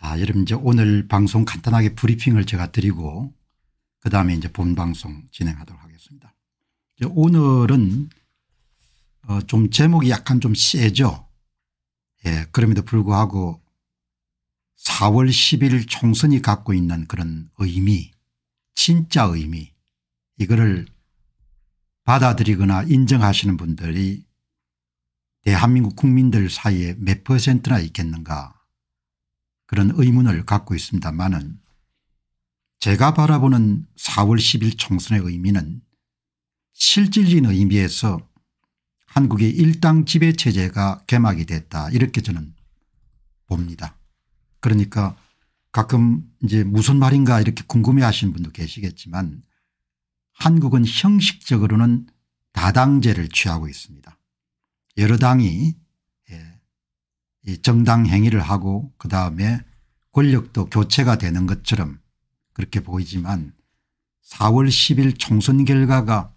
자, 여러분 이제 오늘 방송 간단하게 브리핑을 제가 드리고 그다음에 이제 본 방송 진행하도록 하겠습니다. 오늘은 어좀 제목이 약간 좀 세죠. 예, 그럼에도 불구하고 4월 10일 총선이 갖고 있는 그런 의미, 진짜 의미 이거를 받아들이거나 인정하시는 분들이 대한민국 국민들 사이에 몇 퍼센트나 있겠는가 그런 의문을 갖고 있습니다만은 제가 바라보는 4월 10일 총선의 의미는 실질적인 의미에서 한국의 일당 지배체제가 개막이 됐다 이렇게 저는 봅니다. 그러니까 가끔 이제 무슨 말인가 이렇게 궁금해하시는 분도 계시겠지만 한국은 형식적으로는 다당제를 취하고 있습니다. 여러 당이 예, 정당 행위를 하고 그다음에 권력도 교체가 되는 것처럼 그렇게 보이지만 4월 10일 총선 결과가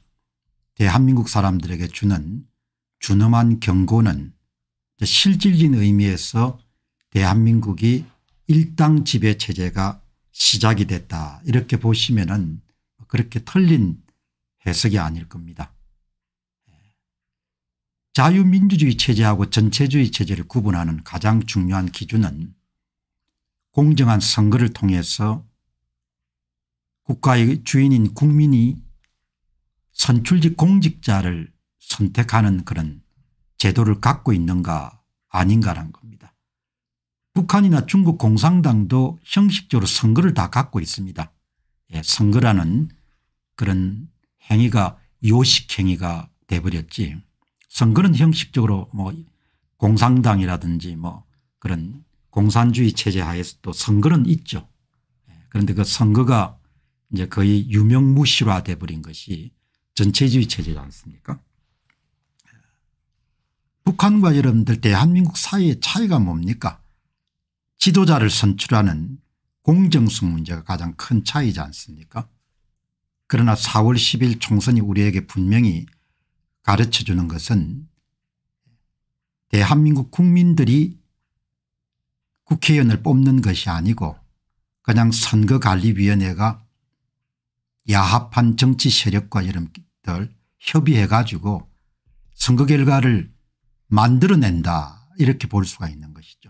대한민국 사람들에게 주는 준엄한 경고는 실질적인 의미에서 대한민국이 일당 지배체제가 시작이 됐다 이렇게 보시면 은 그렇게 틀린 해석이 아닐 겁니다. 자유민주주의 체제하고 전체주의 체제를 구분하는 가장 중요한 기준은 공정한 선거를 통해서 국가의 주인인 국민이 선출직 공직자를 선택하는 그런 제도를 갖고 있는가 아닌가라는 겁니다. 북한이나 중국 공산당도 형식적으로 선거를 다 갖고 있습니다. 예, 선거라는 그런 행위가 요식 행위가 돼버렸지 선거는 형식적으로 뭐 공산당이라든지 뭐 그런 공산주의 체제 하에서 또 선거는 있죠. 예, 그런데 그 선거가 이제 거의 유명무실화 돼버린 것이 전체주의 체제지 않습니까? 예. 북한과 여러분들 대한민국 사이의 차이가 뭡니까? 지도자를 선출하는 공정성 문제가 가장 큰 차이지 않습니까? 그러나 4월 10일 총선이 우리에게 분명히 가르쳐 주는 것은 대한민국 국민들이 국회의원을 뽑는 것이 아니고 그냥 선거관리위원회가 야합한 정치 세력과 여러분들 협의해 가지고 선거 결과를 만들어낸다 이렇게 볼 수가 있는 것이죠.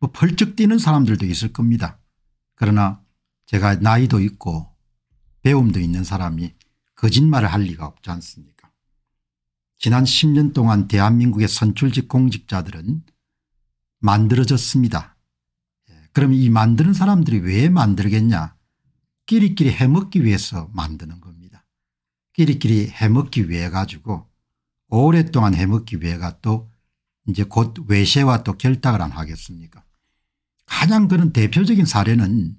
뭐 펄쩍 뛰는 사람들도 있을 겁니다. 그러나 제가 나이도 있고 배움도 있는 사람이 거짓말을 할 리가 없지 않습니까 지난 10년 동안 대한민국의 선출직 공직자들은 만들어졌습니다. 그럼 이 만드는 사람들이 왜 만들겠냐 끼리끼리 해먹기 위해서 만드는 겁니다. 끼리끼리 해먹기 위해 가지고 오랫동안 해먹기 위해가 또 이제 곧 외세와 또 결탁을 안 하겠습니까 가장 그런 대표적인 사례는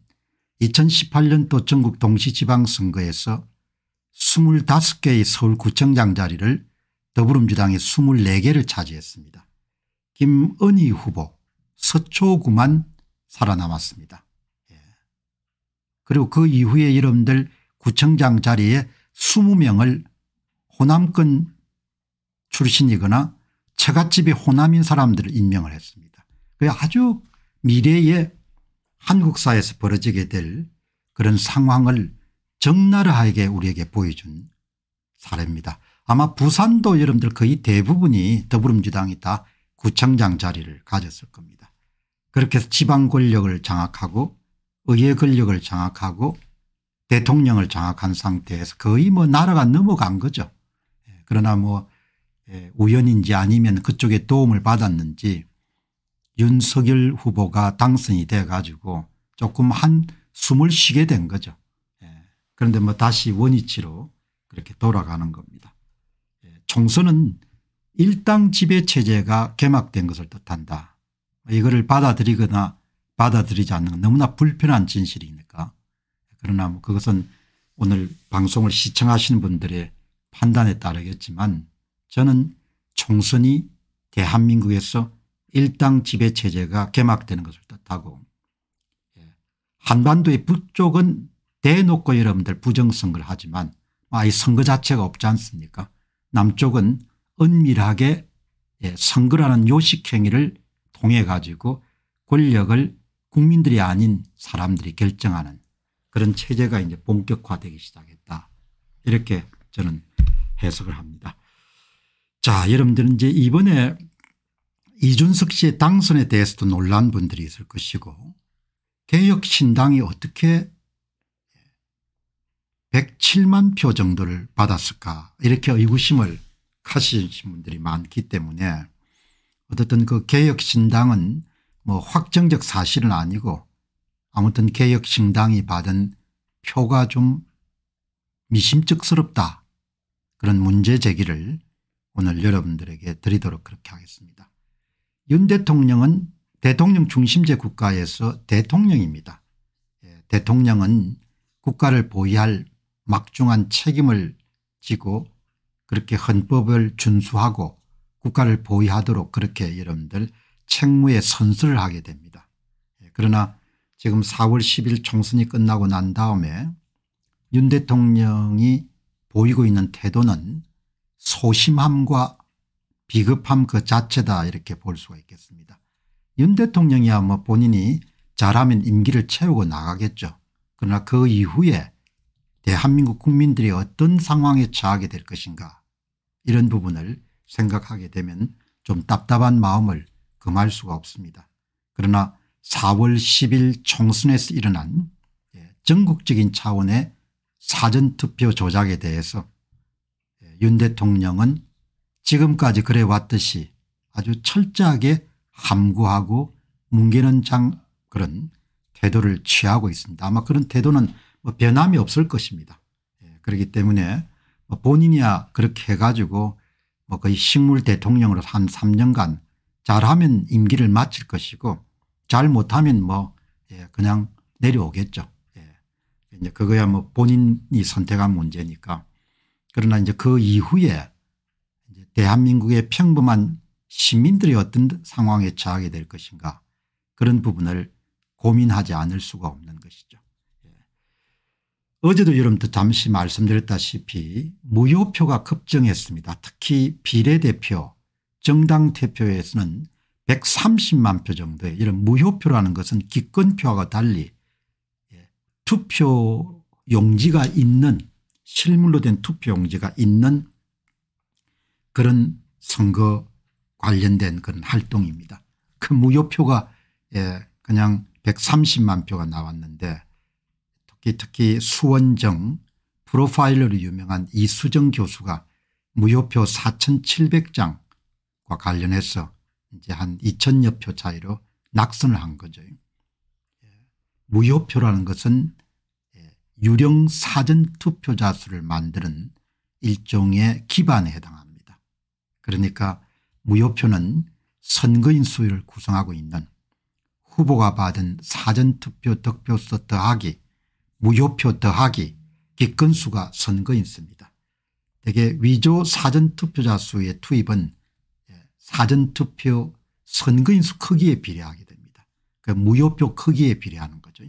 2018년도 전국 동시지방선거에서 25개의 서울구청장 자리를 더불어민주당이 24개를 차지했습니다. 김은희 후보 서초구만 살아남았습니다. 예. 그리고 그이후에여러분들 구청장 자리에 20명을 호남권 출신이거나 처갓집이 호남인 사람들을 임명을 했습니다. 그 아주 미래에 한국사에서 회 벌어지게 될 그런 상황을 적나라하게 우리에게 보여준 사례입니다. 아마 부산도 여러분들 거의 대부분이 더불어민주당이 다 구청장 자리를 가졌을 겁니다. 그렇게 해서 지방 권력을 장악하고 의회 권력을 장악하고 대통령을 장악한 상태에서 거의 뭐 나라가 넘어간 거죠. 예, 그러나 뭐 예, 우연인지 아니면 그쪽에 도움을 받았는지 윤석열 후보가 당선이 돼 가지고 조금 한 숨을 쉬게 된 거죠. 예, 그런데 뭐 다시 원위치로 그렇게 돌아가는 겁니다. 총선은 일당 지배 체제가 개막된 것을 뜻한다. 이거를 받아들이거나 받아들이지 않는 건 너무나 불편한 진실이니까 그러나 뭐 그것은 오늘 방송을 시청하시는 분들의 판단에 따르겠지만 저는 총선이 대한민국에서 일당 지배체제가 개막되는 것을 뜻하고 예, 한반도의 북쪽은 대놓고 여러분들 부정선거를 하지만 뭐 아예 선거 자체가 없지 않습니까 남쪽은 은밀하게 예, 선거라는 요식행위를 통해 가지고 권력을 국민들이 아닌 사람들이 결정하는 그런 체제가 이제 본격화되기 시작했다. 이렇게 저는 해석을 합니다. 자 여러분들은 이제 이번에 이준석 씨의 당선에 대해서도 놀란 분들이 있을 것이고 개혁신당이 어떻게 107만 표 정도를 받았을까 이렇게 의구심을 가시신 분들이 많기 때문에 어쨌든 그 개혁신당은 뭐 확정적 사실은 아니고 아무튼 개혁신당이 받은 표가 좀 미심쩍스럽다 그런 문제 제기를 오늘 여러분들에게 드리도록 그렇게 하겠습니다. 윤 대통령은 대통령 중심제 국가에서 대통령입니다. 예, 대통령은 국가를 보위할 막중한 책임을 지고 그렇게 헌법을 준수하고 국가를 보위하도록 그렇게 여러분들 책무에 선수를 하게 됩니다. 예, 그러나 지금 4월 10일 총선이 끝나고 난 다음에 윤 대통령이 보이고 있는 태도는 소심함과 비급함 그 자체다 이렇게 볼 수가 있겠습니다. 윤 대통령이야 뭐 본인이 잘하면 임기를 채우고 나가겠죠. 그러나 그 이후에 대한민국 국민들이 어떤 상황에 처하게 될 것인가 이런 부분을 생각하게 되면 좀 답답한 마음을 금할 수가 없습니다. 그러나 4월 10일 총선에서 일어난 예, 전국적인 차원의 사전투표 조작에 대해서 예, 윤 대통령은 지금까지 그래왔듯이 아주 철저하게 함구하고 뭉개는 장 그런 태도를 취하고 있습니다. 아마 그런 태도는 뭐 변함이 없을 것입니다. 예, 그렇기 때문에 뭐 본인이야 그렇게 해가지고 뭐 거의 식물 대통령으로 한 3년간 잘하면 임기를 마칠 것이고 잘 못하면 뭐 예, 그냥 내려오겠죠. 예. 이제 그거야 뭐 본인이 선택한 문제니까. 그러나 이제 그 이후에 이제 대한민국의 평범한 시민들이 어떤 상황에 처하게 될 것인가 그런 부분을 고민하지 않을 수가 없는 것이죠. 어제도 여러분들 잠시 말씀드렸다시피 무효표가 급증했습니다. 특히 비례대표 정당 대표에서는 130만 표 정도의 이런 무효표라는 것은 기권표와 달리 예, 투표 용지가 있는 실물로 된 투표 용지가 있는 그런 선거 관련된 그런 활동입니다. 그 무효표가 예, 그냥 130만 표가 나왔는데 특히 수원정 프로파일러로 유명한 이수정 교수가 무효표 4,700장과 관련해서 이제 한 2천여 표 차이로 낙선을 한 거죠. 예. 무효표라는 것은 예, 유령 사전 투표자 수를 만드는 일종의 기반에 해당합니다. 그러니까 무효표는 선거인 수를 구성하고 있는 후보가 받은 사전투표 득표수 더하기 무효표 더하기 기권수가 선거인 있습니다. 대개 위조 사전투표자 수의 투입은 예, 사전투표 선거인 수 크기에 비례하게 됩니다. 그 무효표 크기에 비례하는 거죠.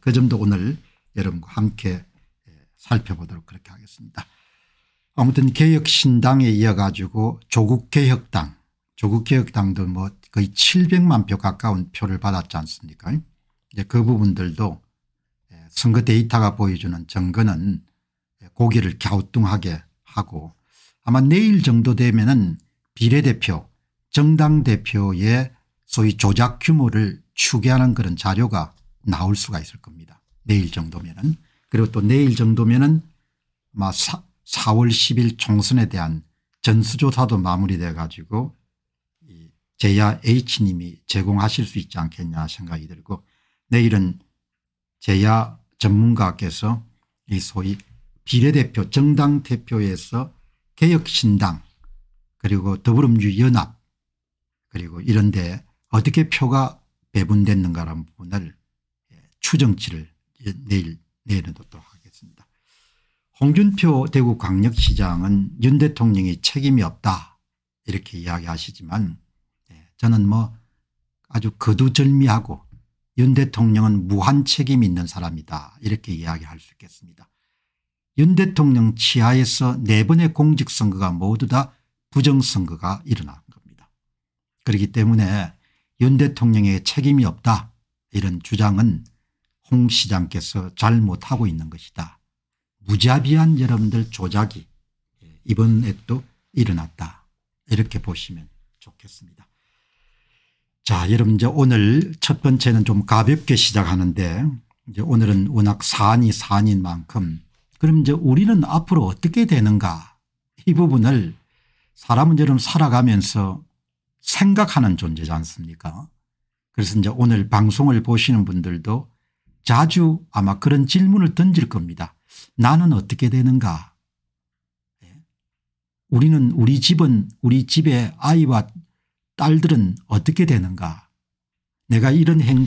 그 점도 오늘 여러분과 함께 예, 살펴보도록 그렇게 하겠습니다. 아무튼 개혁신당에 이어가지고 조국개혁당 조국개혁당도 뭐 거의 700만 표 가까운 표를 받았지 않습니까 이제 그 부분들도 선거 데이터가 보여주는 증거는고개를 갸우뚱하게 하고 아마 내일 정도 되면 은 비례대표 정당 대표의 소위 조작 규모를 추계하는 그런 자료가 나올 수가 있을 겁니다. 내일 정도면은 그리고 또 내일 정도면은 아마 4, 4월 10일 총선에 대한 전수조사도 마무리돼 가지고 제야 H님이 제공하실 수 있지 않겠냐 생각이 들고 내일은 제야 전문가께서 이 소위 비례대표 정당 대표에서 개혁신당 그리고 더불어민주연합 그리고 이런 데 어떻게 표가 배분됐는가라는 부분을 예, 추정치를 내일 내려놓도록 하겠습니다. 홍준표 대구광역시장은 윤 대통령이 책임이 없다 이렇게 이야기하시지만 예, 저는 뭐 아주 거두절미하고 윤 대통령은 무한 책임 있는 사람이다 이렇게 이야기할 수 있겠습니다. 윤 대통령 치하에서 네 번의 공직선거가 모두 다 부정선거가 일어난 겁니다. 그렇기 때문에 윤 대통령의 책임이 없다 이런 주장은 홍 시장께서 잘못하고 있는 것이다. 무자비한 여러분들 조작이 이번에 또 일어났다 이렇게 보시면 좋겠습니다. 자, 여러분 이제 오늘 첫 번째는 좀 가볍게 시작하는데 이제 오늘은 워낙 사안이사안인 만큼 그럼 이제 우리는 앞으로 어떻게 되는가 이 부분을 사람은 여러 살아가면서 생각하는 존재지 않습니까 그래서 이제 오늘 방송을 보시는 분들도 자주 아마 그런 질문을 던질 겁니다. 나는 어떻게 되는가 예? 우리는 우리 집은 우리 집에 아이와 딸들은 어떻게 되는가 내가 이런 행,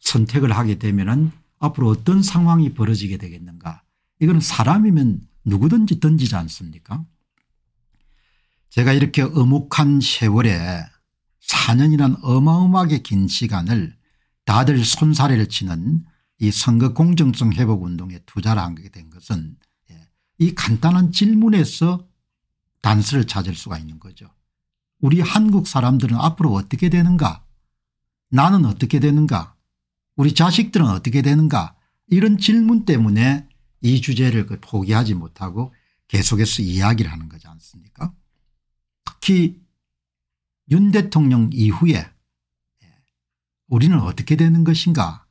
선택을 하게 되면 앞으로 어떤 상황이 벌어지게 되겠는가 이건 사람이면 누구든지 던지지 않습니까 제가 이렇게 어묵한 세월에 4년이란 어마어마하게 긴 시간을 다들 손사래를 치는 이 선거 공정성 회복 운동에 투자를 하게 된 것은 예, 이 간단한 질문에서 단서를 찾을 수가 있는 거죠. 우리 한국 사람들은 앞으로 어떻게 되는가 나는 어떻게 되는가 우리 자식들은 어떻게 되는가 이런 질문 때문에 이 주제를 그 포기하지 못하고 계속해서 이야기를 하는 거지 않습니까 특히 윤 대통령 이후에 우리는 어떻게 되는 것인가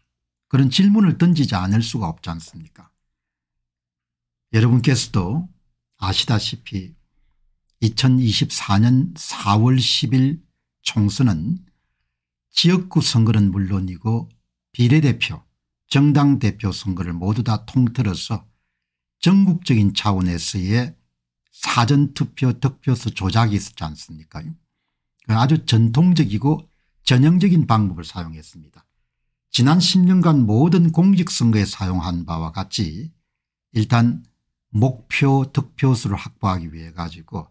그런 질문을 던지지 않을 수가 없지 않습니까 여러분께서도 아시다시피 2024년 4월 10일 총선은 지역구 선거는 물론이고 비례대표 정당 대표 선거를 모두 다 통틀어서 전국적인 차원에서의 사전투표 득표수 조작이 있었지 않습니까 아주 전통적이고 전형적인 방법을 사용했습니다. 지난 10년간 모든 공직선거에 사용한 바와 같이 일단 목표 득표수를 확보하기 위해 가지고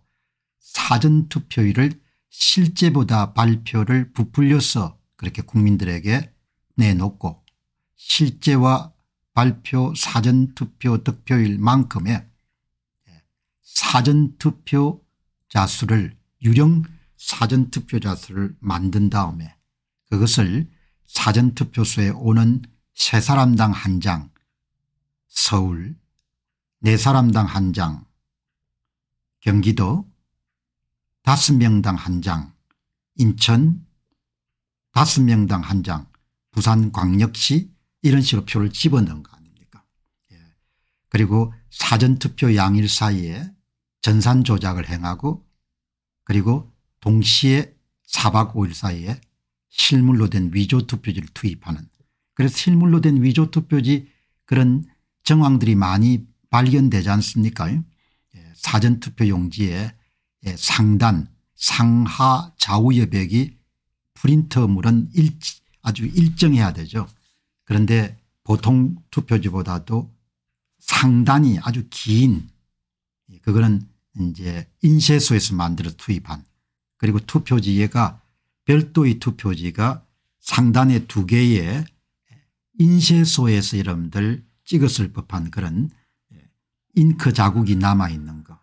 사전투표율을 실제보다 발표를 부풀려서 그렇게 국민들에게 내놓고 실제와 발표 사전투표 득표율만큼의 사전투표자 수를 유령 사전투표자 수를 만든 다음에 그것을 사전투표소에 오는 세 사람당 한 장 서울 네 사람당 한 장 경기도 다섯 명당 한 장, 인천 다섯 명당 한 장, 부산 광역시 이런 식으로 표를 집어넣은 거 아닙니까? 예. 그리고 사전투표 양일 사이에 전산 조작을 행하고 그리고 동시에 4박 5일 사이에 실물로 된 위조 투표지를 투입하는 그래서 실물로 된 위조 투표지 그런 정황들이 많이 발견되지 않습니까? 예. 사전투표 용지에 예, 상단 상하 좌우여백이 프린터물은 일, 아주 일정해야 되죠. 그런데 보통 투표지보다도 상단이 아주 긴 예, 그거는 이제 인쇄소에서 만들어 투입한 그리고 투표지가 별도의 투표지가 상단에 두 개의 인쇄소에서 여러분들 찍었을 법한 그런 예, 잉크 자국이 남아있는 거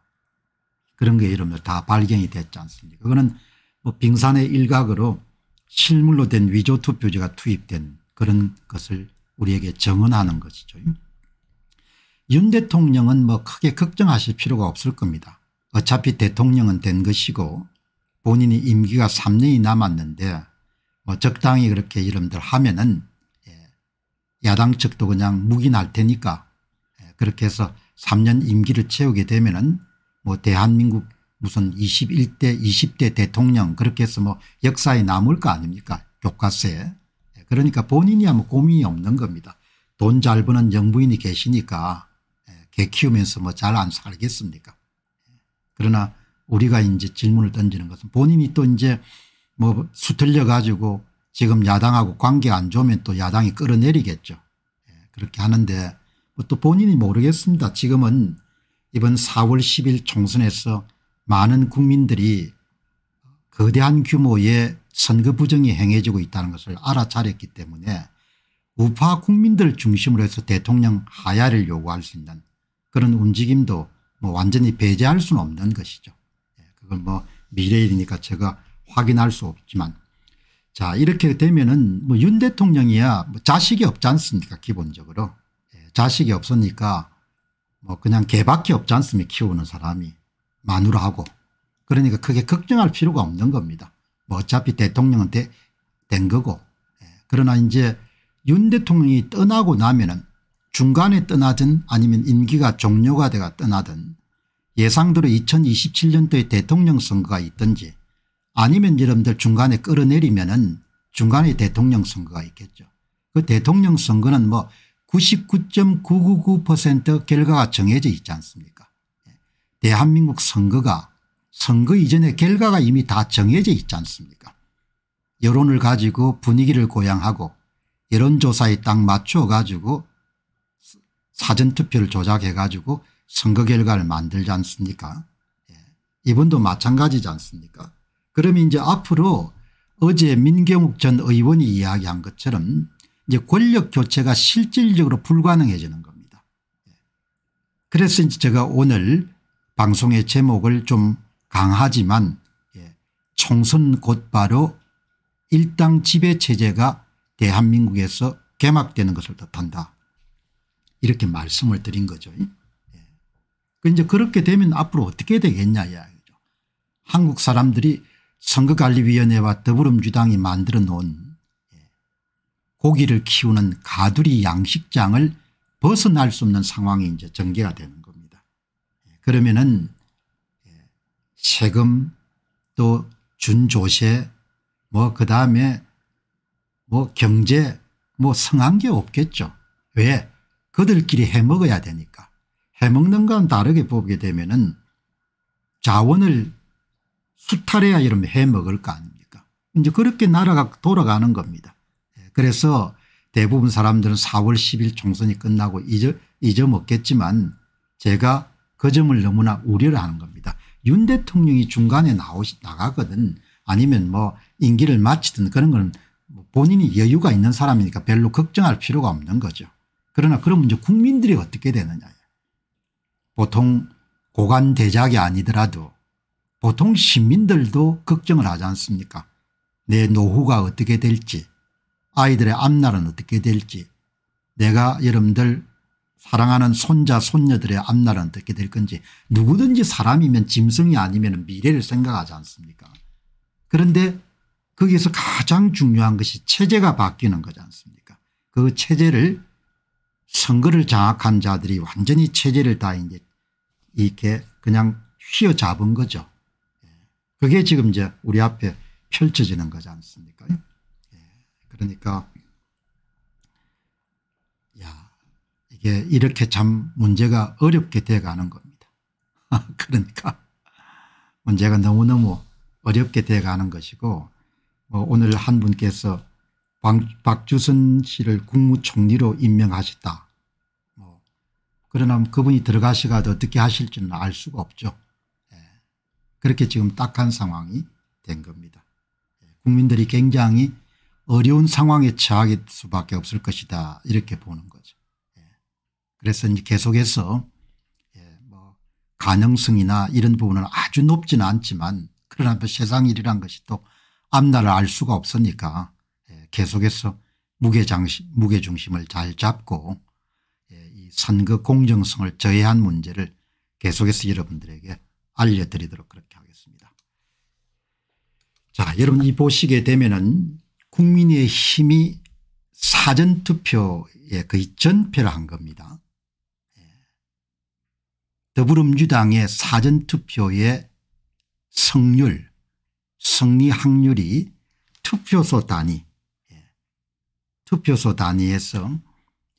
그런 게 이름들 다 발견이 됐지 않습니까 그거는 뭐 빙산의 일각으로 실물로 된 위조 투표지가 투입된 그런 것을 우리에게 증언하는 것이죠. 윤 대통령은 뭐 크게 걱정하실 필요가 없을 겁니다. 어차피 대통령은 된 것이고 본인이 임기가 3년이 남았는데 뭐 적당히 그렇게 이름들 하면은 예, 야당 측도 그냥 무기 날 테니까 예, 그렇게 해서 3년 임기를 채우게 되면은 뭐 대한민국 무슨 21대 20대 대통령 그렇게 해서 뭐 역사에 남을 거 아닙니까 교과서에. 예, 그러니까 본인이 아무 고민이 없는 겁니다. 돈 잘 버는 영부인이 계시니까 예, 개 키우면서 뭐 잘 안 살겠습니까. 예, 그러나 우리가 이제 질문을 던지는 것은 본인이 또 이제 뭐 수틀려 가지고 지금 야당하고 관계 안 좋으면 또 야당이 끌어내리겠죠. 그렇게 하는데 뭐 또 본인이 모르겠습니다. 지금은 이번 4월 10일 총선에서 많은 국민들이 거대한 규모의 선거 부정이 행해지고 있다는 것을 알아차렸기 때문에 우파 국민들 중심으로 해서 대통령 하야를 요구할 수 있는 그런 움직임도 뭐 완전히 배제할 수는 없는 것이죠. 예, 그건 뭐 미래일이니까 제가 확인할 수 없지만 자 이렇게 되면은 뭐윤 대통령이야 뭐 자식이 없지 않습니까 기본적으로 예, 자식이 없으니까 뭐 그냥 개밖에 없지 않습니까 키우는 사람이 마누라하고 그러니까 크게 걱정할 필요가 없는 겁니다. 뭐 어차피 대통령은 되, 된 거고 예. 그러나 이제 윤 대통령이 떠나고 나면은 중간에 떠나든 아니면 임기가 종료가 돼가 떠나든 예상대로 2027년도에 대통령 선거가 있든지 아니면 여러분들 중간에 끌어내리면은 중간에 대통령 선거가 있겠죠. 그 대통령 선거는 뭐99.999% 결과가 정해져 있지 않습니까 예. 대한민국 선거가 선거 이전에 결과가 이미 다 정해져 있지 않습니까 여론을 가지고 분위기를 고양하고 여론조사에 딱 맞춰 가지고 사전투표를 조작해 가지고 선거 결과를 만들지 않습니까 예. 이번도 마찬가지지 않습니까 그러면 이제 앞으로 어제 민경욱 전 의원이 이야기한 것처럼 이제 권력 교체가 실질적으로 불가능해지는 겁니다. 그래서 이제 제가 오늘 방송의 제목을 좀 강하지만 예, 총선 곧바로 일당 지배체제가 대한민국에서 개막되는 것을 뜻한다 이렇게 말씀을 드린 거죠. 예. 그 이제 그렇게 되면 앞으로 어떻게 되겠냐 이야기죠. 한국 사람들이 선거관리위원회와 더불어민주당이 만들어 놓은 고기를 키우는 가두리 양식장을 벗어날 수 없는 상황이 이제 전개가 되는 겁니다. 예, 그러면은 예, 세금 또 준조세 뭐 그다음에 뭐 경제 뭐 성한 게 없겠죠. 왜? 그들끼리 해먹어야 되니까. 해먹는 건 다르게 보게 되면은 자원을 수탈해야 이러면 해먹을 거 아닙니까 이제 그렇게 나라가 돌아가는 겁니다. 그래서 대부분 사람들은 4월 10일 총선이 끝나고 잊어, 잊어먹겠지만 제가 그 점을 너무나 우려를 하는 겁니다. 윤 대통령이 중간에 나오시, 나가거든 아니면 뭐인기를 마치든 그런 건 뭐 본인이 여유가 있는 사람이니까 별로 걱정할 필요가 없는 거죠. 그러나 그럼 이제 국민들이 어떻게 되느냐. 보통 고관 대작이 아니더라도 보통 시민들도 걱정을 하지 않습니까? 내 노후가 어떻게 될지 아이들의 앞날은 어떻게 될지 내가 여러분들 사랑하는 손자 손녀들의 앞날은 어떻게 될 건지 누구든지 사람이면 짐승이 아니면 미래를 생각하지 않습니까 그런데 거기서 가장 중요한 것이 체제가 바뀌는 거지 않습니까 그 체제를 선거를 장악한 자들이 완전히 체제를 다 이제 이렇게 그냥 휘어잡은 거죠. 예. 그게 지금 이제 우리 앞에 펼쳐지는 거지 않습니까 그러니까 야 이게 이렇게 참 문제가 어렵게 돼가는 겁니다. 그러니까 문제가 너무너무 어렵게 돼가는 것이고 뭐 오늘 한 분께서 박주선 씨를 국무총리로 임명하셨다. 뭐 그러나 그분이 들어가시가도 어떻게 하실지는 알 수가 없죠. 예. 그렇게 지금 딱한 상황이 된 겁니다. 예. 국민들이 굉장히 어려운 상황에 처할 수밖에 없을 것이다 이렇게 보는 거죠. 예. 그래서 이제 계속해서 예, 뭐 가능성이나 이런 부분은 아주 높지는 않지만 그러나 세상 일이란 것이 또 앞날을 알 수가 없으니까 예, 계속해서 무게장시, 무게중심을 잘 잡고 이 선거 공정성을 저해한 문제를 계속해서 여러분들에게 알려드리도록 그렇게 하겠습니다. 자 여러분 이 보시게 되면은 국민의 힘이 사전투표에 거의 전패를 한 겁니다. 예. 더불어민주당의 사전투표의 성률 승리 확률이 투표소 단위 예. 투표소 단위에서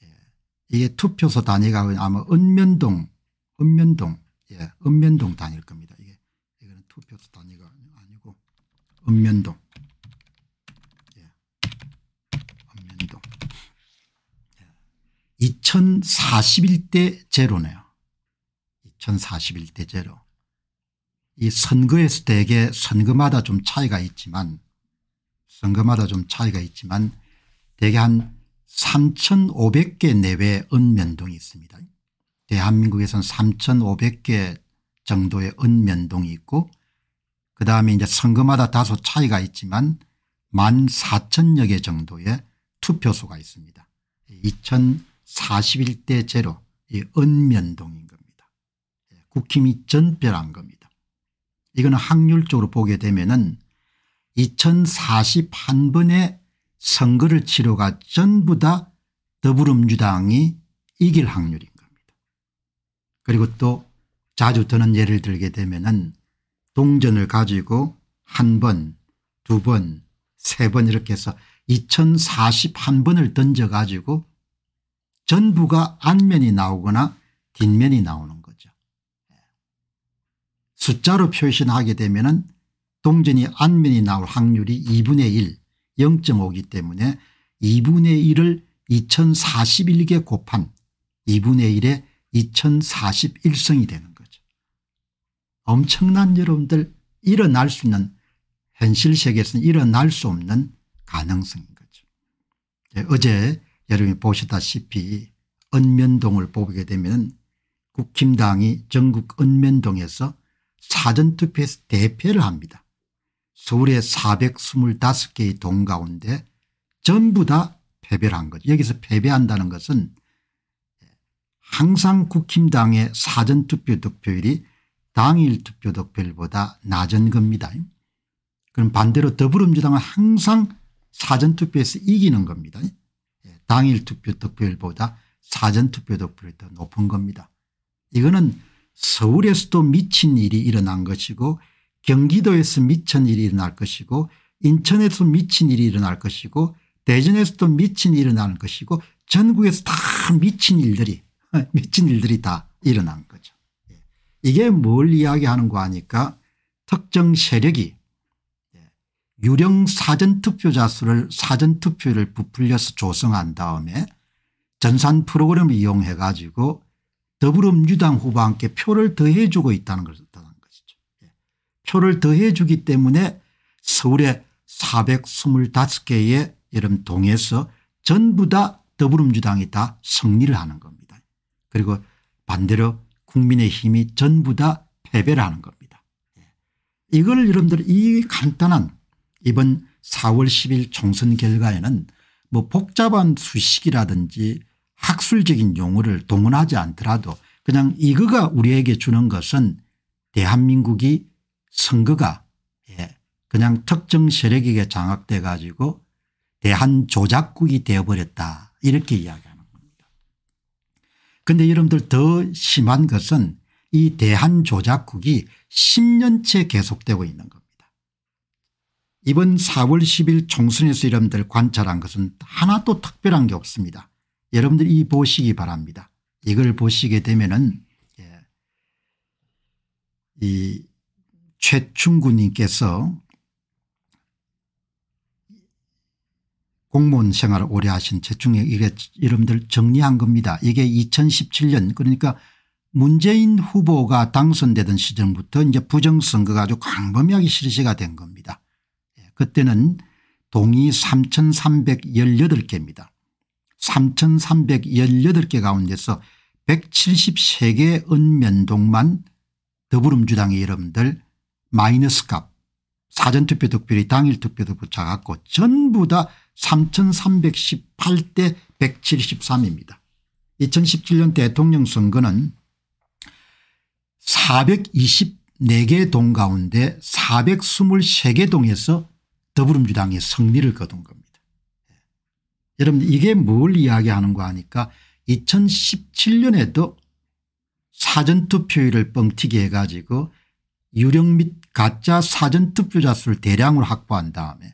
예. 이게 투표소 단위가 아마 읍면동 읍면동 예, 면동 단위일 겁니다. 이게 투표소 단위가 아니고 읍면동 2041대 제로네요. 2041대 제로. 이 선거에서 대개 선거마다 좀 차이가 있지만 선거마다 좀 차이가 있지만 대개 한 3,500개 내외 은면동이 있습니다. 대한민국에서는 3,500개 정도의 은면동이 있고 그 다음에 이제 선거마다 다소 차이가 있지만 14,000여 개 정도의 투표소가 있습니다. 2000 41대 제로 이 은면동인 겁니다. 예, 국힘이 전별한 겁니다. 이거는 확률적으로 보게 되면은 2041번의 선거를 치러가 전부 다 더불어민주당이 이길 확률인 겁니다. 그리고 또 자주 드는 예를 들게 되면은 동전을 가지고 한 번, 두 번, 세 번 이렇게 해서 2041번을 던져가지고 전부가 앞면이 나오거나 뒷면이 나오는 거죠. 예. 숫자로 표시하게 되면 은 동전이 안면이 나올 확률이 2분의 1 0.5이기 때문에 2분의 1을 2041개 곱한 2분의 1에 2041성이 되는 거죠. 엄청난 여러분들 일어날 수 있는 현실 세계에서는 일어날 수 없는 가능성인 거죠. 예, 어제 여러분이 보시다시피 은면동을 뽑게 되면 국힘당이 전국 은면동에서 사전투표에서 대패를 합니다. 서울의 425개의 동 가운데 전부 다 패배를 한 거죠. 여기서 패배한다는 것은 항상 국힘당의 사전투표 득표율이 당일 투표 득표율보다 낮은 겁니다. 그럼 반대로 더불어민주당은 항상 사전투표에서 이기는 겁니다. 당일 투표 득표율보다 사전 투표 득표율이 더 높은 겁니다. 이거는 서울에서도 미친 일이 일어난 것이고 경기도에서 미친 일이 일어날 것이고 인천에서 미친 일이 일어날 것이고 대전에서도 미친 일이 일어날 것이고 전국에서 다 미친 일들이 미친 일들이 다 일어난 거죠. 예. 이게 뭘 이야기하는 거 하니까 특정 세력이 유령 사전투표자 수를 사전투표를 부풀려서 조성한 다음에 전산 프로그램을 이용해 가지고 더불어민주당 후보와 함께 표를 더해 주고 있다는 것을 뜻하 것이죠. 예. 표를 더해 주기 때문에 서울에 425개의 여름 동에서 전부 다 더불어민주당이 다 승리를 하는 겁니다. 그리고 반대로 국민의 힘이 전부 다 패배를 하는 겁니다. 예. 이걸 여러분들 이 간단한 이번 4월 10일 총선 결과에는 뭐 복잡한 수식이라든지 학술적인 용어를 동원하지 않더라도 그냥 이거가 우리에게 주는 것은 대한민국이 선거가 예, 그냥 특정 세력에게 장악돼 가지고 대한조작국이 되어버렸다 이렇게 이야기하는 겁니다. 그런데 여러분들 더 심한 것은 이 대한조작국이 10년째 계속되고 있는 겁니다. 이번 4월 10일 총선에서 여러분들 관찰한 것은 하나도 특별한 게 없습니다. 여러분들 이 보시기 바랍니다. 이걸 보시게 되면은 예. 이 최충구님께서 공무원 생활을 오래 하신 최충에 이게 들 정리한 겁니다. 이게 2017년 그러니까 문재인 후보가 당선되던 시절부터 이제 부정선거가 아주 광범위하게 실시가 된 겁니다. 그때는 동이 3318개입니다. 3318개 가운데서 173개 은면동만 더불어민주당의 여러분들 마이너스 값 사전투표 득표율이 당일 투표도 붙여갖고 전부 다 3318대 173입니다. 2017년 대통령 선거는 424개 동 가운데 423개 동에서 더불어민주당이 승리를 거둔 겁니다. 예. 여러분 이게 뭘 이야기하는 거 아니까 2017년에도 사전투표율을 뻥튀기 해가지고 유령 및 가짜 사전투표자 수를 대량으로 확보한 다음에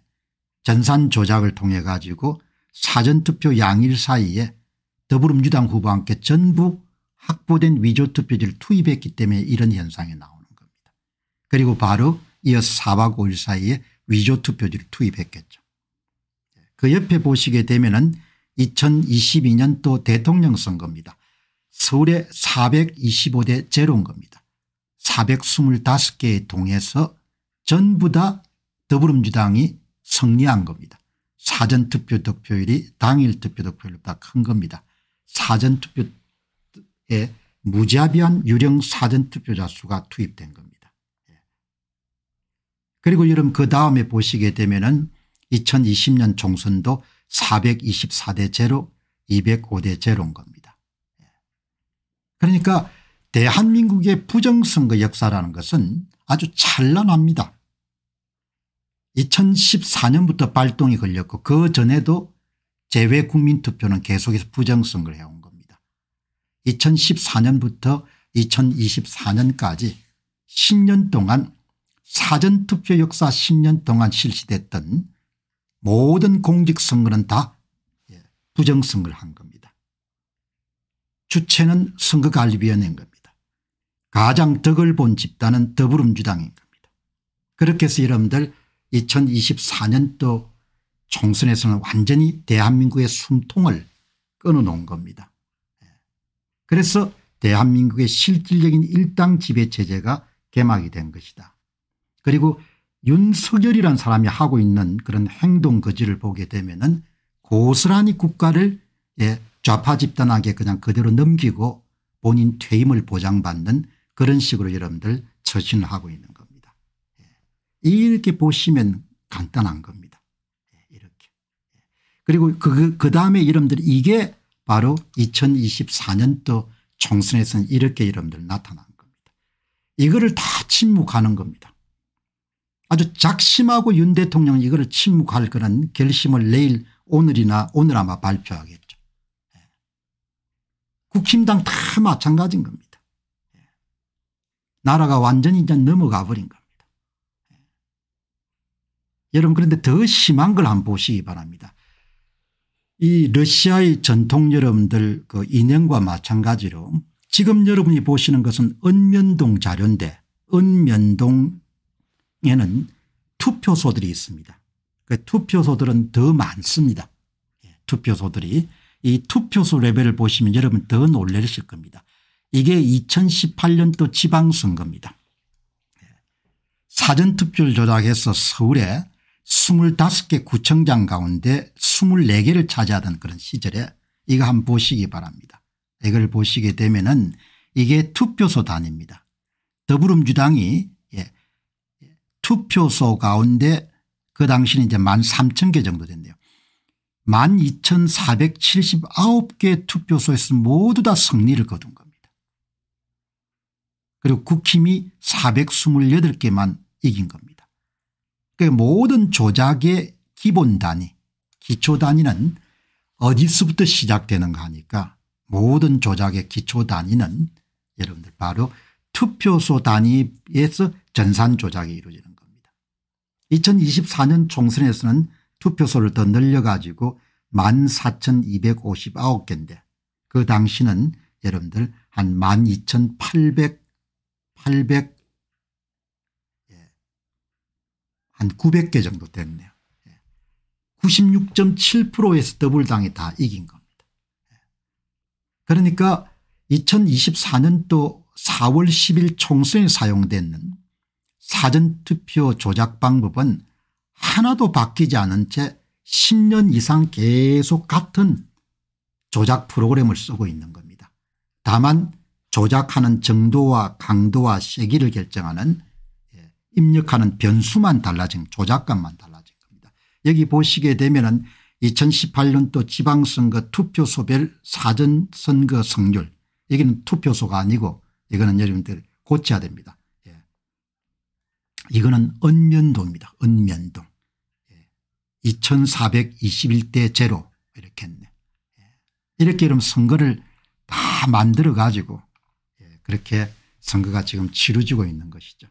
전산 조작을 통해 가지고 사전투표 양일 사이에 더불어민주당 후보한테 전부 확보된 위조투표지를 투입했기 때문에 이런 현상이 나오는 겁니다. 그리고 바로 이어 4박 5일 사이에 위조 투표지를 투입했겠죠. 그 옆에 보시게 되면 은 2022년도 대통령 선거입니다. 서울에 425대 제로인 겁니다. 425개의 동에서 전부 다 더불어민주당이 승리한 겁니다. 사전투표 득표율이 당일 투표 득표율보다 큰 겁니다. 사전투표에 무자비한 유령 사전투표자 수가 투입된 겁니다. 그리고 여러분 그 다음에 보시게 되면은 2020년 총선도 424대 제로 205대 제로인 겁니다. 예. 그러니까 대한민국의 부정선거 역사라는 것은 아주 찬란합니다. 2014년부터 발동이 걸렸고 그 전에도 재외 국민투표는 계속해서 부정선거를 해온 겁니다. 2014년부터 2024년까지 10년 동안 사전투표 역사 10년 동안 실시됐던 모든 공직선거는 다 예, 부정선거를 한 겁니다. 주체는 선거관리위원회인 겁니다. 가장 덕을 본 집단은 더불어민주당인 겁니다. 그렇게 해서 여러분들 2024년도 총선에서는 완전히 대한민국의 숨통을 끊어놓은 겁니다. 예. 그래서 대한민국의 실질적인 일당 지배체제가 개막이 된 것이다. 그리고 윤석열이란 사람이 하고 있는 그런 행동 거지를 보게 되면 은 고스란히 국가를 예, 좌파 집단하게 그냥 그대로 넘기고 본인 퇴임을 보장받는 그런 식으로 여러분들 처신을 하고 있는 겁니다. 예. 이렇게 보시면 간단한 겁니다. 예, 이렇게. 예. 그리고 그, 그, 그 다음에 여러분들 이게 바로 2024년도 총선에서는 이렇게 여러분들 나타난 겁니다. 이거를 다 침묵하는 겁니다. 아주 작심하고 윤 대통령은 이거를 침묵할 거란 결심을 내일 오늘이나 오늘 아마 발표하겠죠. 예. 국힘당 다 마찬가지인 겁니다. 예. 나라가 완전히 이제 넘어가 버린 겁니다. 예. 여러분 그런데 더 심한 걸 한번 보시기 바랍니다. 이 러시아의 전통 여러분들 그 인형과 마찬가지로 지금 여러분이 보시는 것은 은면동 자료인데 은면동 에는 투표소들이 있습니다. 그 투표소들은 더 많습니다. 예, 투표소들이 이 투표소 레벨을 보시면 여러분 더 놀라실 겁니다. 이게 2018년도 지방선거입니다. 예, 사전투표를 조작해서 서울에 25개 구청장 가운데 24개를 차지하던 그런 시절에 이거 한번 보시기 바랍니다. 이걸 보시게 되면 은 이게 투표소 단입니다. 더불어민주당이 투표소 가운데 그 당시는 이제 1만 3천 개 정도 된대요. 1만 2,479개 투표소에서 모두 다 승리를 거둔 겁니다. 그리고 국힘이 428개만 이긴 겁니다. 그 모든 조작의 기본 단위 기초 단위는 어디서부터 시작되는가 하니까 모든 조작의 기초 단위는 여러분들 바로 투표소 단위에서 전산 조작이 이루어지는 2024년 총선에서는 투표소를 더 늘려가지고 14,259개인데 그 당시는 여러분들 한 12,800, 800, 예. 한 900개 정도 됐네요. 96.7%에서 예. 더블당이 다 이긴 겁니다. 예. 그러니까 2024년도 4월 10일 총선에 사용됐는 사전투표 조작 방법은 하나도 바뀌지 않은 채 10년 이상 계속 같은 조작 프로그램을 쓰고 있는 겁니다. 다만 조작하는 정도와 강도와 세기를 결정하는 예, 입력하는 변수만 달라진 조작감만 달라진 겁니다. 여기 보시게 되면 은 2018년도 지방선거 투표소별 사전선거 성률 여기는 투표소가 아니고 이거는 여러분들 고쳐야 됩니다. 이거는 은면동입니다. 은면동. 2421대 예. 제로 이렇게 했네. 예. 이렇게 이러면 선거를 다 만들어 가지고 예, 그렇게 선거가 지금 치루지고 있는 것이죠.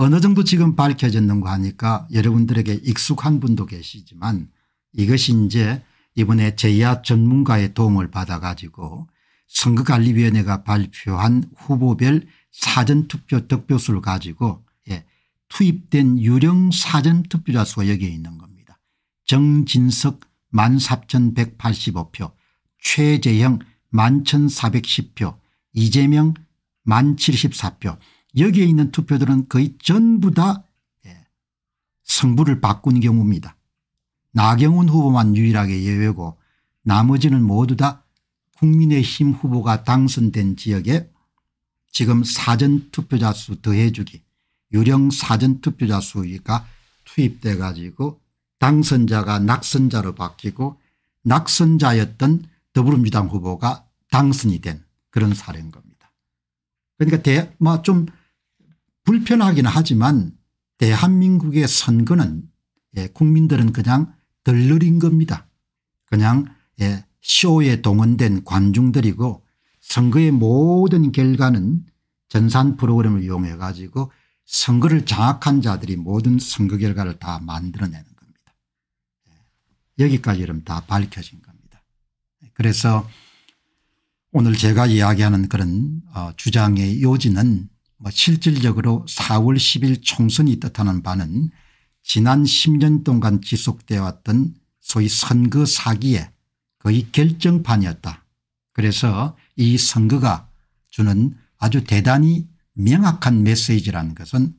어느 정도 지금 밝혀졌는가 하니까 여러분들에게 익숙한 분도 계시지만 이것이 이제 이번에 제야 전문가의 도움을 받아 가지고 선거관리위원회가 발표한 후보별 사전투표 득표수를 가지고 투입된 유령 사전 투표자 수가 여기에 있는 겁니다. 정진석 14,185표 최재형 11,410표 이재명 1,074표 여기에 있는 투표들은 거의 전부 다 성부를 예, 바꾼 경우입니다. 나경원 후보만 유일하게 예외고 나머지는 모두 다 국민의힘 후보가 당선된 지역에 지금 사전투표자 수 더해주기 유령 사전투표자 수위가 투입돼 가지고 당선자가 낙선자로 바뀌고 낙선자였던 더불어민주당 후보가 당선이 된 그런 사례인 겁니다. 그러니까 뭐좀 불편하긴 하지만 대한민국의 선거는 예, 국민들은 그냥 덜느린 겁니다. 그냥 예, 쇼에 동원된 관중들이고 선거의 모든 결과는 전산 프로그램을 이용해 가지고 선거를 장악한 자들이 모든 선거 결과를 다 만들어내는 겁니다. 예. 여기까지 여다 밝혀진 겁니다. 예. 그래서 오늘 제가 이야기하는 그런 어, 주장의 요지는 뭐 실질적으로 4월 10일 총선이 뜻하는 바는 지난 10년 동안 지속되어 왔던 소위 선거 사기에 거의 결정판이었다. 그래서 이 선거가 주는 아주 대단히 명확한 메시지라는 것은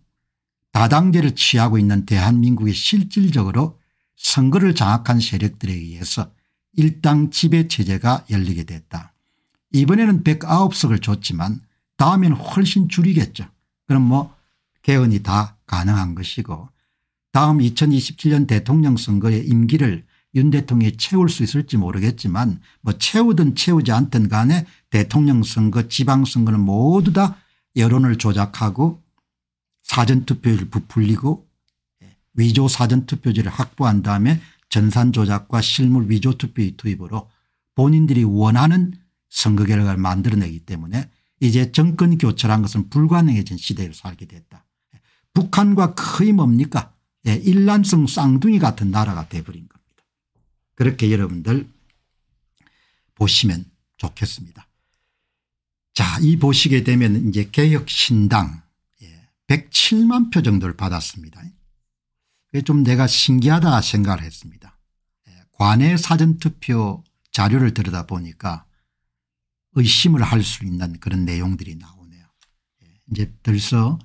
다당제를 취하고 있는 대한민국이 실질적으로 선거를 장악한 세력들에 의해서 일당 지배체제가 열리게 됐다. 이번에는 109석을 줬지만 다음에는 훨씬 줄이겠죠. 그럼 뭐 개헌이 다 가능한 것이고 다음 2027년 대통령 선거의 임기를 윤 대통령이 채울 수 있을지 모르겠지만 뭐 채우든 채우지 않든 간에 대통령 선거 지방선거는 모두 다 여론을 조작하고 사전투표율 을 부풀리고 위조 사전투표지를 확보한 다음에 전산 조작과 실물 위조 투표의 투입으로 본인들이 원하는 선거 결과를 만들어내기 때문에 이제 정권 교체란 것은 불가능해진 시대를 살게 됐다. 북한과 거의 뭡니까 예, 일란성 쌍둥이 같은 나라가 돼버린 겁니다. 그렇게 여러분들 보시면 좋겠습니다. 자, 이 보시게 되면 이제 개혁신당 107만 예, 표 정도를 받았습니다. 좀 내가 신기하다 생각을 했습니다. 예, 관내 사전투표 자료를 들여다보니까 의심을 할 수 있는 그런 내용들이 나오네요. 예, 이제 들서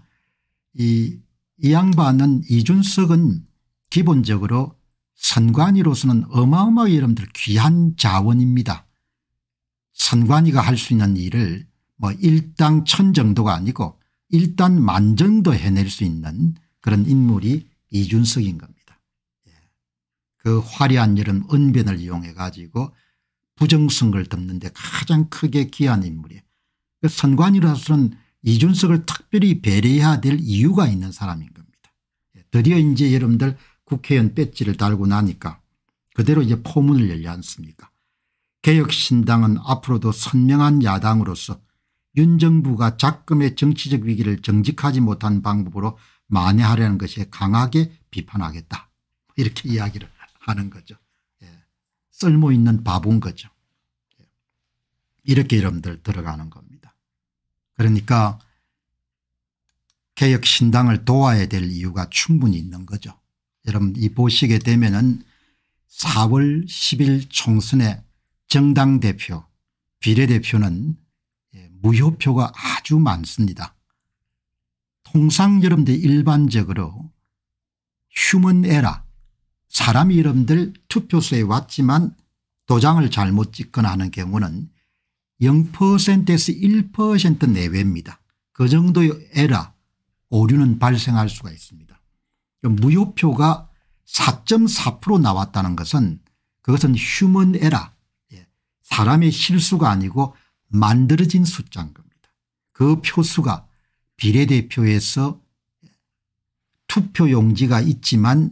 이, 이 양반은 이준석은 기본적으로 선관위로서는 어마어마하게 여러분들 귀한 자원입니다. 선관위가 할 수 있는 일을 뭐1당천 정도가 아니고 일단 만 정도 해낼 수 있는 그런 인물이 이준석인 겁니다. 예. 그 화려한 여름 언변을 이용해 가지고 부정선거를 덮는 데 가장 크게 기한 인물이에요. 그 선관위로서는 이준석을 특별히 배려해야 될 이유가 있는 사람인 겁니다. 예. 드디어 이제 여러분들 국회의원 배지를 달고 나니까 그대로 이제 포문을 열지 않습니까 개혁신당은 앞으로도 선명한 야당으로서 윤 정부가 작금의 정치적 위기를 정직하지 못한 방법으로 만회하려는 것에 강하게 비판하겠다. 이렇게 이야기를 하는 거죠. 예. 쓸모있는 바본 거죠. 예. 이렇게 여러분들 들어가는 겁니다. 그러니까 개혁신당을 도와야 될 이유가 충분히 있는 거죠. 여러분 이 보시게 되면 은 4월 10일 총선에 정당 대표 비례대표는 무효표가 아주 많습니다. 통상 여러분들 일반적으로 휴먼 에라 사람이 여러분들 투표소에 왔지만 도장을 잘못 찍거나 하는 경우는 0%에서 1% 내외입니다. 그 정도의 에라 오류는 발생할 수가 있습니다. 무효표가 4.4% 나왔다는 것은 그것은 휴먼 에라 예, 사람의 실수가 아니고 만들어진 숫자인 겁니다. 그 표수가 비례대표에서 투표용지가 있지만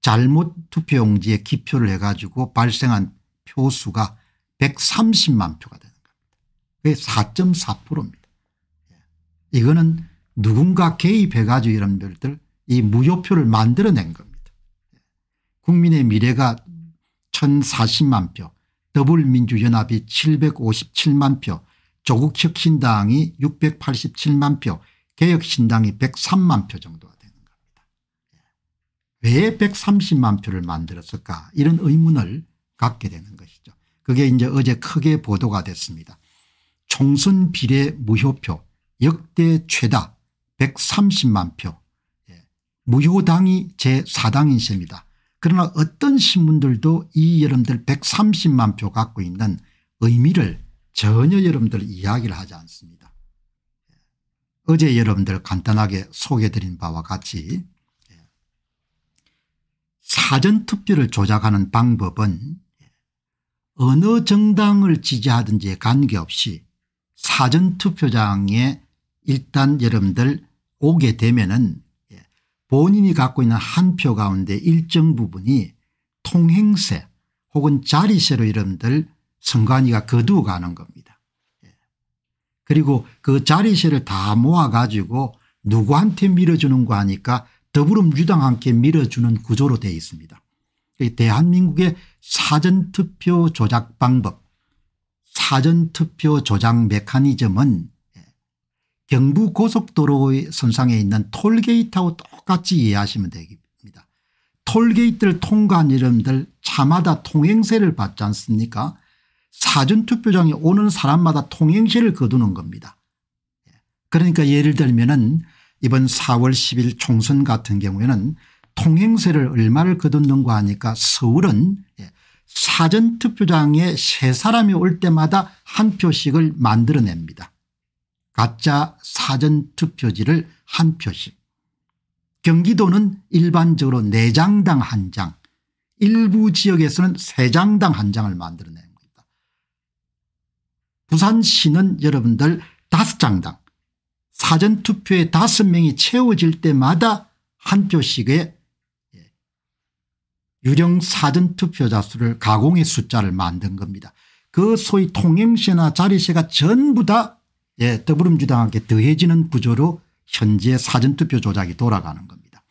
잘못 투표용지에 기표를 해가지고 발생한 표수가 130만 표가 되는 겁니다. 그게 4.4%입니다. 예. 이거는 누군가 개입해가지고 이런 별들 이 무효표를 만들어낸 겁니다. 예. 국민의 미래가 1040만 표 더불민주연합이 757만 표 조국혁신당이 687만 표 개혁신당이 103만 표 정도가 되는 겁니다. 예. 왜 130만 표를 만들었을까 이런 의문을 갖게 되는 것이죠. 그게 이제 어제 크게 보도가 됐습니다. 총선 비례 무효표 역대 최다 130만 표 예. 무효당이 제4당인 셈이다. 그러나 어떤 신문들도 이 여러분들 130만 표 갖고 있는 의미를 전혀 여러분들 이야기를 하지 않습니다. 어제 여러분들 간단하게 소개드린 바와 같이 예. 사전투표를 조작하는 방법은 어느 정당을 지지하든지 관계없이 사전투표장에 일단 여러분들 오게 되면 은 본인이 갖고 있는 한 표 가운데 일정 부분이 통행세 혹은 자리세로 이름들 선관위가 거두어 가는 겁니다. 예. 그리고 그 자리세를 다 모아 가지고 누구한테 밀어주는 거 하니까 더불어민주당한테 밀어주는 구조로 되어 있습니다. 대한민국의 사전투표 조작 방법 사전투표 조작 메커니즘은 경부고속도로의 선상에 있는 톨게이트하고 똑같이 이해하시면 됩니다. 톨게이트를 통과한 이름들 차마다 통행세를 받지 않습니까 사전투표장에 오는 사람마다 통행세를 거두는 겁니다. 그러니까 예를 들면 은 이번 4월 10일 총선 같은 경우에는 통행세를 얼마를 거뒀는가 하니까 서울은 예, 사전투표장에 세 사람이 올 때마다 한 표씩을 만들어냅니다. 가짜 사전투표지를 한 표씩 경기도는 일반적으로 4장당 한장 일부 지역에서는 3장당 한장을 만들어낸 겁니다. 부산시는 여러분들 5장당 사전투표에 5명이 채워질 때마다 한 표씩의 예, 유령 사전투표자 수를 가공의 숫자를 만든 겁니다. 그 소위 통행시나 자리시가 전부 다 예, 더불어민주당에게 더해지는 구조로 현재 사전투표 조작이 돌아가는 겁니다.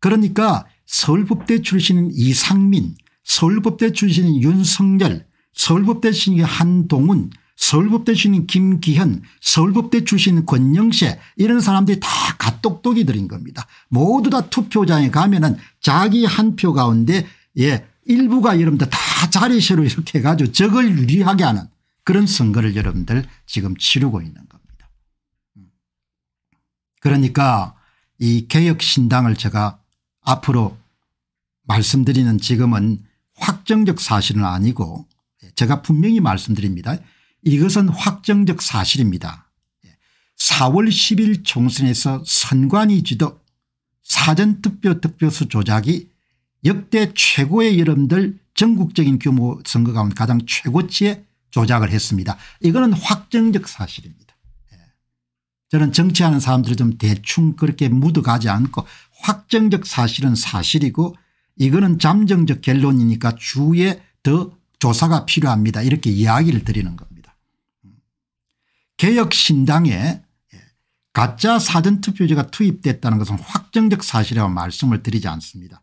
그러니까 서울법대 출신인 이상민 서울법대 출신인 윤석열 서울법대 출신인 한동훈 서울법대 출신인 김기현 서울법대 출신인 권영세 이런 사람들이 다 갓똑똑이들인 겁니다. 모두 다 투표장에 가면 은 자기 한 표 가운데 예 일부가 여러분들 다 자리세로 이렇게 해가지고 적을 유리하게 하는 그런 선거를 여러분들 지금 치르고 있는 겁니다. 그러니까 이 개혁신당을 제가 앞으로 말씀드리는 지금은 확정적 사실은 아니고 제가 분명히 말씀드립니다. 이것은 확정적 사실입니다. 4월 10일 총선에서 선관위 지도 사전투표 득표수 조작이 역대 최고의 여러분들 전국적인 규모 선거 가운데 가장 최고치의 조작을 했습니다. 이거는 확정적 사실입니다. 예. 저는 정치하는 사람들이좀 대충 그렇게 묻어가지 않고 확정적 사실은 사실이고 이거는 잠정적 결론이니까 주에 더 조사가 필요합니다. 이렇게 이야기를 드리는 겁니다. 개혁신당에 예, 가짜 사전투표제가 투입됐다는 것은 확정적 사실이라고 말씀을 드리지 않습니다.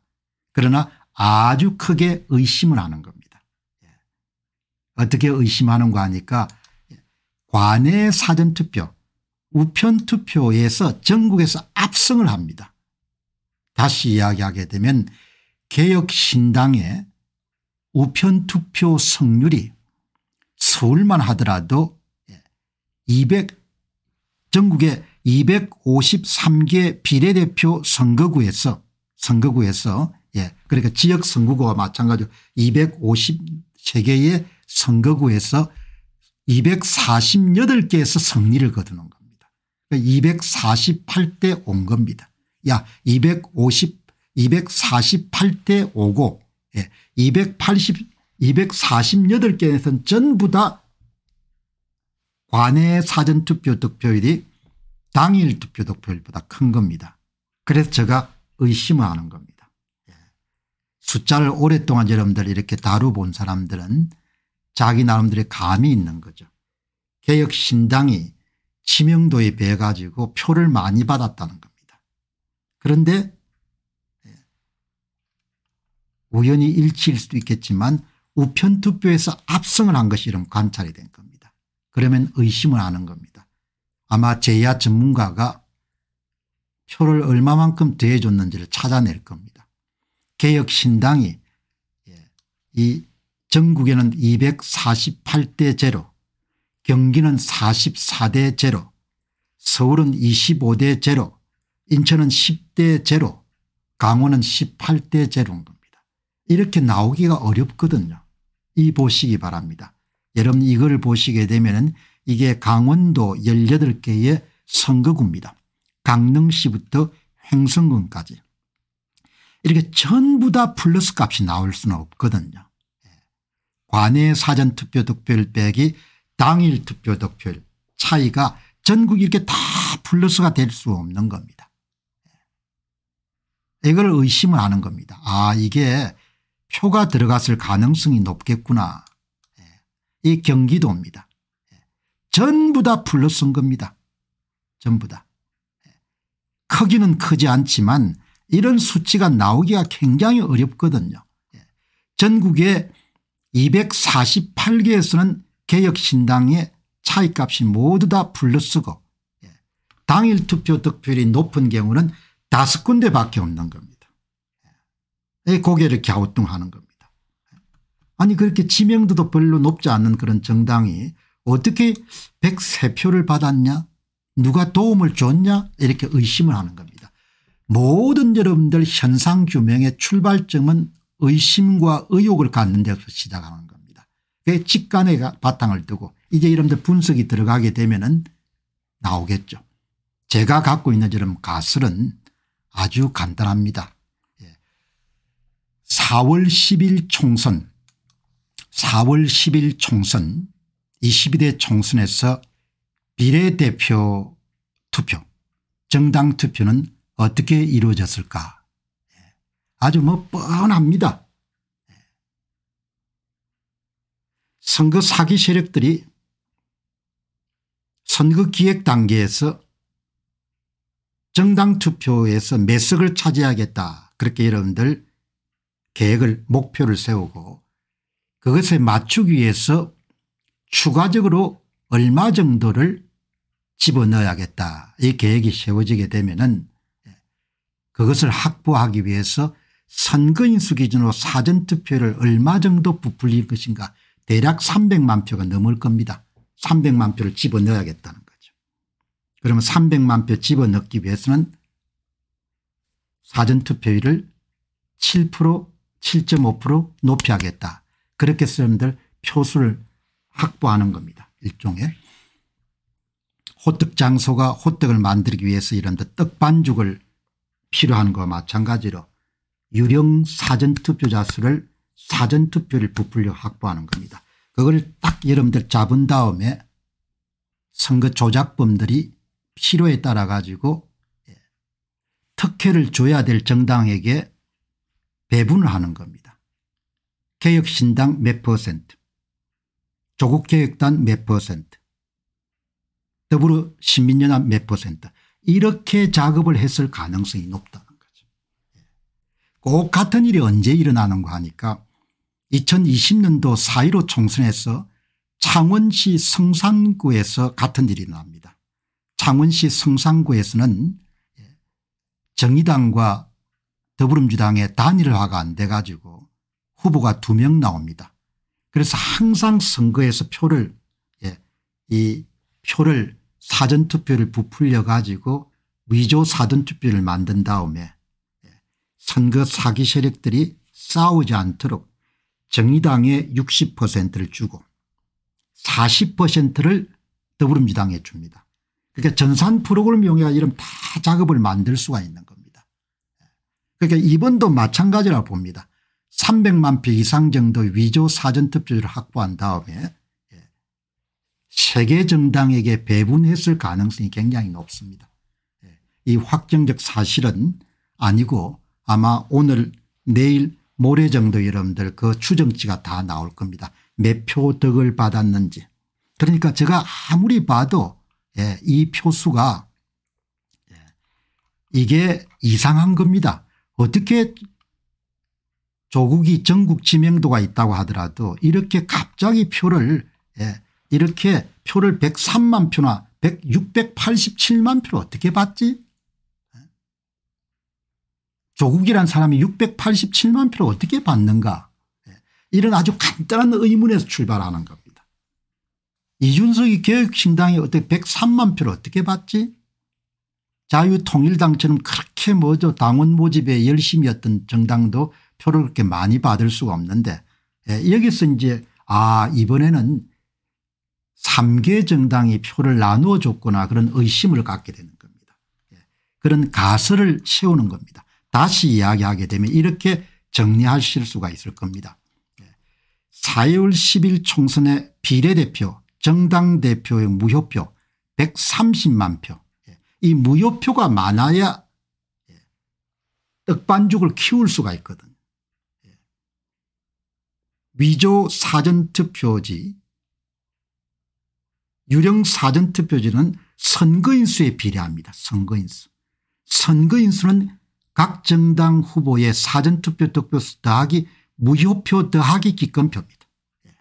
그러나 아주 크게 의심을 하는 겁니다. 어떻게 의심하는 가 하니까 관내 사전투표 우편투표에서 전국에서 압승을 합니다. 다시 이야기하게 되면 개혁신당의 우편투표 성률이 서울만 하더라도 200 전국의 253개 비례대표 선거구에서 선거구에서 예 그러니까 지역 선거구와 마찬가지로 253개의 선거구에서 248개에서 승리를 거두는 겁니다. 그러니까 248대 온 겁니다. 야 250, 248대 오고 예, 280, 248개에서는 전부 다 관내 사전투표 득표율이 당일 투표 득표율보다 큰 겁니다. 그래서 제가 의심을 하는 겁니다. 예. 숫자를 오랫동안 여러분들 이렇게 다뤄본 사람들은 자기 나름대로의 감이 있는 거죠. 개혁신당이 지명도에 배해 가지고 표를 많이 받았다는 겁니다. 그런데 예, 우연히 일치일 수도 있겠지만 우편투표에서 압승을 한 것이 이런 관찰이 된 겁니다. 그러면 의심을 하는 겁니다. 아마 제야 전문가가 표를 얼마만큼 대해줬는지를 찾아낼 겁니다. 개혁신당이 예, 이 전국에는 248대 제로 경기는 44대 제로 서울은 25대 제로 인천은 10대 제로 강원은 18대 제로인 겁니다. 이렇게 나오기가 어렵거든요. 이 보시기 바랍니다. 여러분 이걸 보시게 되면 이게 강원도 18개의 선거구입니다. 강릉시부터 횡성군까지 이렇게 전부 다 플러스 값이 나올 수는 없거든요. 관외 사전투표 득표율 빼기 당일 투표 득표율 차이가 전국 이렇게 다 플러스가 될 수 없는 겁니다. 예. 이걸 의심을 하는 겁니다. 아 이게 표가 들어갔을 가능성이 높겠구나. 예. 이 경기도입니다. 예. 전부 다 플러스인 겁니다. 전부 다. 크기는 크지 않지만 이런 수치가 나오기가 굉장히 어렵거든요. 전국에 248개에서는 개혁신당의 차이값이 모두 다 불러쓰고 예, 당일 투표 득표율이 높은 경우는 다섯 군데밖에 없는 겁니다. 예, 고개를 갸우뚱하는 겁니다. 아니 그렇게 지명도도 별로 높지 않은 그런 정당이 어떻게 103표를 받았냐 누가 도움을 줬냐 이렇게 의심을 하는 겁니다. 모든 여러분들 현상규명의 출발점은 의심과 의욕을 갖는 데서 시작하는 겁니다. 그게 직관에 바탕을 두고 이제 이런데 분석이 들어가게 되면 은 나오겠죠. 제가 갖고 있는 저런 가설은 아주 간단합니다. 4월 예. 10일 총선 4월 10일 총선 22대 총선에서 비례대표 투표 정당 투표는 어떻게 이루어졌을까 아주 뭐 뻔합니다. 선거 사기 세력들이 선거 기획 단계에서 정당 투표에서 매석을 차지하겠다 그렇게 여러분들 계획을 목표를 세우고 그것에 맞추기 위해서 추가적으로 얼마 정도를 집어넣어야겠다 이 계획이 세워지게 되면 은 그것을 확보하기 위해서 선거인수 기준으로 사전투표를 얼마 정도 부풀릴 것인가 대략 300만 표가 넘을 겁니다. 300만 표를 집어넣어야겠다는 거죠. 그러면 300만 표 집어넣기 위해서는 사전투표율을 7% 7.5% 높여야겠다. 그렇게 사람들 표수를 확보하는 겁니다. 일종의 호떡 장소가 호떡을 만들기 위해서 이런 데 떡반죽을 필요한 것과 마찬가지로 유령 사전투표자 수를 사전투표를 부풀려 확보하는 겁니다. 그걸 딱 여러분들 잡은 다음에 선거 조작범들이 필요에 따라 가지고 예, 특혜를 줘야 될 정당에게 배분을 하는 겁니다. 개혁신당 몇 퍼센트 조국개혁단 몇 퍼센트 더불어 신민연합 몇 퍼센트 이렇게 작업을 했을 가능성이 높다. 꼭 같은 일이 언제 일어나는가 하니까 2020년도 4.15 총선에서 창원시 성산구에서 같은 일이 일어납니다. 창원시 성산구에서는 정의당과 더불어민주당의 단일화가 안 돼 가지고 후보가 두 명 나옵니다. 그래서 항상 선거에서 표를 예, 이 표를 사전투표를 부풀려 가지고 위조 사전투표를 만든 다음에 선거 사기 세력들이 싸우지 않도록 정의당에 60%를 주고 40%를 더불어민주당에 줍니다. 그러니까 전산 프로그램 용해가 이름 다 작업을 만들 수가 있는 겁니다. 그러니까 이번도 마찬가지라 봅니다. 300만 표 이상 정도 위조 사전 투표를 확보한 다음에 예, 세계 정당에게 배분했을 가능성이 굉장히 높습니다. 예, 이 확정적 사실은 아니고 아마 오늘 내일 모레 정도 여러분들 그 추정치가 다 나올 겁니다. 몇표 득을 받았는지. 그러니까 제가 아무리 봐도 예, 이 표수가 예, 이게 이상한 겁니다. 어떻게 조국이 전국 지명도가 있다고 하더라도 이렇게 갑자기 표를 예, 이렇게 표를 103만 표나 100, 687만 표를 어떻게 받지 조국이란 사람이 687만 표를 어떻게 받는가 예. 이런 아주 간단한 의문에서 출발하는 겁니다. 이준석이 개혁신당이 어떻게 103만 표를 어떻게 받지 자유통일당처럼 그렇게 뭐죠 당원 모집에 열심히 했던 정당도 표를 그렇게 많이 받을 수가 없는데 예, 여기서 이제 아 이번에는 3개 정당이 표를 나누어 줬구나 그런 의심을 갖게 되는 겁니다. 예. 그런 가설을 채우는 겁니다. 다시 이야기하게 되면 이렇게 정리하실 수가 있을 겁니다. 4월 예. 10일 총선의 비례대표 정당 대표의 무효표 130만 표. 예. 이 무효표가 많아야 예, 떡반죽을 키울 수가 있거든. 위조 사전투표지 유령 사전투표지는 선거인수에 비례합니다. 선거인수. 선거인수는 각 정당 후보의 사전투표 득표수 더하기 무효표 더하기 기권표입니다. 예.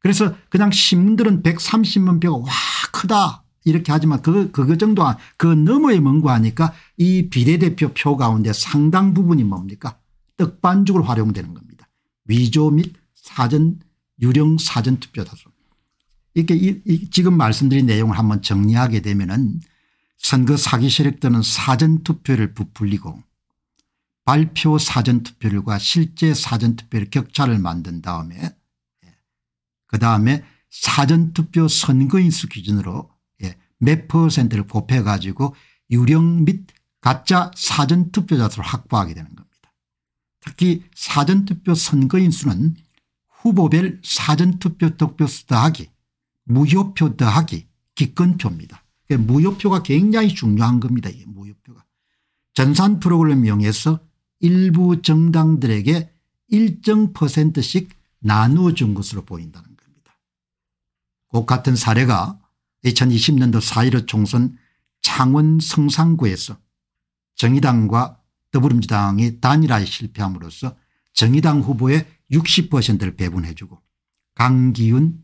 그래서 그냥 신문들은 130만 표가 와 크다 이렇게 하지만 그, 그거 정도 그 너머에 먼거 하니까 이 비례대표 표 가운데 상당 부분이 뭡니까 떡반죽으 활용되는 겁니다. 위조 및 사전 유령 사전투표 다수. 이렇게 이, 이 지금 말씀드린 내용을 한번 정리하게 되면 은 선거 사기 세력들은 사전투표를 부풀리고 발표 사전투표율과 실제 사전투표율 격차를 만든 다음에 예, 그 다음에 사전투표 선거인수 기준으로 예, 몇 퍼센트를 곱해 가지고 유령 및 가짜 사전투표자수를 확보하게 되는 겁니다. 특히 사전투표 선거인수는 후보별 사전투표 득표수 더하기 무효표 더하기 기권표입니다. 그러니까 무효표가 굉장히 중요한 겁니다. 무효표가. 전산 프로그램 이용해서 일부 정당들에게 일정 퍼센트씩 나누어 준 것으로 보인다는 겁니다. 곧 같은 사례가 2020년도 4.15 총선 창원 성산구에서 정의당과 더불어민주당이 단일화에 실패함으로써 정의당 후보의 60%를 배분해 주고 강기윤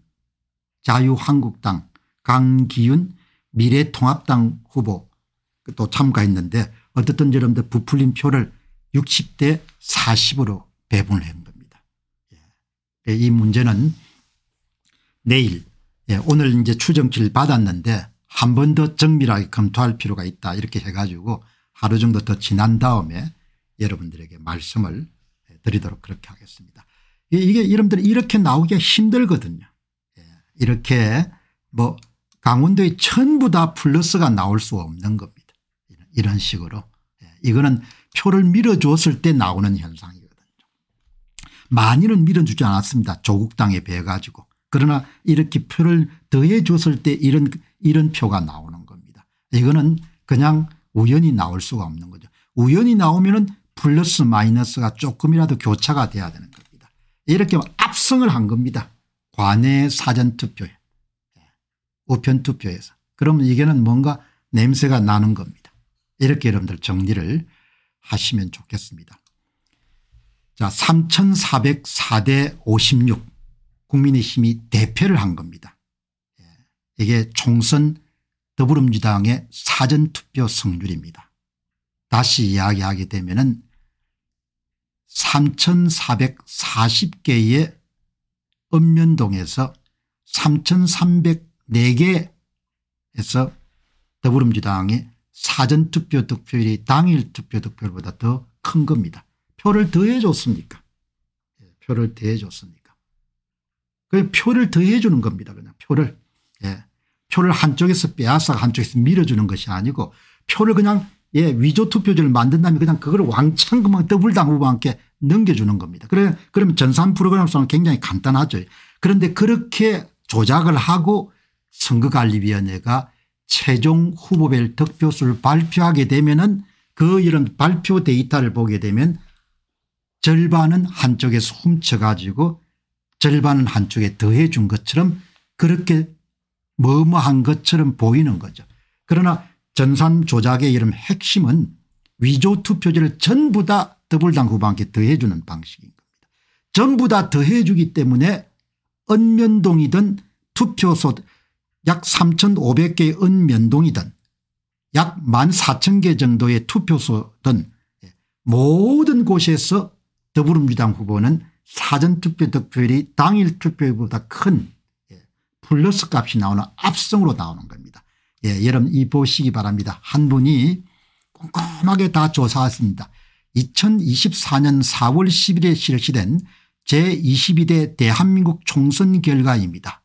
자유한국당 강기윤 미래통합당 후보 또 참가했는데 어떻든 여러분들 부풀린 표를 60대 40으로 배분을 한 겁니다. 예. 이 문제는 내일 예, 오늘 이제 추정치를 받았는데 한 번 더 정밀하게 검토할 필요가 있다 이렇게 해가지고 하루 정도 더 지난 다음에 여러분들에게 말씀을 드리도록 그렇게 하겠습니다. 이게 여러분들 이렇게 나오기가 힘들거든요. 예. 이렇게 뭐 강원도의 전부 다 플러스가 나올 수 없는 겁니다. 이런 식으로. 이거는 표를 밀어줬을 때 나오는 현상이거든요. 많이는 밀어주지 않았습니다. 조국당에 배 가지고. 그러나 이렇게 표를 더해 줬을 때 이런 이런 표가 나오는 겁니다. 이거는 그냥 우연히 나올 수가 없는 거죠. 우연히 나오면은 플러스 마이너스가 조금이라도 교차가 돼야 되는 겁니다. 이렇게 압승을 한 겁니다. 관내 사전투표에 예. 우편투표에서. 그러면 이게 뭔가 냄새가 나는 겁니다. 이렇게 여러분들 정리를 하시면 좋겠습니다. 자 3404대 56 국민의힘이 대패를 한 겁니다. 예, 이게 총선 더불어민주당의 사전투표 성률입니다. 다시 이야기하게 되면 은 3440개의 읍면동에서 3304개에서 더불어민주당이 사전투표 득표율이 당일 투표 득표율보다 더 큰 겁니다. 표를 더해 줬습니까? 예, 표를 더해 줬습니까? 그 표를 더해 주는 겁니다. 그냥 표를. 예. 표를 한쪽에서 빼앗아 한쪽에서 밀어주는 것이 아니고 표를 그냥 예, 위조 투표제를 만든 다음 그냥 그걸 왕창 그만 더블 당후보와 함 넘겨주는 겁니다. 그래, 그럼 전산 프로그램상은 굉장히 간단하죠. 그런데 그렇게 조작을 하고 선거관리위원회가 최종 후보별 득표수를 발표하게 되면은 그 이런 발표 데이터를 보게 되면 절반은 한쪽에서 훔쳐가지고 절반은 한쪽에 더해 준 것처럼 그렇게 머머한 것처럼 보이는 거죠. 그러나 전산 조작의 이런 핵심은 위조 투표지를 전부 다더블당 후반기에 더해 주는 방식인 겁니다. 전부 다 더해 주기 때문에 언면동이든 투표소 든약 3,500개의 은면동이든 약 14,000개 정도의 투표소 든 예, 모든 곳에서 더불어민주당 후보는 사전투표 득표율이 당일 투표율보다 큰 예, 플러스 값이 나오는 압승으로 나오는 겁니다. 예, 여러분 이 보시기 바랍니다. 한 분이 꼼꼼하게 다 조사했습니다. 2024년 4월 10일에 실시된 제22대 대한민국 총선 결과입니다.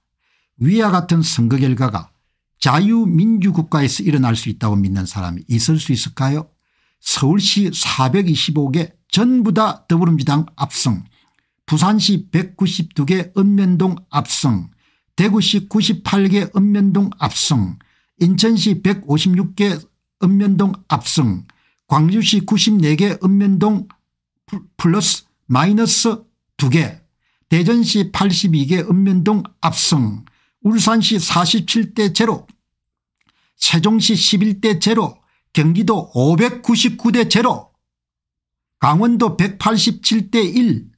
위와 같은 선거 결과가 자유민주국가에서 일어날 수 있다고 믿는 사람이 있을 수 있을까요 서울시 425개 전부 다 더불어민주당 압승 부산시 192개 읍면동 압승 대구시 98개 읍면동 압승 인천시 156개 읍면동 압승 광주시 94개 읍면동 플러스 마이너스 2개 대전시 82개 읍면동 압승 울산시 47대 제로 세종시 11대 제로 경기도 599대 제로 강원도 187대 1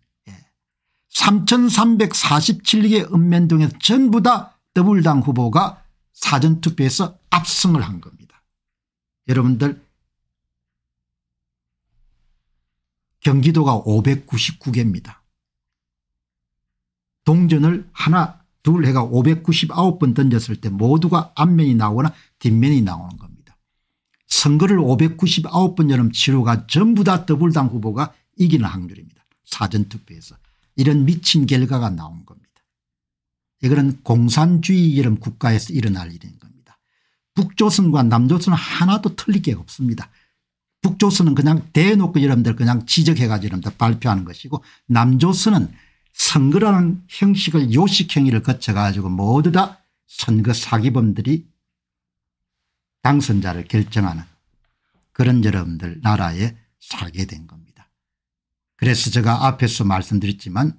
3347개 읍면동에서 전부 다 더블당 후보가 사전투표에서 압승을 한 겁니다. 여러분들 경기도가 599개입니다. 동전을 하나 둘 해가 599번 던졌을 때 모두가 앞면이 나오거나 뒷면이 나오는 겁니다. 선거를 599번여름 치료가 전부 다더블당 후보가 이기는 확률입니다. 사전투표에서. 이런 미친 결과가 나온 겁니다. 이거는 공산주의 여름 국가에서 일어날 일인 겁니다. 북조선과 남조선은 하나도 틀릴 게 없습니다. 북조선은 그냥 대놓고 여러분들 그냥 지적해가지고 여러분들 발표하는 것이고 남조선은 선거라는 형식을 요식행위를 거쳐가지고 모두 다 선거 사기범들이 당선자를 결정하는 그런 여러분들 나라에 살게 된 겁니다. 그래서 제가 앞에서 말씀드렸지만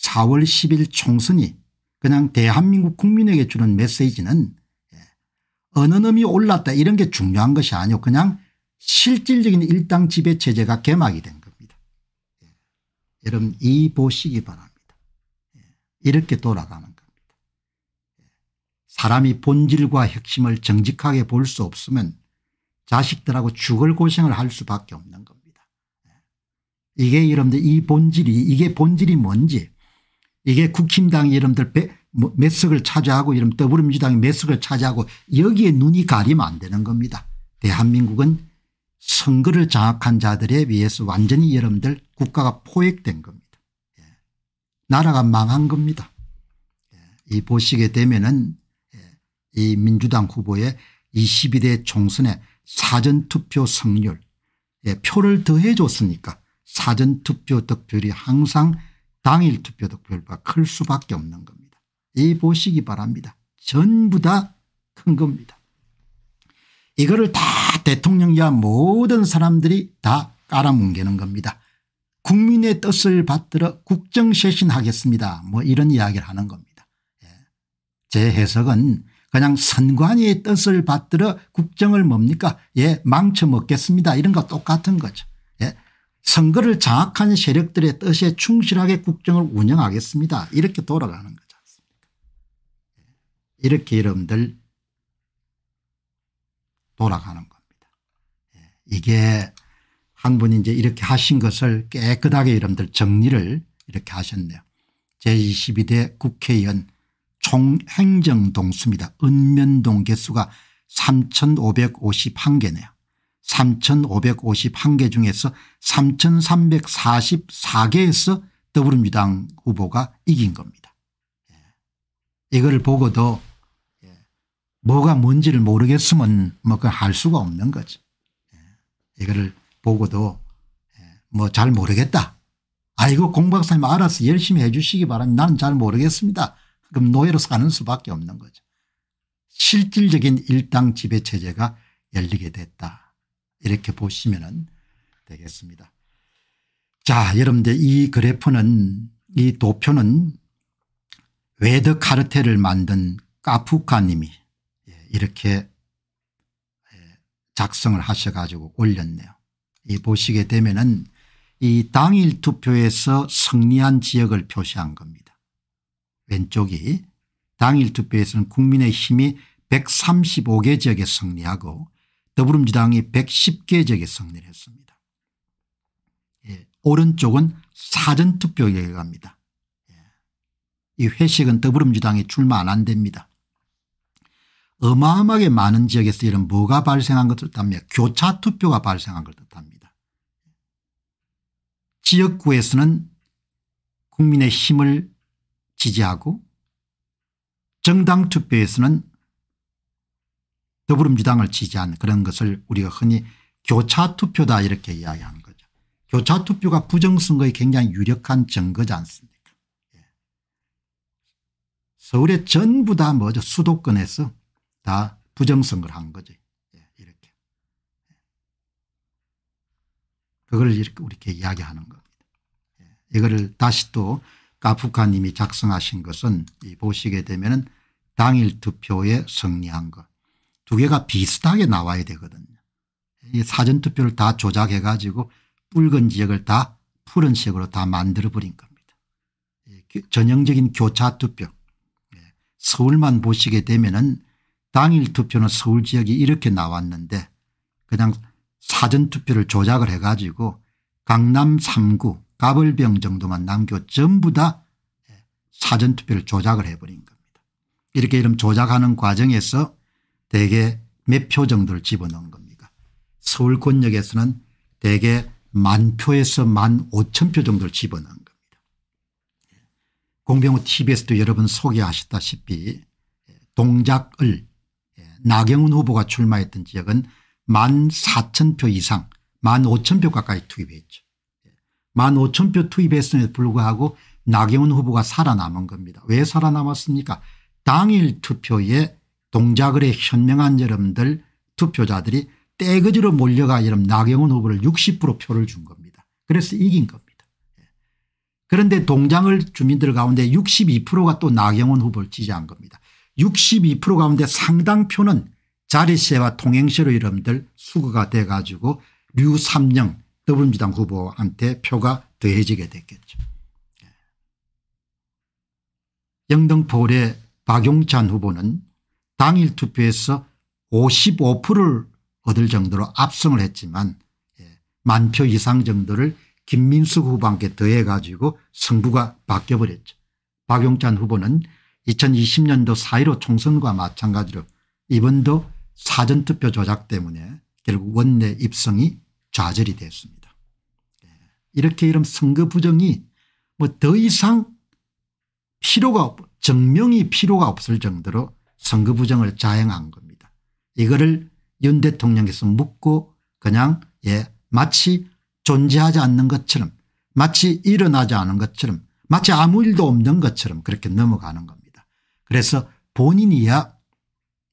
4월 10일 총선이 그냥 대한민국 국민에게 주는 메시지는 예, 어느 놈이 올랐다 이런 게 중요한 것이 아니고 그냥 실질적인 일당 지배체제가 개막이 된 겁니다. 여러분 이 보시기 바랍니다. 예, 이렇게 돌아가는 겁니다. 예, 사람이 본질과 핵심을 정직하게 볼 수 없으면 자식들하고 죽을 고생을 할 수밖에 없는 겁니다. 예, 이게 여러분들 이 본질이 이게 본질이 뭔지 이게 국힘당이 여러분들 몇 뭐, 석을 차지하고 여러분 더불어민주당이 몇 석을 차지하고 여기에 눈이 가리면 안 되는 겁니다. 대한민국은 선거를 장악한 자들에 의해서 완전히 여러분들 국가가 포획된 겁니다. 예. 나라가 망한 겁니다. 예. 이 보시게 되면은 예. 이 민주당 후보의 22대 총선의 사전투표 승률 예, 표를 더해 줬으니까 사전투표 득표율이 항상 당일 투표 득표율보클 수밖에 없는 겁니다. 이 보시기 바랍니다. 전부 다 큰 겁니다. 이거를 다 대통령이야 모든 사람들이 다 깔아뭉개는 겁니다. 국민의 뜻을 받들어 국정쇄신하겠습니다. 뭐 이런 이야기를 하는 겁니다. 예. 제 해석은 그냥 선관위의 뜻을 받들어 국정을 뭡니까 예 망쳐먹겠습니다. 이런 거 똑같은 거죠. 예. 선거를 장악한 세력들의 뜻에 충실하게 국정을 운영하겠습니다. 이렇게 돌아가는 거지 예. 이렇게 여러분들 돌아가는 겁니다. 예, 이게 한 분이 이제 이렇게 하신 것을 깨끗하게 여러분들 정리를 이렇게 하셨네요. 제22대 국회의원 총행정동수입니다. 읍면동 개수가 3551개네요. 3551개 중에서 3344개에서 더불어민주당 후보가 이긴 겁니다. 예, 이걸 보고도 뭐가 뭔지를 모르겠으면 뭐 그 할 수가 없는 거죠. 예. 이거를 보고도 예, 뭐잘 모르겠다. 아이고 공 박사님 알아서 열심히 해 주시기 바랍니다. 나는 잘 모르겠습니다. 그럼 노예로 사는 수밖에 없는 거죠. 실질적인 일당 지배체제가 열리게 됐다. 이렇게 보시면 되겠습니다. 자 여러분들 이 그래프는 이 도표는 웨드 카르텔을 만든 까푸카님이 이렇게 예, 작성을 하셔가지고 올렸네요. 이 보시게 되면은 이 당일 투표에서 승리한 지역을 표시한 겁니다. 왼쪽이 당일 투표에서는 국민의힘이 135개 지역에 승리하고 더불어민주당이 110개 지역에 승리를 했습니다. 예. 오른쪽은 사전투표에 갑니다. 예. 이 회식은 더불어민주당이 출마 안 한답니다. 어마어마하게 많은 지역에서 이런 뭐가 발생한 것을 뜻하며 교차 투표가 발생한 걸 뜻합니다. 지역구에서는 국민의 힘을 지지하고 정당 투표에서는 더불어민주당을 지지한 그런 것을 우리가 흔히 교차 투표다 이렇게 이야기하는 거죠. 교차 투표가 부정선거에 굉장히 유력한 증거지 않습니까 예. 서울의 전부 다 뭐죠 수도권에서 다부정성을한 거죠. 예, 이렇게. 그걸 이렇게 이렇게 이야기하는 겁니다. 예, 이거를 다시 또 카프카 님이 작성하신 것은 보시게 되면 당일 투표에 승리한 것. 두 개가 비슷하게 나와야 되거든요. 이 사전투표를 다 조작해 가지고 붉은 지역을 다 푸른 색으로 다 만들어버린 겁니다. 예, 전형적인 교차투표. 서울만 보시게 되면은 당일 투표는 서울 지역이 이렇게 나왔는데 그냥 사전투표를 조작을 해가지고 강남 3구 가벌병 정도만 남겨 전부 다 예, 사전투표를 조작을 해버린 겁니다. 이렇게 이런 조작하는 과정에서 대개 몇 표 정도를 집어넣은 겁니까 서울 권역에서는 대개 만 표에서 만 5천 표 정도를 집어넣은 겁니다. 공병호 tv에서도 여러분 소개하셨다시피 예, 동작을 나경원 후보가 출마했던 지역은 1만 4천 표 이상 1만 5천 표 가까이 투입했죠. 1만 5천 표 투입했음에도 불구하고 나경원 후보가 살아남은 겁니다. 왜 살아남았습니까 당일 투표에 동작을해 현명한 여러분들 투표자들이 떼거지로 몰려가 여러분 나경원 후보를 60% 표를 준 겁니다. 그래서 이긴 겁니다. 그런데 동작을 주민들 가운데 62%가 또 나경원 후보를 지지한 겁니다. 62% 가운데 상당표는 자리세와 통행세로 여러분들 수거가 돼 가지고 류삼령 더불어민주당 후보한테 표가 더해지게 됐겠죠. 예. 영등포의 박용찬 후보는 당일 투표에서 55%를 얻을 정도로 압승을 했지만 예, 만표 이상 정도를 김민숙 후보한테 더해 가지고 승부가 바뀌어버렸죠. 박용찬 후보는 2020년도 4.15 총선과 마찬가지로 이번도 사전투표 조작 때문에 결국 원내 입성이 좌절이 됐습니다. 예, 이렇게 이런 선거 부정이 뭐 더 이상 필요가 없, 증명이 필요가 없을 정도로 선거 부정을 자행한 겁니다. 이거를 윤 대통령께서 묻고 그냥 예 마치 존재하지 않는 것처럼 마치 일어나지 않은 것처럼 마치 아무 일도 없는 것처럼 그렇게 넘어가는 겁니다. 그래서 본인이야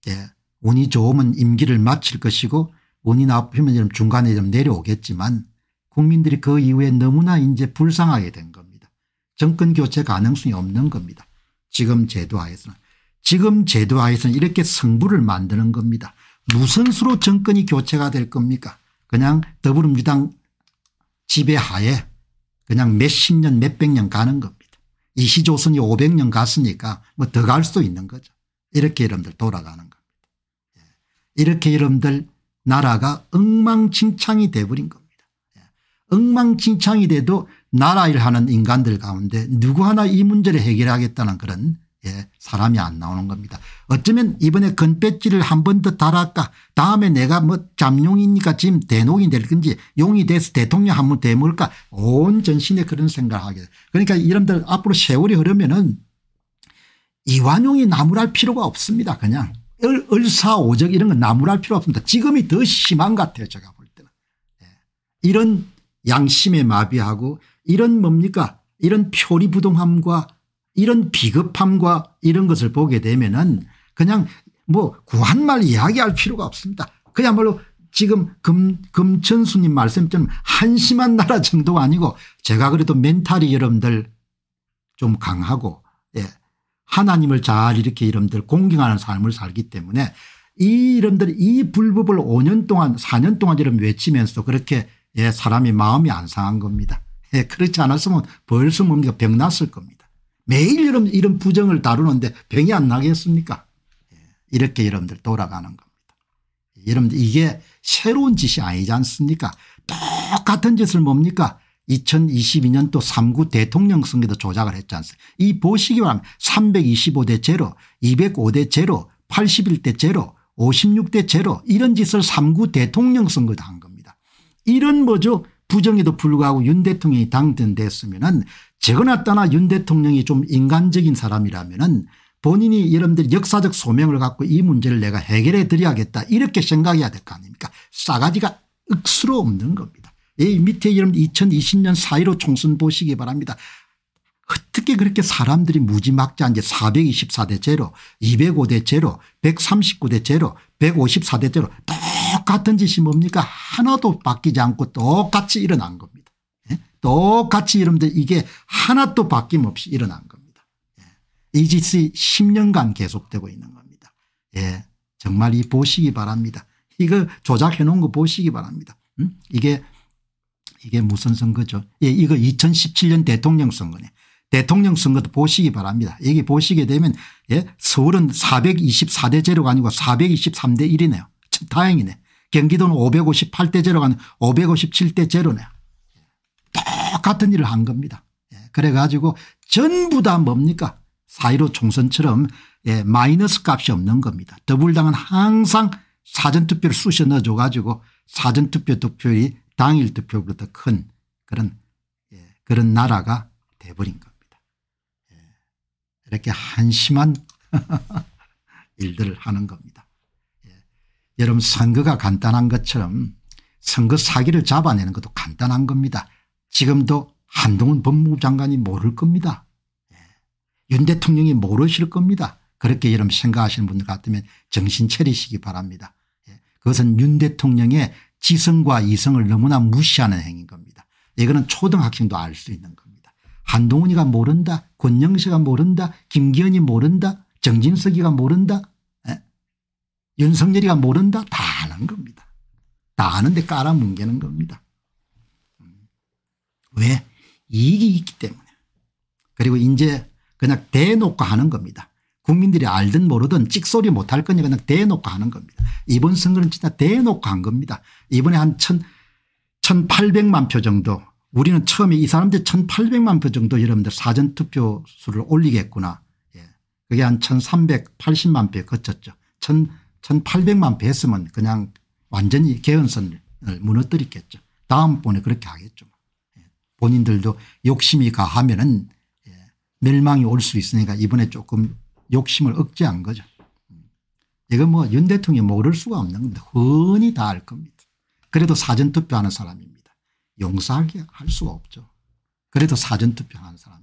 예, 운이 좋으면 임기를 마칠 것이고 운이 나쁘면 좀 중간에 좀 내려오겠지만 국민들이 그 이후에 너무나 이제 불쌍하게 된 겁니다. 정권 교체 가능성이 없는 겁니다. 지금 제도하에서는. 지금 제도하에서는 이렇게 성부를 만드는 겁니다. 무슨 수로 정권이 교체가 될 겁니까 그냥 더불어민주당 지배하에 그냥 몇 십 년 몇 백 년 가는 겁니다. 이 시조선이 500년 갔으니까 뭐 더 갈 수도 있는 거죠. 이렇게 여러분들 돌아가는 겁니다. 예. 이렇게 여러분들 나라가 엉망진창이 돼버린 겁니다. 예. 엉망진창이 돼도 나라일 하는 인간들 가운데 누구 하나 이 문제를 해결하겠다는 그런 예, 사람이 안 나오는 겁니다. 어쩌면 이번에 건배지를 한 번 더 달아까 다음에 내가 뭐 잠룡이니까 지금 대농이 될 건지 용이 돼서 대통령 한 번 되물까 온 전신에 그런 생각을 하게 그러니까 이름들 앞으로 세월이 흐르면은 이완용이 나무랄 필요가 없습니다. 그냥 을, 을사오적 이런 건 나무랄 필요 없습니다. 지금이 더 심한 것 같아요. 제가 볼 때는. 예. 이런 양심에 마비하고 이런 뭡니까 이런 표리부동함과 이런 비겁함과 이런 것을 보게 되면은 그냥 뭐 구한말 이야기할 필요가 없습니다. 그야말로 지금 금, 금천수님 말씀처럼 한심한 나라 정도가 아니고 제가 그래도 멘탈이 여러분들 좀 강하고 예. 하나님을 잘 이렇게 여러분들 공경하는 삶을 살기 때문에 이 여러분들 이 불법을 5년 동안 4년 동안 여러 외치면서 그렇게 예, 사람이 마음이 안 상한 겁니다. 예, 그렇지 않았으면 벌써 뭡니까 병 났을 겁니다. 매일 여러분 이런 부정을 다루는데 병이 안 나겠습니까 예, 이렇게 여러분들 돌아가는 겁니다. 여러분들 이게 새로운 짓이 아니지 않습니까 똑같은 짓을 뭡니까 2022년 또 3구 대통령 선거도 조작을 했지 않습니까 이 보시기 바랍니다. 325대 제로 205대 제로 81대 제로 56대 제로 이런 짓을 3구 대통령 선거도 한 겁니다. 이런 뭐죠 부정에도 불구하고 윤 대통령이 당선됐으면은 적거나 따나 윤 대통령이 좀 인간적인 사람이라면은 본인이 여러분들 역사적 소명을 갖고 이 문제를 내가 해결해 드려야겠다 이렇게 생각해야 될 거 아닙니까 싸가지가 억수로 없는 겁니다. 이 밑에 여러분 2020년 4.15 총선 보시기 바랍니다. 어떻게 그렇게 사람들이 무지막지한 지 424대 제로 205대 제로 139대 제로 154대 제로 똑같은 짓이 뭡니까 하나도 바뀌지 않고 똑같이 일어난 겁니다. 예? 똑같이 여러분 이게 하나도 바뀜없이 일어난 겁니다. 예? 이 짓이 10년간 계속되고 있는 겁니다. 예. 정말 이 보시기 바랍니다. 이거 조작해 놓은 거 보시기 바랍니다. 음? 이게 이게 무슨 선거죠 예, 이거 2017년 대통령 선거네. 대통령 선거도 보시기 바랍니다. 여기 보시게 되면 예, 서울은 424대 제로가 아니고 423대 1이네요. 참 다행이네. 경기도는 558대 제로가 아 557대 제로네 똑같은 일을 한 겁니다. 예, 그래 가지고 전부 다 뭡니까 사1로 총선처럼 예, 마이너스 값이 없는 겁니다. 더불당은 항상 사전투표를 쑤셔 넣어줘 가지고 사전투표 득표율이 당일 투표보다 큰 그런 예, 그런 나라가 돼버린 겁니다. 예, 이렇게 한심한 일들을 하는 겁니다. 여러분 선거가 간단한 것처럼 선거 사기를 잡아내는 것도 간단한 겁니다. 지금도 한동훈 법무부 장관이 모를 겁니다. 예. 윤 대통령이 모르실 겁니다. 그렇게 여러분 생각하시는 분들 같으면 정신 차리시기 바랍니다. 예. 그것은 윤 대통령의 지성과 이성을 너무나 무시하는 행위인 겁니다. 이거는 초등학생도 알 수 있는 겁니다. 한동훈이가 모른다 권영세가 모른다 김기현이 모른다 정진석이가 모른다 윤석열이가 모른다? 다 아는 겁니다. 다 아는데 깔아뭉개는 겁니다. 음. 왜? 이익이 있기 때문에. 그리고 이제 그냥 대놓고 하는 겁니다. 국민들이 알든 모르든 찍소리 못할 거니까 그냥 대놓고 하는 겁니다. 이번 선거는 진짜 대놓고 한 겁니다. 이번에 한 천, 1800만 표 정도 우리는 처음에 이 사람들 1800만 표 정도 여러분들 사전투표 수를 올리겠구나. 예. 그게 한 1380만 표 거쳤죠. 1 3 1800만 배 했으면 그냥 완전히 개연선을 무너뜨렸겠죠. 다음번에 그렇게 하겠죠. 예. 본인들도 욕심이 가하면 은 예, 멸망이 올 수 있으니까 이번에 조금 욕심을 억제한 거죠. 음. 이건 뭐윤 대통령이 모를 수가 없는 겁니다. 흔히 다 알 겁니다. 그래도 사전투표하는 사람입니다. 용서하게 할 수가 없죠. 그래도 사전투표하는 사람.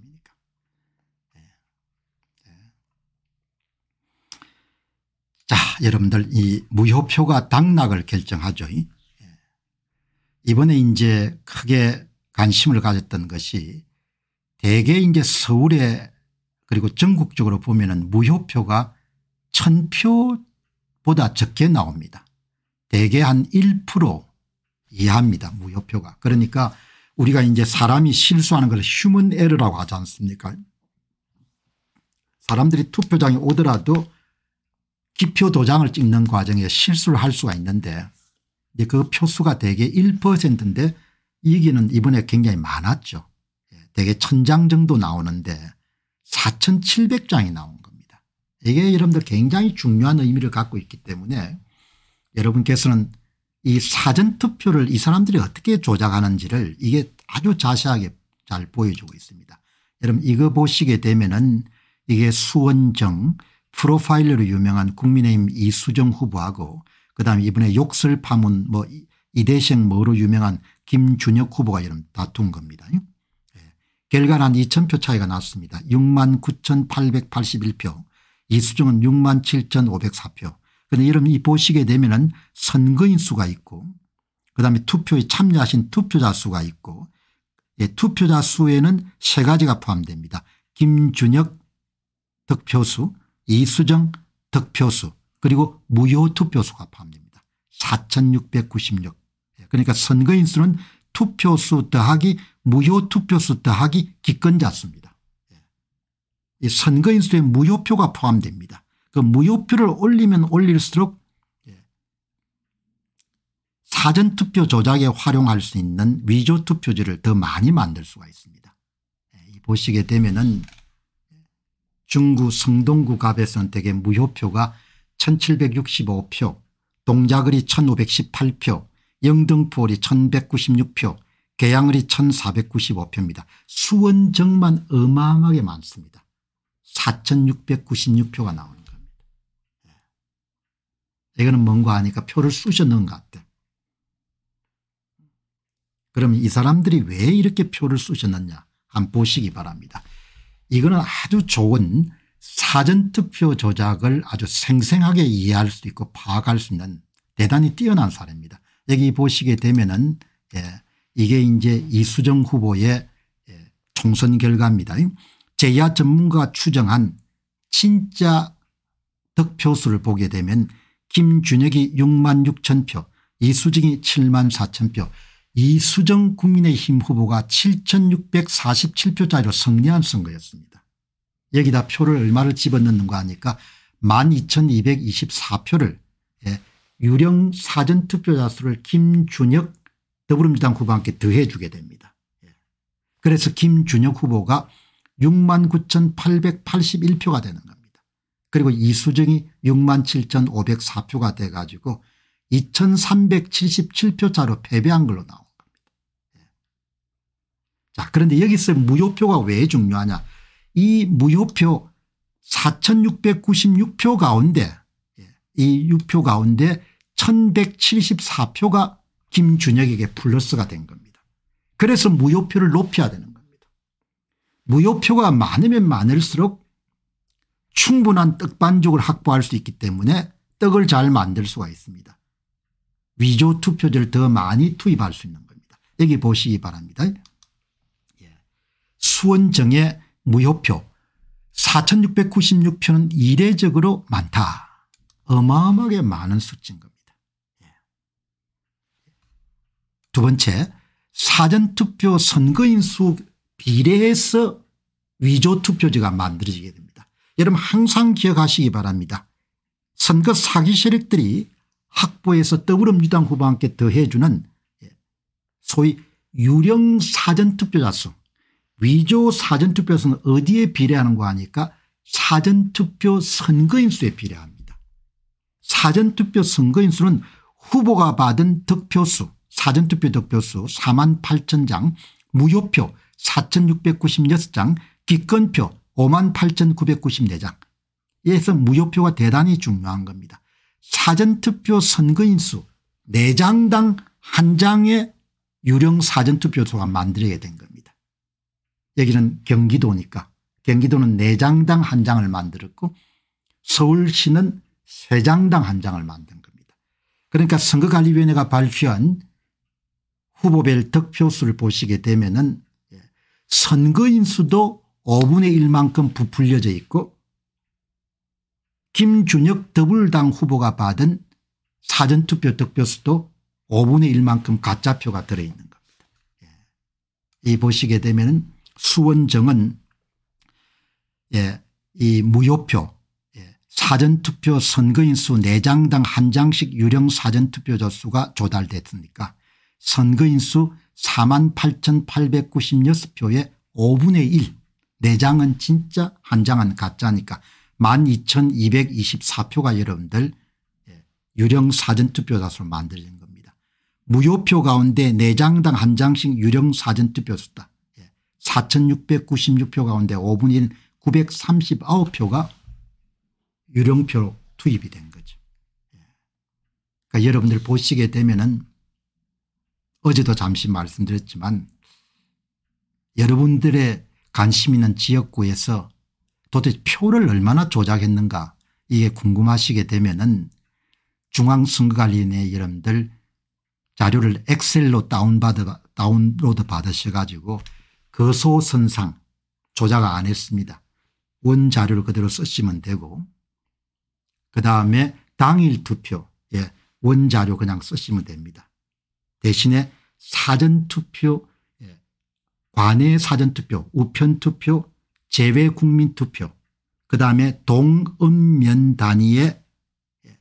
자 여러분들 이 무효표가 당락을 결정하죠. 이번에 이제 크게 관심을 가졌던 것이 대개 이제 서울에 그리고 전국적으로 보면은 무효표가 천표보다 적게 나옵니다. 대개 한 1% 이하입니다. 무효표가. 그러니까 우리가 이제 사람이 실수하는 걸 휴먼 에러라고 하지 않습니까 사람들이 투표장에 오더라도 기표 도장을 찍는 과정에 실수를 할 수가 있는데 그 표수가 대개 1%인데 이기는 이번에 굉장히 많았죠. 예, 대개 천장 정도 나오는데 4700장이 나온 겁니다. 이게 여러분들 굉장히 중요한 의미를 갖고 있기 때문에 여러분께서는 이 사전투표를 이 사람들이 어떻게 조작하는지를 이게 아주 자세하게 잘 보여주고 있습니다. 여러분 이거 보시게 되면은 이게 수원정 프로파일러로 유명한 국민의힘 이수정 후보하고 그다음에 이번에 욕설 파문 뭐 이대생 뭐로 유명한 김준혁 후보가 이런 다툰 겁니다. 예. 결과는 2 0표 차이가 났습니다. 6만 9,881표 이수정은 6만 7,504표 그런데 이러이 보시게 되면 은 선거인 수가 있고 그다음에 투표에 참여하신 투표자 수가 있고 예, 투표자 수에는 세 가지가 포함됩니다. 김준혁 득표수 이수정 득표수 그리고 무효투표수가 포함됩니다. 4696. 예, 그러니까 선거인 수는 투표수 더하기 무효투표수 더하기 기권자 수입니다. 예, 이 선거인 수에 무효표가 포함됩니다. 그 무효표를 올리면 올릴수록 예, 사전투표 조작에 활용할 수 있는 위조투표지를 더 많이 만들 수가 있습니다. 보시게 되면은 중구 성동구 갑의 선택에 무효표가 1765표 동자을리 1518표 영등포리 1196표 계양을이 1495표입니다. 수원정만 어마어마하게 많습니다. 4696표가 나오는 겁니다. 예. 이거는 뭔가 하니까 표를 쑤셔 넣은 것 같아요. 그러면 이 사람들이 왜 이렇게 표를 쑤셨느냐 한번 보시기 바랍니다. 이거는 아주 좋은 사전투표 조작을 아주 생생하게 이해할 수 있고 파악할 수 있는 대단히 뛰어난 사례입니다. 여기 보시게 되면은 예, 이게 이제 이수정 후보의 예, 총선 결과입니다. 제야 전문가가 추정한 진짜 득표수를 보게 되면 김준혁이 6만 6천 표 이수정이 7만 4천 표 이수정 국민의힘 후보가 7647표짜리로 승리한 선거였습니다. 여기다 표를 얼마를 집어넣는가 하니까 12224표를 예, 유령 사전투표자 수를 김준혁 더불어민주당 후보와 함 더해 주게 됩니다. 예. 그래서 김준혁 후보가 69,881표가 되는 겁니다. 그리고 이수정이 67,504표가 돼가지고 2377표 차로 패배한 걸로 나옵니다. 자, 그런데 여기서 무효표가 왜 중요하냐. 이 무효표 4696표 가운데 예, 이 6표 가운데 1174표가 김준혁에게 플러스가 된 겁니다. 그래서 무효표를 높여야 되는 겁니다. 무효표가 많으면 많을수록 충분한 떡반죽을 확보할 수 있기 때문에 떡을 잘 만들 수가 있습니다. 위조 투표제를 더 많이 투입할 수 있는 겁니다. 여기 보시기 바랍니다. 수원정의 무효표 4696표는 이례적으로 많다. 어마어마하게 많은 수치인 겁니다. 예. 두 번째 사전투표 선거인수 비례해서 위조투표지가 만들어지게 됩니다. 여러분 항상 기억하시기 바랍니다. 선거 사기 세력들이 학보에서 더불어민주당 후보와 함께 더해주는 예, 소위 유령 사전투표자 수 위조 사전투표에서는 어디에 비례하는 거 아니까 사전투표 선거인수에 비례합니다. 사전투표 선거인수는 후보가 받은 득표수 사전투표 득표수 4만 8천 장 무효표 4,696장 기권표 5만 8,994장 에서 무효표가 대단히 중요한 겁니다. 사전투표 선거인수 4장당 1장의 유령 사전투표소가 만들어야 된 거예요. 여기는 경기도니까 경기도는 4장당 한 장을 만들었고 서울시는 3장당 한 장을 만든 겁니다. 그러니까 선거관리위원회가 발표한 후보별 득표수를 보시게 되면 은 예, 선거인 수도 5분의 1만큼 부풀려져 있고 김준혁 더블당 후보가 받은 사전투표 득표수도 5분의 1만큼 가짜표가 들어있는 겁니다. 예. 이 보시게 되면 수원정은 예, 이 무효표 예, 사전투표 선거인 수 4장당 한장씩 유령 사전투표자 수가 조달됐으니까 선거인 수 4만 8,896표의 5분의 1 4장은 진짜 한장은 가짜니까 12,224표가 여러분들 예, 유령 사전투표자 수를 만들린 겁니다. 무효표 가운데 4장당 한장씩 유령 사전투표수다. 4,696표 가운데 5분인 939표가 유령표로 투입이 된 거죠. 예. 그러니까 여러분들 보시게 되면은 어제도 잠시 말씀드렸지만 여러분들의 관심 있는 지역구에서 도대체 표를 얼마나 조작했는가 이게 궁금하시게 되면은 중앙선거관리위원 여러분들 자료를 엑셀로 다운받아, 다운로드 받으셔가지고 거소선상 조작 안 했습니다. 원자료를 그대로 쓰시면 되고 그다음에 당일 투표 예, 원자료 그냥 쓰시면 됩니다. 대신에 사전투표 예, 관외 사전투표 우편투표 제외 국민투표 그다음에 동읍면 단위의 예,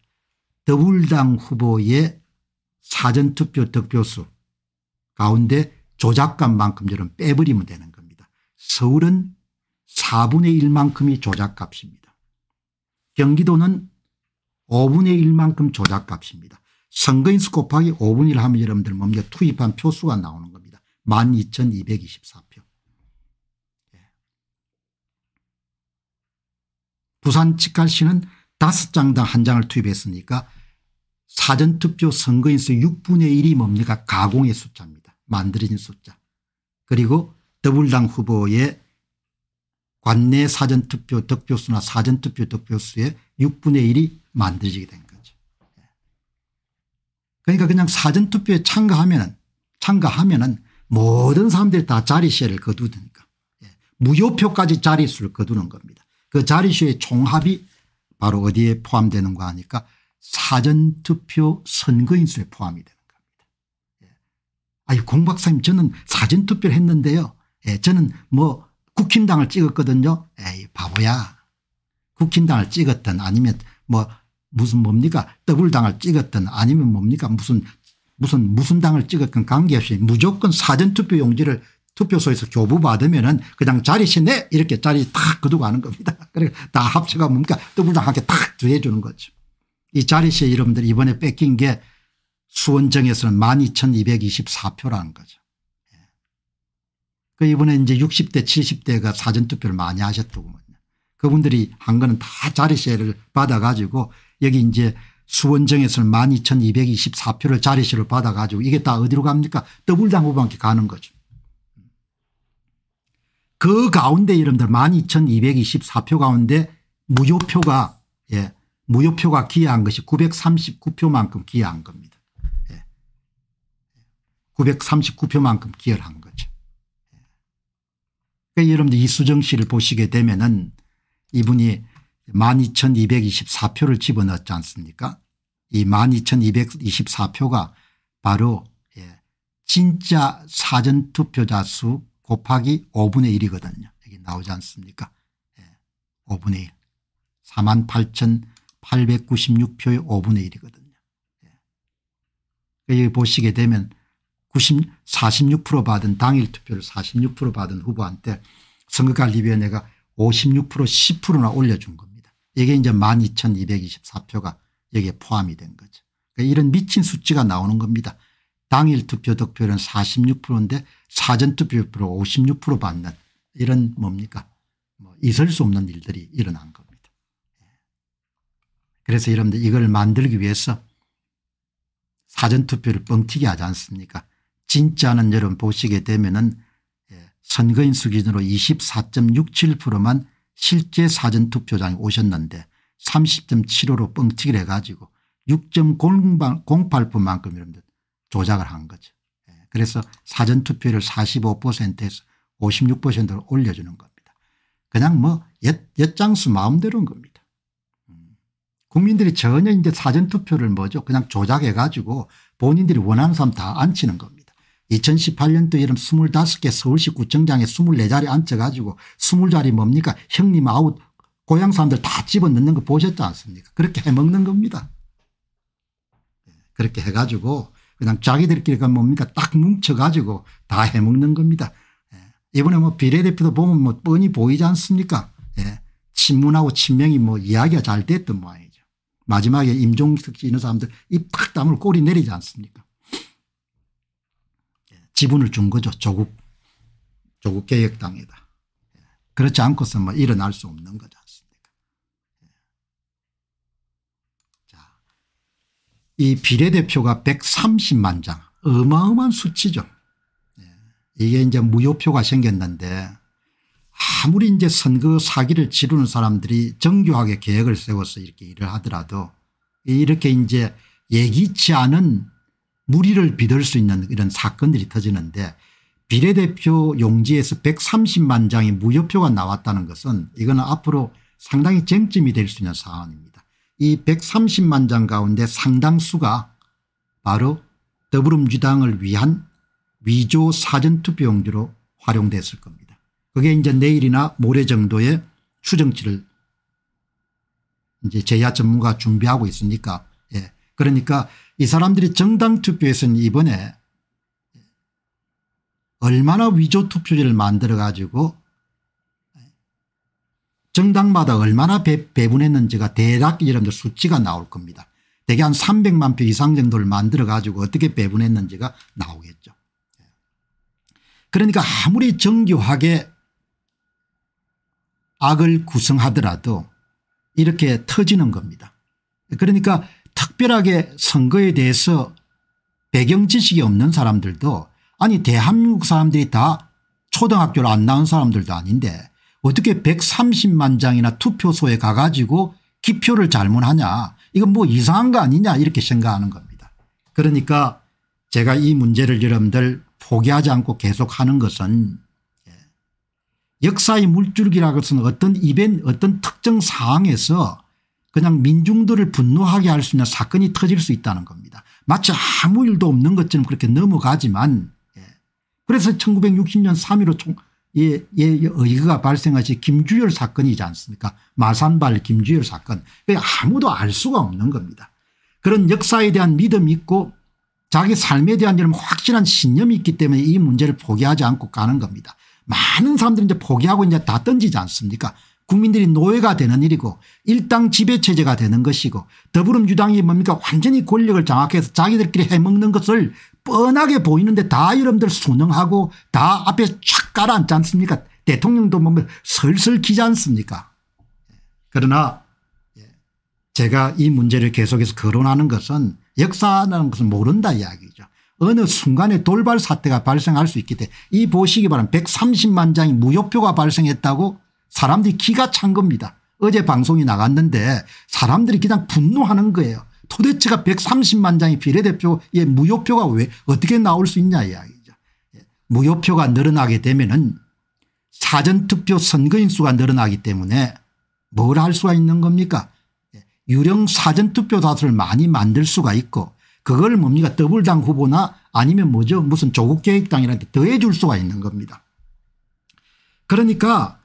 더불당 후보의 사전투표 득표수 가운데 조작값만큼 저는 빼버리면 되는 겁니다. 서울은 4분의 1만큼이 조작값입니다. 경기도는 5분의 1만큼 조작값입니다. 선거인수 곱하기 5분의 1 하면 여러분들 뭡니까 투입한 표수가 나오는 겁니다. 12,224표. 예. 부산 직할시는 5장당 1장을 투입했으니까 사전투표 선거인수 6분의 1이 뭡니까 가공의 숫자입니다. 만들어진 숫자 그리고 더불당 후보의 관내 사전투표 득표수나 사전투표 득표수의 6분의 1이 만들어지게 된 거죠. 그러니까 그냥 사전투표에 참가하면은 참가하면은 모든 사람들이 다 자리시를 거두니까 예, 무효표까지 자리수를 거두는 겁니다. 그 자리수의 총합이 바로 어디에 포함되는가 하니까 사전투표 선거인수에 포함이 됩니다. 아유 공 박사님 저는 사전투표를 했는데요. 예, 저는 뭐 국힘당을 찍었거든요. 에이 바보야. 국힘당을 찍었든 아니면 뭐 무슨 뭡니까 더블당을 찍었든 아니면 뭡니까 무슨 무슨 무슨 당을 찍었건 관계없이 무조건 사전투표 용지를 투표소에서 교부받으면은 그냥 자리시 내 이렇게 자리 탁 거두고 하는 겁니다. 그러니다 합쳐가 뭡니까 더블당한테 탁 더해주는 거죠. 이 자리시 여러분들 이번에 뺏긴 게 수원정에서는 12,224표라는 거죠. 예. 그 이번에 이제 60대 70대가 사전투표를 많이 하셨더군요. 그분들이 한 거는 다 자리세를 받아가지고 여기 이제 수원정에서는 12,224표를 자리세를 받아가지고 이게 다 어디로 갑니까 더블당 후보한테 가는 거죠. 그 가운데 여러분들 12,224표 가운데 무효표가 예 무효표가 기여한 것이 939표만큼 기여한 겁니다. 939표만큼 기여를 한 거죠. 예. 그러니까 여러분들 이수정 씨를 보시게 되면은 이분이 12,224표를 집어넣지 않습니까? 이 12,224표가 바로 예, 진짜 사전투표자 수 곱하기 5분의 1이거든요. 여기 나오지 않습니까? 예, 5분의 1. 48,896표의 5분의 1이거든요. 예. 그러니까 여기 보시게 되면 90, 46% 받은 당일 투표를 46% 받은 후보한테 선거관리위원회가 56% 10%나 올려준 겁니다. 이게 이제 12,224표가 여기에 포함이 된 거죠. 그러니까 이런 미친 수치가 나오는 겁니다. 당일 투표 득표율은 46%인데 사전투표율로 56% 받는 이런 뭡니까 뭐 있을 수 없는 일들이 일어난 겁니다. 그래서 여러분들 이걸 만들기 위해서 사전투표를 뻥튀기 하지 않습니까 진짜는 여러분 보시게 되면은 예, 선거인 수준으로 기 24.67%만 실제 사전투표장에 오셨는데 30.75로 뻥튀기를 해가지고 6.08%만큼 조작을 한 거죠. 예, 그래서 사전투표를 45%에서 56%로 올려주는 겁니다. 그냥 뭐 옛, 장수 마음대로인 겁니다. 음, 국민들이 전혀 이제 사전투표를 뭐죠 그냥 조작해가지고 본인들이 원하는 사람 다 앉히는 겁니다. 2018년도 여름 25개 서울시 구청장에 24자리 앉혀가지고 20자리 뭡니까 형님 아웃 고향 사람들 다 집어넣는 거 보셨지 않습니까 그렇게 해먹는 겁니다. 예, 그렇게 해가지고 그냥 자기들끼리 가 그 뭡니까 딱 뭉쳐가지고 다 해먹는 겁니다. 예, 이번에 뭐 비례대표도 보면 뭐 뻔히 보이지 않습니까 예. 친문하고 친명이 뭐 이야기가 잘 됐던 모양이죠. 마지막에 임종석 씨 이런 사람들 입탁 땀을 꼬리 내리지 않습니까 지분을 준 거죠. 조국, 조국 개혁당이다. 그렇지 않고서 뭐 일어날 수 없는 거지 않습니까. 예. 자, 이 비례대표가 130만 장, 어마어마한 수치죠. 예. 이게 이제 무효표가 생겼는데 아무리 이제 선거 사기를 치르는 사람들이 정교하게 계획을 세워서 이렇게 일을 하더라도 이렇게 이제 예기치 않은 무리를 빚을 수 있는 이런 사건들이 터지는데 비례대표 용지에서 130만 장의 무효표가 나왔다는 것은 이거는 앞으로 상당히 쟁점이 될 수 있는 사안입니다. 이 130만 장 가운데 상당수가 바로 더불어민주당을 위한 위조 사전투표용지로 활용됐을 겁니다. 그게 이제 내일이나 모레 정도의 추정치를 이제 제야 전문가 준비하고 있으니까 예. 그러니까 이 사람들이 정당 투표에서는 이번에 얼마나 위조 투표지를 만들어 가지고 정당마다 얼마나 배, 분했는지가 대략 여러분들 수치가 나올 겁니다. 대개 한 300만 표 이상 정도를 만들어 가지고 어떻게 배분했는지가 나오겠죠. 그러니까 아무리 정교하게 악을 구성하더라도 이렇게 터지는 겁니다. 그러니까 특별하게 선거에 대해서 배경 지식이 없는 사람들도 아니 대한민국 사람들이 다 초등학교를 안 나온 사람들도 아닌데 어떻게 130만 장이나 투표소에 가가지고 기표를 잘못하냐 이건 뭐 이상한 거 아니냐 이렇게 생각하는 겁니다. 그러니까 제가 이 문제를 여러분들 포기하지 않고 계속하는 것은 예, 역사의 물줄기라 것은 어떤 이벤 어떤 특정 상황에서 그냥 민중들을 분노하게 할 수 있는 사건이 터질 수 있다는 겁니다. 마치 아무 일도 없는 것처럼 그렇게 넘어가지만 예. 그래서 1960년 3.15 총, 예, 예, 의거가 발생하신 김주열 사건이지 않습니까 마산발 김주열 사건 아무도 알 수가 없는 겁니다. 그런 역사에 대한 믿음이 있고 자기 삶에 대한 이런 확실한 신념이 있기 때문에 이 문제를 포기하지 않고 가는 겁니다. 많은 사람들이 이제 포기하고 이제 다 던지지 않습니까 국민들이 노예가 되는 일이고 일당 지배체제가 되는 것이고 더불어민주당이 뭡니까 완전히 권력을 장악해서 자기들끼리 해먹는 것을 뻔하게 보이는데 다 여러분들 순응하고 다 앞에 촥가라앉지 않습니까 대통령도 보면 슬슬 기지 않습니까 그러나 예, 제가 이 문제를 계속해서 거론하는 것은 역사라는 것을 모른다 이야기죠. 어느 순간에 돌발 사태가 발생할 수 있기 때문에 이 보시기 바랍니다. 130만 장이 무효표가 발생했다고 사람들이 기가 찬 겁니다. 어제 방송이 나갔는데 사람들이 그냥 분노하는 거예요. 도대체가 130만 장의 비례대표의 무효표가 왜 어떻게 나올 수 있냐 이야기죠. 예, 무효표가 늘어나게 되면은 사전투표 선거인 수가 늘어나기 때문에 뭘 할 수가 있는 겁니까 예, 유령 사전투표 다수를 많이 만들 수가 있고 그걸 뭡니까 더블당 후보나 아니면 뭐죠 무슨 조국계획당이라는 데 더해줄 수가 있는 겁니다. 그러니까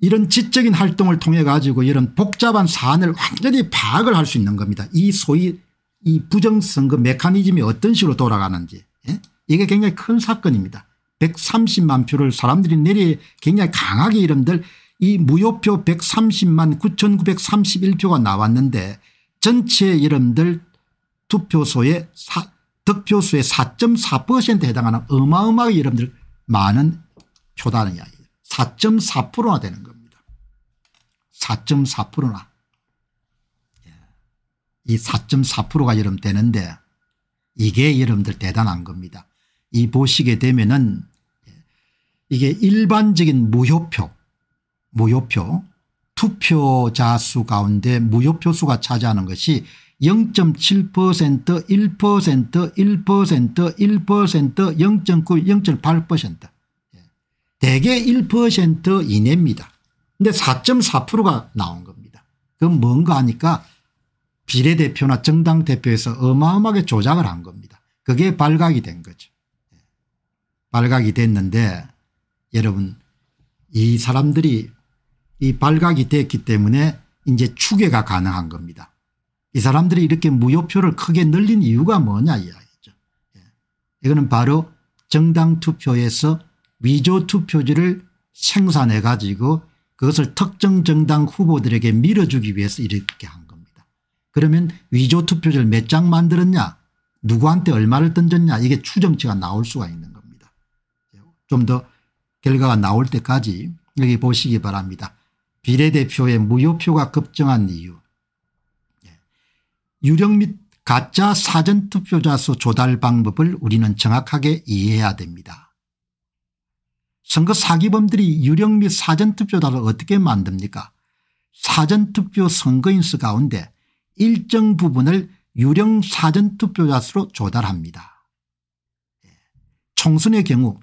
이런 지적인 활동을 통해 가지고 이런 복잡한 사안을 완전히 파악을 할 수 있는 겁니다. 이 소위 이 부정선거 메커니즘이 어떤 식으로 돌아가는지 예? 이게 굉장히 큰 사건입니다. 130만 표를 사람들이 내리 굉장히 강하게 이름들 이 무효표 130만 9931표가 나왔는데 전체 이름들 투표소의 사, 득표수의 4.4%에 해당하는 어마어마하게 이름들 많은 표다는 이야기 4.4%나 되는 겁니다. 4.4%나. 예. 이 4.4%가 여러분 되는데 이게 여러분들 대단한 겁니다. 이 보시게 되면은 예, 이게 일반적인 무효표, 무효표, 투표자 수 가운데 무효표 수가 차지하는 것이 0.7%, 1%, 1%, 1%, 0.9, 0.8% 대개 1% 이내입니다. 근데 4.4%가 나온 겁니다. 그건 뭔가 하니까 비례대표나 정당 대표에서 어마어마하게 조작을 한 겁니다. 그게 발각이 된 거죠. 예. 발각이 됐는데 여러분 이 사람들이 이 발각이 됐기 때문에 이제 추계가 가능한 겁니다. 이 사람들이 이렇게 무효표를 크게 늘린 이유가 뭐냐 이야기죠. 예. 이거는 바로 정당 투표에서 위조 투표지를 생산해 가지고 그것을 특정 정당 후보들에게 밀어주기 위해서 이렇게 한 겁니다. 그러면 위조 투표지를 몇 장 만들었냐 누구한테 얼마를 던졌냐 이게 추정치가 나올 수가 있는 겁니다. 좀 더 결과가 나올 때까지 여기 보시기 바랍니다. 비례대표의 무효표가 급증한 이유 예. 유령 및 가짜 사전투표자수 조달 방법을 우리는 정확하게 이해해야 됩니다. 선거 사기범들이 유령 및 사전투표자를 어떻게 만듭니까 사전투표 선거인수 가운데 일정 부분을 유령 사전투표자 수로 조달합니다. 예. 총선의 경우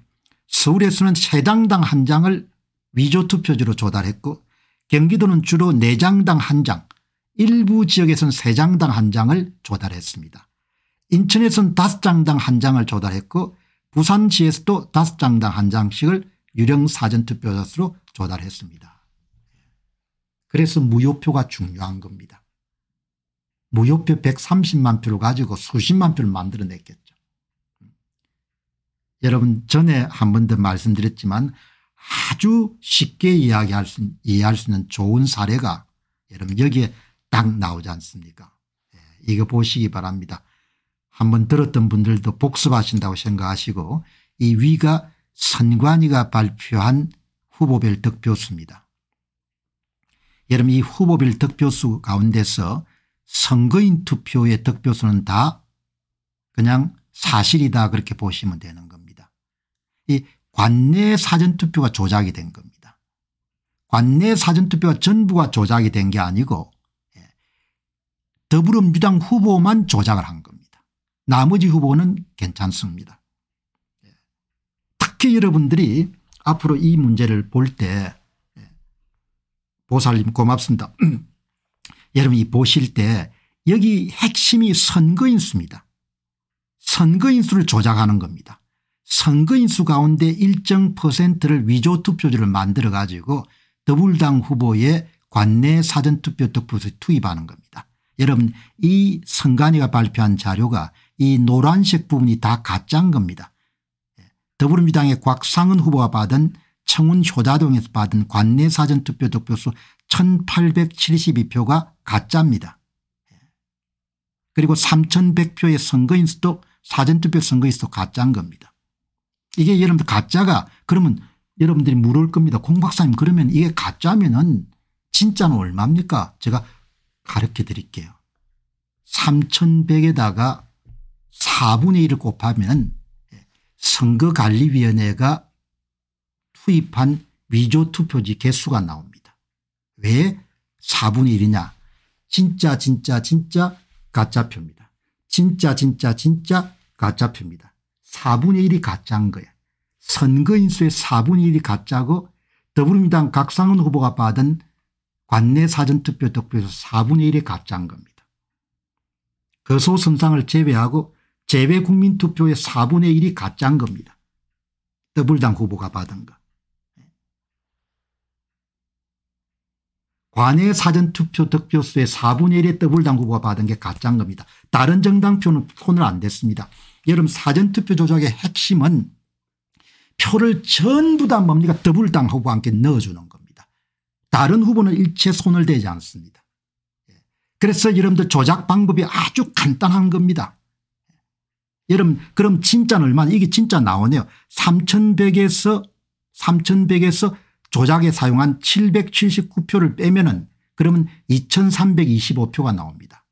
서울에서는 3장당한 장을 위조투표지로 조달했고 경기도는 주로 4장당한 장, 일부 지역에서는 세장당한 장을 조달했습니다. 인천에서는 다 장당 한 장을 조달했고 부산시에서도 5 장당 한 장씩을 유령 사전투표자수로 조달했습니다. 그래서 무효표가 중요한 겁니다. 무효표 130만 표를 가지고 수십만 표를 만들어냈겠죠. 여러분 전에 한 번 더 말씀드렸지만 아주 쉽게 이야기할 수, 이해할 수 있는 좋은 사례가 여러분 여기에 딱 나오지 않습니까 예, 이거 보시기 바랍니다. 한 번 들었던 분들도 복습하신다고 생각하시고 이 위가 선관위가 발표한 후보별 득표수입니다. 여러분 이 후보별 득표수 가운데서 선거인 투표의 득표수는 다 그냥 사실이다 그렇게 보시면 되는 겁니다. 이 관내 사전투표가 조작이 된 겁니다. 관내 사전투표가 전부가 조작이 된 게 아니고 예, 더불어민주당 후보만 조작을 한 겁니다. 나머지 후보는 괜찮습니다. 특히 여러분들이 앞으로 이 문제를 볼 때 보살님 고맙습니다. 여러분이 보실 때 여기 핵심이 선거인수입니다. 선거인수를 조작하는 겁니다. 선거인수 가운데 일정 퍼센트를 위조 투표지를 만들어 가지고 더불당 후보의 관내 사전투표 득표에 투입하는 겁니다. 여러분 이 선관위가 발표한 자료가 이 노란색 부분이 다 가짜인 겁니다. 더불어민주당의 곽상은 후보가 받은 청운 효자동에서 받은 관내사전투표 득표수 1872표가 가짜입니다. 그리고 3100표의 선거인수도 사전투표 선거인수도 가짜인 겁니다. 이게 여러분들 가짜가 그러면 여러분들이 물을 겁니다. 공 박사님 그러면 이게 가짜면은 진짜는 얼마입니까? 제가 가르쳐 드릴게요. 3100에다가 4분의 1을 곱하면 선거관리위원회가 투입한 위조 투표지 개수가 나옵니다. 왜 4분의 1이냐 진짜 진짜 진짜 가짜표입니다. 진짜 진짜 진짜 가짜표입니다. 4분의 1이 가짜인 거야. 선거인수의 4분의 1이 가짜고 더불어민주당 각상은 후보가 받은 관내 사전투표 득표에서 4분의 1이 가짜인 겁니다. 거소선상을 제외하고 재외 국민투표의 4분의 1이 가짜인 겁니다. 더블당 후보가 받은 거. 관외 사전투표 득표수의 4분의 1의 더블당 후보가 받은 게 가짜인 겁니다. 다른 정당표는 손을 안 댔습니다. 여러분 사전투표 조작의 핵심은 표를 전부 다 뭡니까 더블당 후보와 함 넣어주는 겁니다. 다른 후보는 일체 손을 대지 않습니다. 그래서 여러분들 조작 방법이 아주 간단한 겁니다. 여러분 그럼 진짜는 얼마나 이게 진짜 나오네요. 3100에서 3100에서 조작에 사용한 779표를 빼면 은 그러면 2325표가 나옵니다.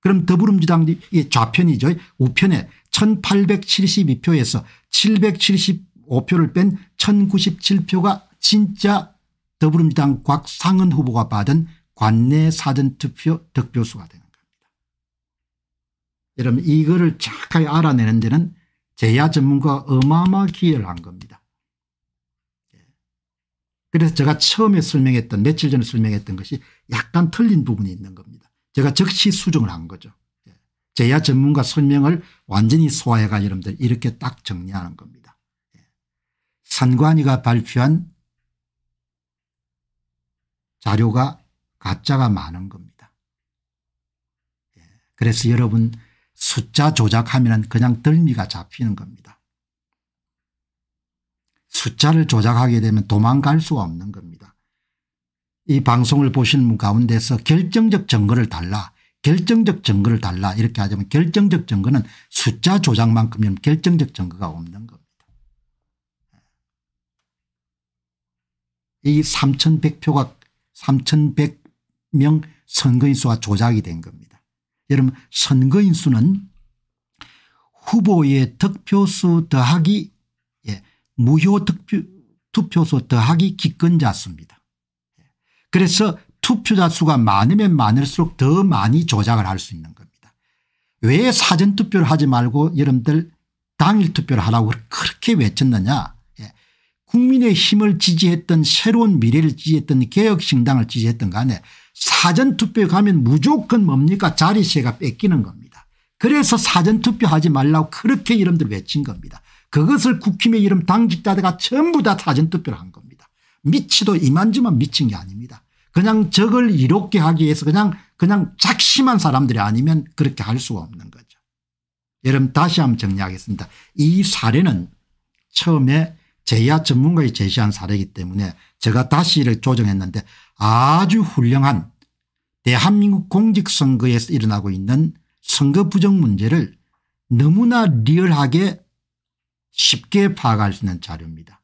그럼 더불어민주당이 좌편이죠. 우편에 1872표에서 775표를 뺀 1097표가 진짜 더불어민주당 곽상은 후보가 받은 관내 사전투표 득표수가 됩니다. 여러분 이거를 정확하게 알아내는 데는 제야 전문가가 어마어마 기여를 한 겁니다. 예. 그래서 제가 처음에 설명했던 며칠 전에 설명했던 것이 약간 틀린 부분이 있는 겁니다. 제가 적시 수정을 한 거죠. 예. 제야 전문가 설명을 완전히 소화해가 여러분들 이렇게 딱 정리하는 겁니다. 예. 산관위가 발표한 자료가 가짜가 많은 겁니다. 그래서 여러분 숫자 조작하면 그냥 덜미가 잡히는 겁니다. 숫자를 조작하게 되면 도망갈 수가 없는 겁니다. 이 방송을 보시는 분 가운데서 결정적 증거를 달라 결정적 증거를 달라 이렇게 하자면 결정적 증거는 숫자 조작만큼 결정적 증거가 없는 겁니다. 이 3100표가 3100명 선거인수가 조작이 된 겁니다. 여러분 선거인 수는 후보의 득표수 더하기 예, 무효 득표, 투표수 더하기 기권자 수입니다. 예, 그래서 투표자 수가 많으면 많을수록 더 많이 조작을 할 수 있는 겁니다. 왜 사전투표를 하지 말고 여러분들 당일투표를 하라고 그렇게 외쳤느냐 예. 국민의 힘을 지지했던 새로운 미래를 지지했던 개혁신당을 지지했던 간에 사전투표에 가면 무조건 뭡니까 자리세가 뺏기는 겁니다. 그래서 사전투표하지 말라고 그렇게 이름들 외친 겁니다. 그것을 국힘의 이름 당직자들가 전부 다 사전투표를 한 겁니다. 미치도 이만지만 미친 게 아닙니다. 그냥 적을 이롭게 하기 위해서 그냥 그냥 작심한 사람들이 아니면 그렇게 할 수가 없는 거죠. 여러분 다시 한번 정리하겠습니다. 이 사례는 처음에 제야 전문가의 제시한 사례이기 때문에 제가 다시 를 조정했는데 아주 훌륭한 대한민국 공직선거에서 일어나고 있는 선거 부정 문제를 너무나 리얼하게 쉽게 파악할 수 있는 자료입니다.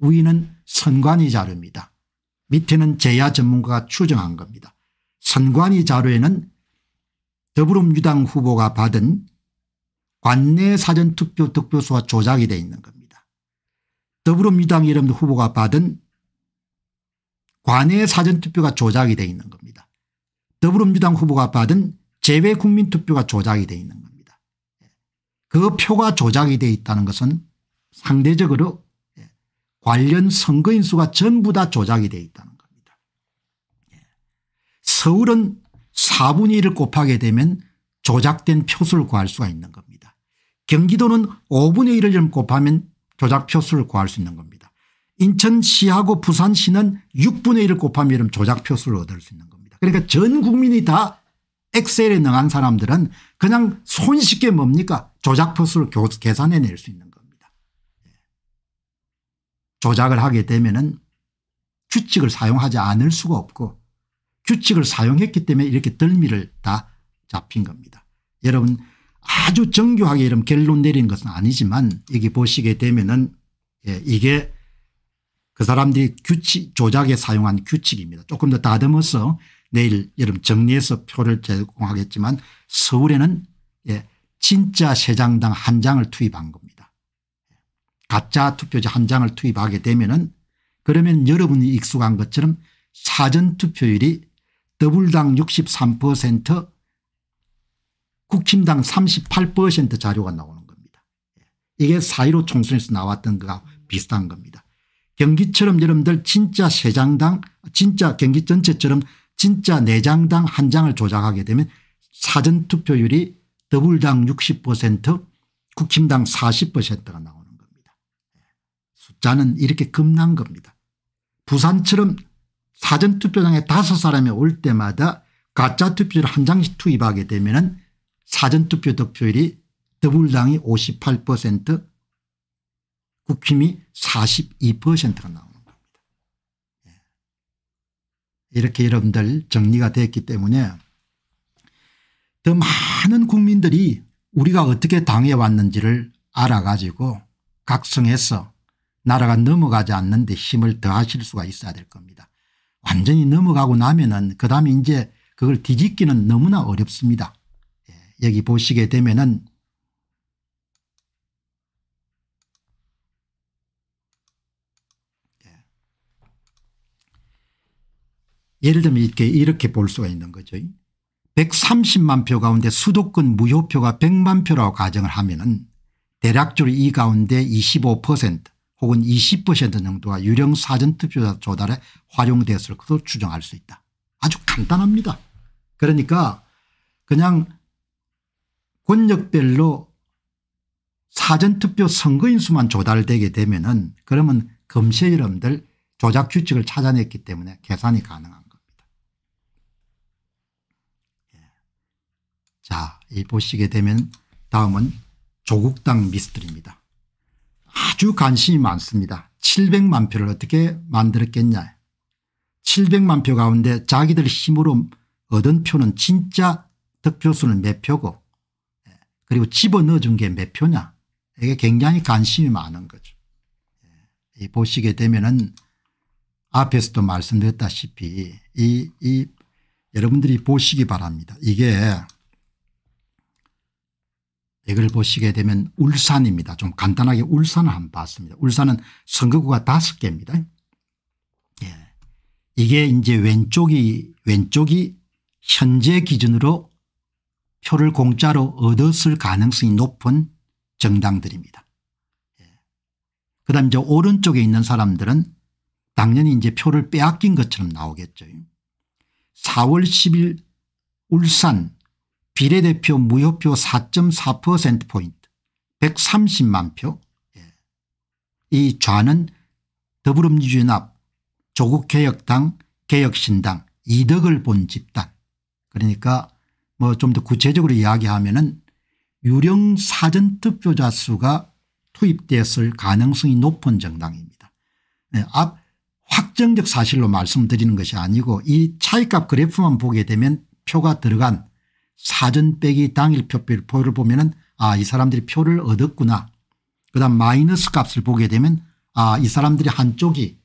위는 선관위 자료입니다. 밑에는 제야 전문가가 추정한 겁니다. 선관위 자료에는 더불어민주당 후보가 받은 관내 사전투표 득표수와 조작이 되어 있는 겁니다. 더불어민주당 이름 후보가 받은 관외 사전투표가 조작이 되어 있는 겁니다. 더불어민주당 후보가 받은 재외 국민투표가 조작이 되 있는 겁니다. 그 표가 조작이 되 있다는 것은 상대적으로 예, 관련 선거인 수가 전부 다 조작이 되 있다는 겁니다. 예. 서울은 4분의 1을 곱하게 되면 조작된 표수를 구할 수가 있는 겁니다. 경기도는 5분의 1을 곱하면 조작 표수를 구할 수 있는 겁니다. 인천시하고 부산시는 6분의 1을 곱하면 이런 조작표수를 얻을 수 있는 겁니다. 그러니까 전 국민이 다 엑셀에 능한 사람들은 그냥 손쉽게 뭡니까 조작표수를 계산해낼 수 있는 겁니다. 예. 조작을 하게 되면 은 규칙을 사용하지 않을 수가 없고 규칙을 사용했기 때문에 이렇게 덜미를 다 잡힌 겁니다. 여러분 아주 정교하게 이런 결론 내린 것은 아니지만 여기 보시게 되면 은 예, 이게 그 사람들이 규칙 조작에 사용한 규칙입니다. 조금 더 다듬어서 내일 여러분 정리해서 표를 제공하겠지만 서울에는 예, 진짜 세 장당 한 장을 투입한 겁니다. 가짜 투표지 한 장을 투입하게 되면은 그러면 여러분이 익숙한 것처럼 사전투표율이 더불당 63% 국힘당 38% 자료가 나오는 겁니다. 이게 4.15 총선에서 나왔던 거와 비슷한 겁니다. 경기처럼 여러분들 진짜 세장당 진짜 경기 전체처럼 진짜 4장당한 장을 조작하게 되면 사전투표율이 더블당60% 국힘당 40%가 나오는 겁니다. 예. 숫자는 이렇게 급난 겁니다. 부산처럼 사전투표장에 다섯 사람이 올 때마다 가짜 투표를 한 장씩 투입하게 되면 사전투표 득표율이 더블당이58% 국힘이 42%가 나오는 겁니다. 예. 이렇게 여러분들 정리가 됐기 때문에 더 많은 국민들이 우리가 어떻게 당해왔는지를 알아가지고 각성해서 나라가 넘어가지 않는 데 힘을 더하실 수가 있어야 될 겁니다. 완전히 넘어가고 나면은 그 다음에 이제 그걸 뒤집기는 너무나 어렵습니다. 예. 여기 보시게 되면은 예를 들면 이렇게 이렇게 볼 수가 있는 거죠. 130만 표 가운데 수도권 무효표가 100만 표라고 가정을 하면은 대략적으로 이 가운데 25% 혹은 20% 정도가 유령 사전투표 조달에 활용됐을 것으로 추정할 수 있다. 아주 간단합니다. 그러니까 그냥 권력별로 사전투표 선거인 수만 조달되게 되면은 그러면 검시 여러분들 조작 규칙을 찾아냈기 때문에 계산이 가능합니다. 자, 이 보시게 되면 다음은 조국당 미스터리입니다. 아주 관심이 많습니다. 700만 표를 어떻게 만들었겠냐. 700만 표 가운데 자기들 힘으로 얻은 표는 진짜 득표수는 몇 표고 예, 그리고 집어넣어준 게 몇 표냐. 이게 굉장히 관심이 많은 거죠. 예, 이 보시게 되면은 앞에서도 말씀드렸다시피 이, 이 여러분들이 보시기 바랍니다. 이게 백을 보시게 되면 울산입니다. 좀 간단하게 울산을 한번 봤습니다. 울산은 선거구가 다섯 개입니다. 예. 이게 이제 왼쪽이 왼쪽이 현재 기준으로 표를 공짜로 얻었을 가능성이 높은 정당들입니다. 예. 그다음 이제 오른쪽에 있는 사람들은 당연히 이제 표를 빼앗긴 것처럼 나오겠죠. 4월 10일 울산 비례대표 무효표 4.4%포인트 130만 표. 예. 이 좌는 더불어민주연합 조국개혁당 개혁신당 이득을 본 집단 그러니까 뭐 좀 더 구체적으로 이야기하면 은 유령 사전투표자 수가 투입됐을 가능성이 높은 정당입니다. 네, 앞 확정적 사실로 말씀드리는 것이 아니고 이 차이값 그래프만 보게 되면 표가 들어간 사전 빼기 당일 표표를 보면 은아 이 사람들이 표를 얻었구나. 그 다음 마이너스 값을 보게 되면 아 이 사람들이 한쪽이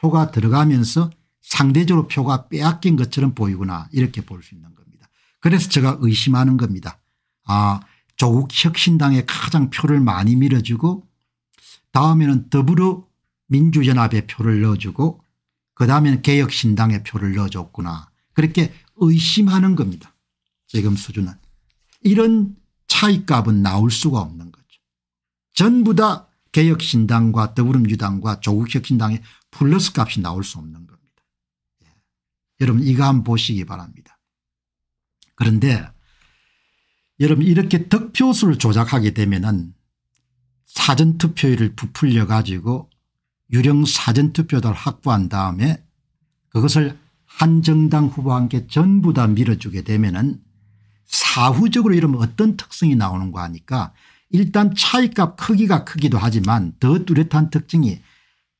표가 들어가면서 상대적으로 표가 빼앗긴 것처럼 보이구나 이렇게 볼 수 있는 겁니다. 그래서 제가 의심하는 겁니다. 아 조국 혁신당에 가장 표를 많이 밀어주고 다음에는 더불어민주연합의 표를 넣어주고 그 다음에는 개혁신당의 표를 넣어줬구나 그렇게 의심하는 겁니다. 지금 수준은 이런 차이값은 나올 수가 없는 거죠. 전부 다 개혁신당과 더불어민주당과 조국혁신당의 플러스 값이 나올 수 없는 겁니다. 예. 여러분 이거 한번 보시기 바랍니다. 그런데 여러분 이렇게 득표수를 조작하게 되면은 사전투표율을 부풀려 가지고 유령 사전투표를 확보한 다음에 그것을 한 정당 후보한테 전부 다 밀어주게 되면은 사후적으로 이러면 어떤 특성이 나오는가 하니까 일단 차이값 크기가 크기도 하지만 더 뚜렷한 특징이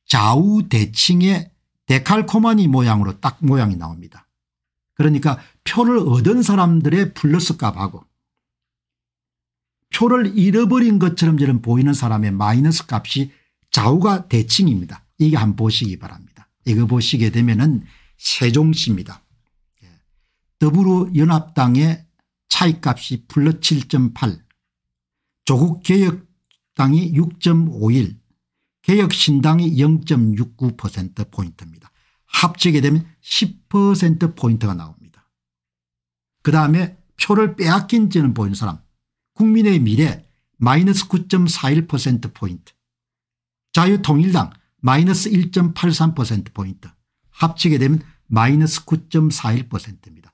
좌우 대칭의 데칼코마니 모양으로 딱 모양이 나옵니다. 그러니까 표를 얻은 사람들의 플러스 값하고 표를 잃어버린 것처럼 저런 보이는 사람의 마이너스 값이 좌우가 대칭입니다. 이게 한번 보시기 바랍니다. 이거 보시게 되면 은 세종시입니다. 예. 더불어연합당의 차이값이 플러 7.8 조국 개혁당이 6.51 개혁신당이 0.69%포인트입니다. 합치게 되면 10%포인트가 나옵니다. 그 다음에 표를 빼앗긴 지는 보이는 사람 국민의 미래 마이너스 9.41%포인트 자유통일당 마이너스 1.83%포인트 합치게 되면 마이너스 9.41%입니다.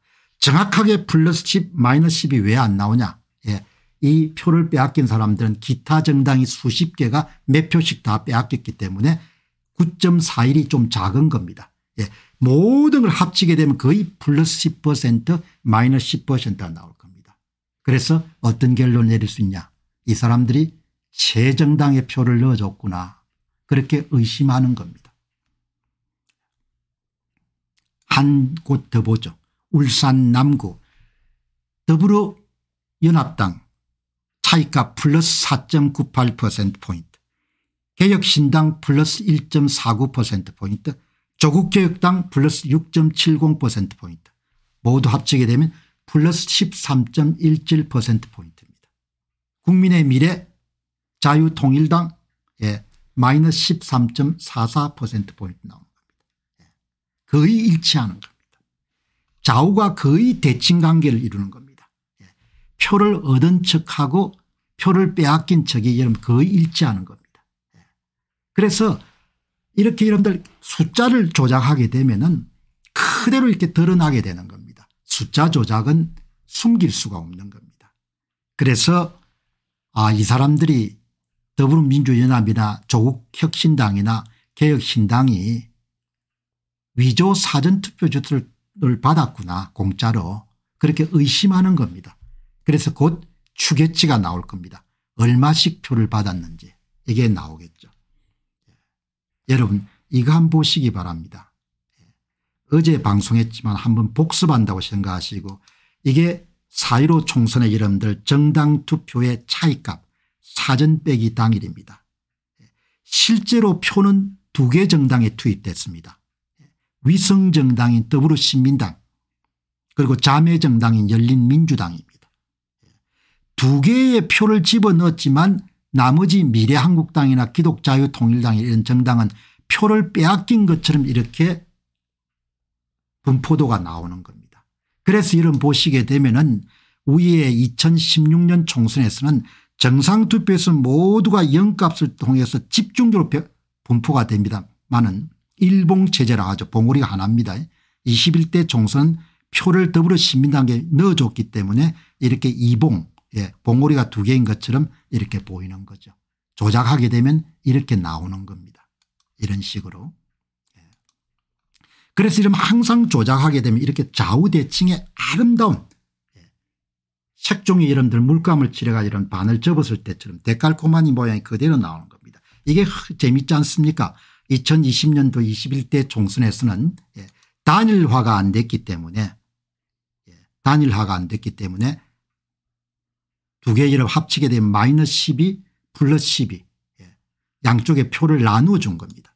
정확하게 플러스 10 마이너스 10이 왜 안 나오냐 예. 이 표를 빼앗긴 사람들은 기타 정당이 수십 개가 몇 표씩 다 빼앗겼기 때문에 9.41이 좀 작은 겁니다. 예. 모든 걸 합치게 되면 거의 플러스 10% 마이너스 10%가 나올 겁니다. 그래서 어떤 결론을 내릴 수 있냐 이 사람들이 새 정당의 표를 넣어줬구나 그렇게 의심하는 겁니다. 한 곳 더 보죠. 울산 남구 더불어 연합당 차이값 플러스 4.98%포인트 개혁신당 플러스 1.49%포인트 조국개혁당 플러스 6.70%포인트 모두 합치게 되면 플러스 13.17%포인트입니다. 국민의 미래 자유통일당 예, 마이너스 13.44%포인트 나옵니다 거의 일치하는 겁니다. 좌우가 거의 대칭 관계를 이루는 겁니다. 예. 표를 얻은 척하고 표를 빼앗긴 척이 여러분 거의 일치하는 겁니다. 예. 그래서 이렇게 여러분들 숫자를 조작하게 되면은 그대로 이렇게 드러나게 되는 겁니다. 숫자 조작은 숨길 수가 없는 겁니다. 그래서 아, 이 사람들이 더불어민주연합이나 조국혁신당이나 개혁신당이 위조 사전투표지를 을 받았구나 공짜로 그렇게 의심하는 겁니다. 그래서 곧 추계치가 나올 겁니다. 얼마씩 표를 받았는지 이게 나오겠죠. 예. 여러분 이거 한번 보시기 바랍니다. 예. 어제 방송했지만 한번 복습한다고 생각하시고 이게 사1로 총선의 이름들 정당 투표의 차이값 사전 빼기 당일입니다. 예. 실제로 표는 두 개 정당에 투입됐습니다. 위성정당인 더불어신민당 그리고 자매정당인 열린민주당입니다. 두 개의 표를 집어넣었지만 나머지 미래한국당이나 기독자유통일당 이런 정당은 표를 빼앗긴 것처럼 이렇게 분포도가 나오는 겁니다. 그래서 이런 보시게 되면 은 우리의 2016년 총선에서는 정상투표에서 모두가 영값을 통해서 집중적으로 분포가 됩니다만은 일봉체제라 하죠. 봉우리가 하나입니다. 21대 총선 표를 더불어시민당에 넣어줬기 때문에 이렇게 이봉 예, 봉우리가 두 개인 것처럼 이렇게 보이는 거죠. 조작하게 되면 이렇게 나오는 겁니다. 이런 식으로. 예. 그래서 이러 항상 조작하게 되면 이렇게 좌우대칭의 아름다운 예. 색종이 여러분들 물감을 칠해가 이런 반을 접었을 때처럼 데깔코마니 모양이 그대로 나오는 겁니다. 이게 재밌지 않습니까 2020년도 21대 총선에서는 예, 단일화가 안 됐기 때문에 예, 단일화가 안 됐기 때문에 두 개의 를 합치게 된 마이너스 12 플러스 12 예, 양쪽의 표를 나누어 준 겁니다.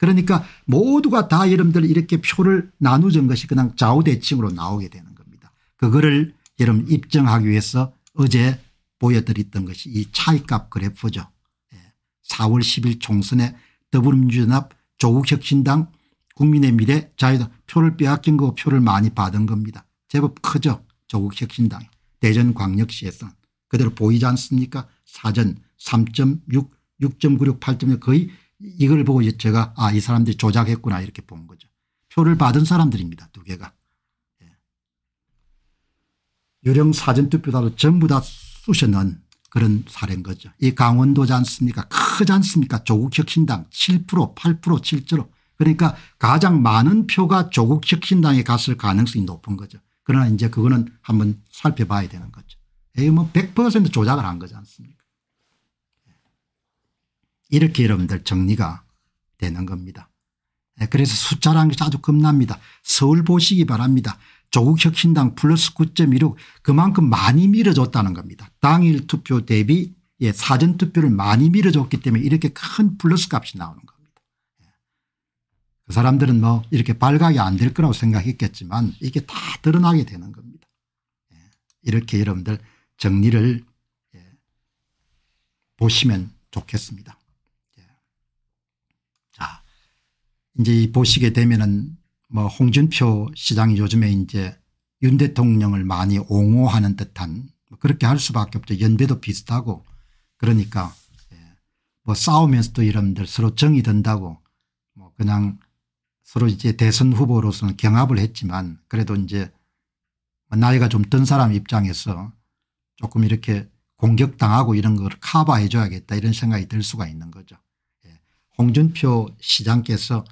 그러니까 모두가 다 여러분들 이렇게 표를 나누준 어 것이 그냥 좌우대칭으로 나오게 되는 겁니다. 그거를 여러분 입증하기 위해서 어제 보여드렸던 것이 이 차이값 그래프죠. 4월 10일 총선에 더불어민주연합 조국혁신당 국민의 미래 자유당 표를 빼앗긴 거 표를 많이 받은 겁니다. 제법 크죠. 조국혁신당 대전광역시에서 그대로 보이지 않습니까 사전 3.6 6.96 8.6 거의 이걸 보고 제가 아이 사람들이 조작했구나 이렇게 본 거죠. 표를 받은 사람들입니다. 두 개가. 예. 유령 사전투표다로 전부 다 쑤셔 넣은 그런 사례인 거죠. 이 강원도지 않습니까 크지 않습니까 조국 혁신당 7% 8% 7% 그러니까 가장 많은 표가 조국 혁신당에 갔을 가능성이 높은 거죠. 그러나 이제 그거는 한번 살펴봐야 되는 거죠. 이게 뭐100% 조작을 한 거지 않습니까 예. 이렇게 여러분들 정리가 되는 겁니다. 예, 그래서 숫자라는 것이 아주 겁납니다. 서울 보시기 바랍니다. 조국혁 신당 플러스 9.16 그만큼 많이 밀어줬다는 겁니다. 당일 투표 대비 예, 사전 투표를 많이 밀어줬기 때문에 이렇게 큰 플러스 값이 나오는 겁니다. 예. 그 사람들은 뭐 이렇게 발각이 안 될 거라고 생각했겠지만 이게 다 드러나게 되는 겁니다. 예. 이렇게 여러분들 정리를 예, 보시면 좋겠습니다. 예. 자, 이제 보시게 되면은 뭐 홍준표 시장이 요즘에 이제 윤 대통령을 많이 옹호하는 듯한 뭐 그렇게 할 수밖에 없죠. 연배도 비슷하고 그러니까 예, 뭐 싸우면서도 이런들 서로 정이 든다고 뭐 그냥 서로 이제 대선 후보로서는 경합을 했지만 그래도 이제 뭐 나이가 좀 든 사람 입장에서 조금 이렇게 공격당하고 이런 걸 커버해 줘야겠다 이런 생각이 들 수가 있는 거죠. 예, 홍준표 시장께서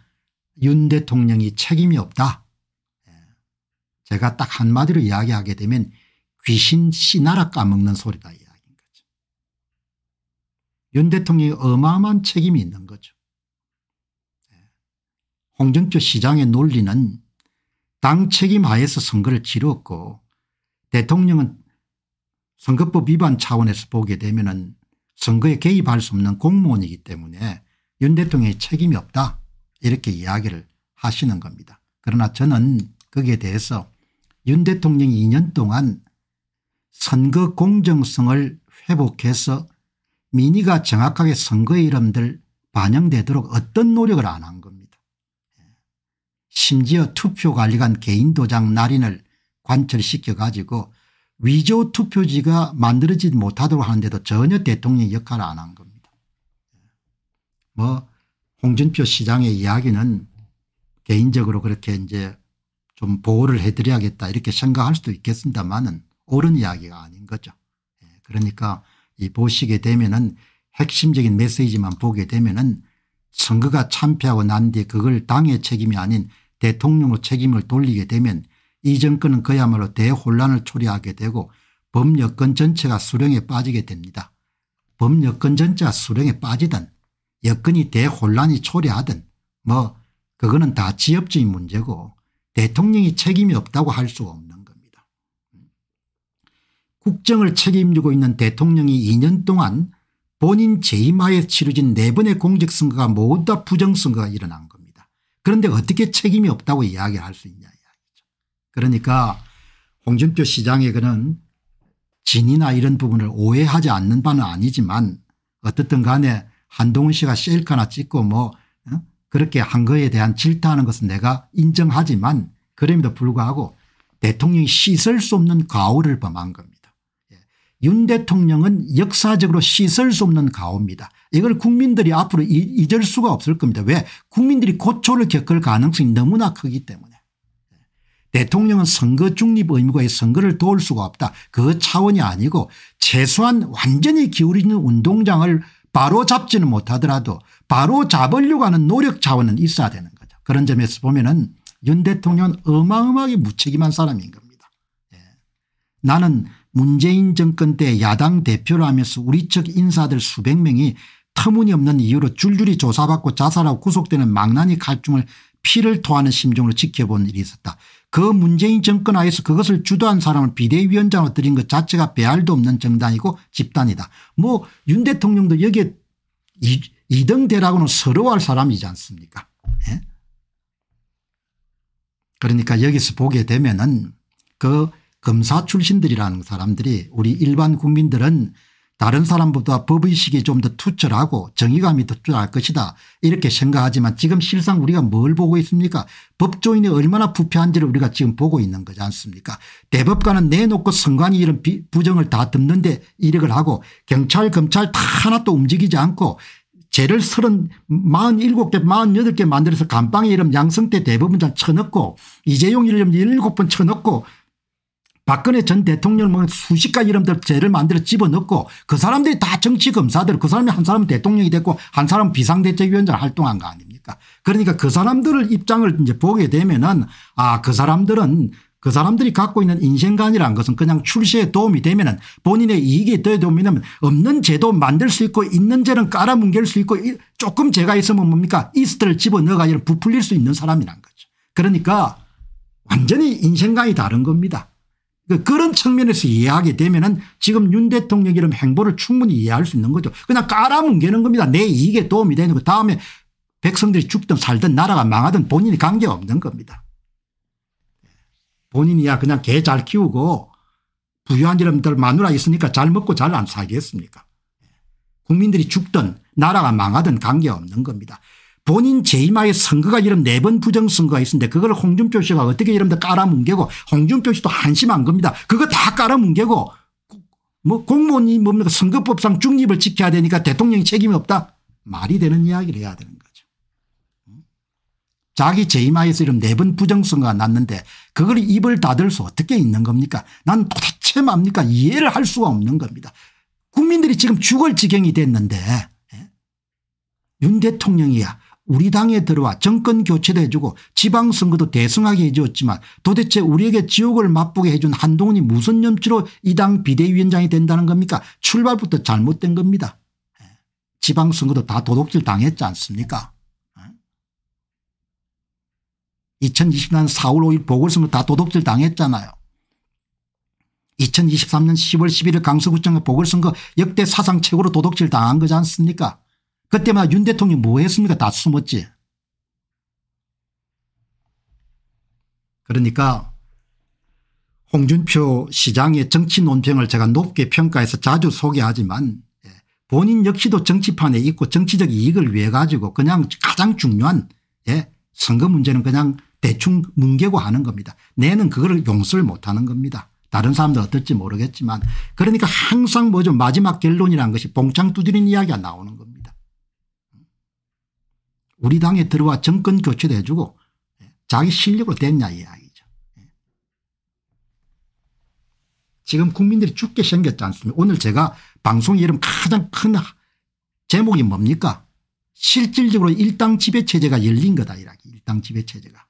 윤 대통령이 책임이 없다. 예. 제가 딱 한마디로 이야기하게 되면 귀신 씨나라 까먹는 소리다 이야기인 거죠. 윤 대통령이 어마어마한 책임이 있는 거죠. 예. 홍준표 시장의 논리는 당 책임 하에서 선거를 치뤘고 대통령은 선거법 위반 차원에서 보게 되면 선거에 개입할 수 없는 공무원이기 때문에 윤 대통령의 책임이 없다. 이렇게 이야기를 하시는 겁니다. 그러나 저는 거기에 대해서 윤 대통령이 2년 동안 선거 공정성을 회복해서 민의가 정확하게 선거 이름들 반영되도록 어떤 노력을 안 한 겁니다. 심지어 투표관리관 개인도장 날인을 관철시켜 가지고 위조 투표지가 만들어지지 못하도록 하는데도 전혀 대통령 역할을 안 한 겁니다. 뭐 홍준표 시장의 이야기는 개인적으로 그렇게 이제 좀 보호를 해드려야겠다 이렇게 생각할 수도 있겠습니다만은 옳은 이야기가 아닌 거죠. 예, 그러니까 이 보시게 되면은 핵심적인 메시지만 보게 되면은 선거가 참패하고 난 뒤에 그걸 당의 책임이 아닌 대통령의 책임을 돌리게 되면 이 정권은 그야말로 대혼란을 초래하게 되고 법여권 전체가 수령에 빠지게 됩니다. 법여권 전체가 수령에 빠지든 여건이 대혼란이 초래하든 뭐 그거는 다 지엽적인 문제고 대통령이 책임이 없다고 할 수 없는 겁니다. 국정을 책임지고 있는 대통령이 2년 동안 본인 재임하에 치러진 4번의 공직선거가 모두 다 부정선거가 일어난 겁니다. 그런데 어떻게 책임이 없다고 이야기할 수 있냐 이야기죠. 그러니까 홍준표 시장의 그는 진이나 이런 부분을 오해하지 않는 바는 아니지만 어떻든 간에 한동훈 씨가 셀카나 찍고 뭐 어? 그렇게 한 거에 대한 질타하는 것은 내가 인정하지만 그럼에도 불구하고 대통령이 씻을 수 없는 가오를 범한 겁니다. 예. 윤 대통령은 역사적으로 씻을 수 없는 과오입니다. 이걸 국민들이 앞으로 잊을 수가 없을 겁니다. 왜 국민들이 고초를 겪을 가능성이 너무나 크기 때문에. 예. 대통령은 선거 중립 의무가의 선거를 도울 수가 없다. 그 차원이 아니고 최소한 완전히 기울이는 운동장을 바로 잡지는 못하더라도 바로 잡으려고 하는 노력 자원은 있어야 되는 거죠. 그런 점에서 보면 은윤 대통령은 어마어마하게 무책임한 사람인 겁니다. 예. 나는 문재인 정권 때 야당 대표를 하면서 우리 측 인사들 수백 명이 터무니없는 이유로 줄줄이 조사받고 자살하고 구속되는 망나니 갈증을 피를 토하는 심정으로 지켜본 일이 있었다. 그 문재인 정권 하에서 그것을 주도한 사람을 비대위원장으로 들인 것 자체가 배알도 없는 정당이고 집단이다. 뭐 윤 대통령도 여기에 이등 대라고는 서러워할 사람이지 않습니까 예? 그러니까 여기서 보게 되면 은그 검사 출신들이라는 사람들이 우리 일반 국민들은 다른 사람보다 법의식이 좀 더 투철하고 정의감이 더뛰어날 것이다 이렇게 생각하지만 지금 실상 우리가 뭘 보고 있습니까 법조인이 얼마나 부패한지를 우리가 지금 보고 있는 거지 않습니까 대법관은 내놓고 선관위 이런 부정을 다 덮는데 이력을 하고 경찰 검찰 다 하나도 움직이지 않고 죄를 30, 47개 48개 만들어서 감방에 이름양성태 대법원장 쳐넣고 이재용 이름 17번 쳐넣고 박근혜 전 대통령은 수십 가지 이름들 죄를 만들어 집어넣고 그 사람들이 다 정치 검사들 그 사람이 한 사람은 대통령이 됐고 한 사람은 비상대책위원장 활동한 거 아닙니까 그러니까 그 사람들을 입장을 이제 보게 되면은 아그 사람들은 그 사람들이 갖고 있는 인생관이란 것은 그냥 출시에 도움이 되면은 본인의 이익이 더 도움이 되면 없는 제도 만들 수 있고 있는 죄는 깔아뭉갤 수 있고 조금 죄가 있으면 뭡니까 이스트를 집어넣어가 이런 부풀릴 수 있는 사람이란 거죠. 그러니까 완전히 인생관이 다른 겁니다. 그 그런 측면에서 이해하게 되면은 지금 윤 대통령 이름 행보를 충분히 이해할 수 있는 거죠. 그냥 깔아뭉개는 겁니다. 내 이익에 도움이 되는 거 다음에 백성들이 죽든 살든 나라가 망하든 본인이 관계없는 겁니다. 본인이야 그냥 개 잘 키우고 부유한 사람들 마누라 있으니까 잘 먹고 잘 안 살겠습니까 국민들이 죽든 나라가 망하든 관계없는 겁니다. 본인 재임하에 선거가 이런 네 번 부정선거가 있었는데 그걸 홍준표 씨가 어떻게 이런데 깔아뭉개고 홍준표 씨도 한심한 겁니다. 그거 다 깔아뭉개고 뭐 공무원이 뭡니까 선거법상 중립을 지켜야 되니까 대통령이 책임이 없다. 말이 되는 이야기를 해야 되는 거죠. 자기 재임하에서 이런 네 번 부정선거가 났는데 그걸 입을 닫을 수 어떻게 있는 겁니까 난 도대체 뭡니까 이해를 할 수가 없는 겁니다. 국민들이 지금 죽을 지경이 됐는데 예? 윤 대통령이야 우리 당에 들어와 정권 교체도 해주고 지방선거도 대승하게 해주었지만 도대체 우리에게 지옥을 맛보게 해준 한동훈이 무슨 염치로 이당 비대위원장이 된다는 겁니까 출발부터 잘못된 겁니다. 예. 지방선거도 다 도둑질 당했지 않습니까 2020년 4월 5일 보궐선거 다 도둑질 당했잖아요. 2023년 10월 11일 강서구청의 보궐선거 역대 사상 최고로 도둑질 당한 거지 않습니까 그때마다 윤 대통령이 뭐 했습니까 다 숨었지. 그러니까 홍준표 시장의 정치 논평을 제가 높게 평가해서 자주 소개하지만 예, 본인 역시도 정치판에 있고 정치적 이익을 위해 가지고 그냥 가장 중요한 예, 선거 문제는 그냥 대충 뭉개고 하는 겁니다. 내는 그거를 용서를 못하는 겁니다. 다른 사람들 어떨지 모르겠지만 그러니까 항상 뭐죠 마지막 결론이라는 것이 봉창 두드린 이야기가 나오는 겁니다. 우리 당에 들어와 정권 교체도 해주고 예, 자기 실력으로 됐냐 이 이야기죠. 예. 지금 국민들이 죽게 생겼지 않습니까 오늘 제가 방송 이름 가장 큰 제목이 뭡니까 실질적으로 일당 지배체제가 열린 거다 이라기 일당 지배체제가.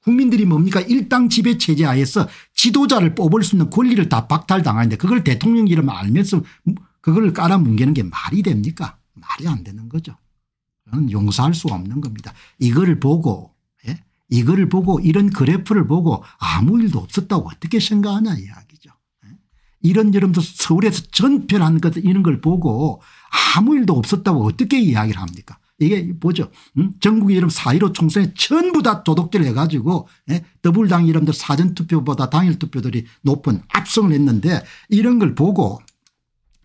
국민들이 뭡니까 일당 지배체제 하에서 지도자를 뽑을 수 있는 권리를 다 박탈당하는데 그걸 대통령 이름 알면서 그걸 깔아뭉개는 게 말이 됩니까 말이 안 되는 거죠. 용서할 수가 없는 겁니다. 이거를 보고 예? 이거를 보고 이런 그래프를 보고 아무 일도 없었다고 어떻게 생각하냐 이야기죠. 예? 이런 여러분들 서울에서 전편한 것 이런 걸 보고 아무 일도 없었다고 어떻게 이야기를 합니까 이게 뭐죠 음? 전국의 이런 4.15 총선에 전부 다 도둑질 해가지고 예? 더블당 이름들 사전투표보다 당일투표들이 높은 압승을 했는데 이런 걸 보고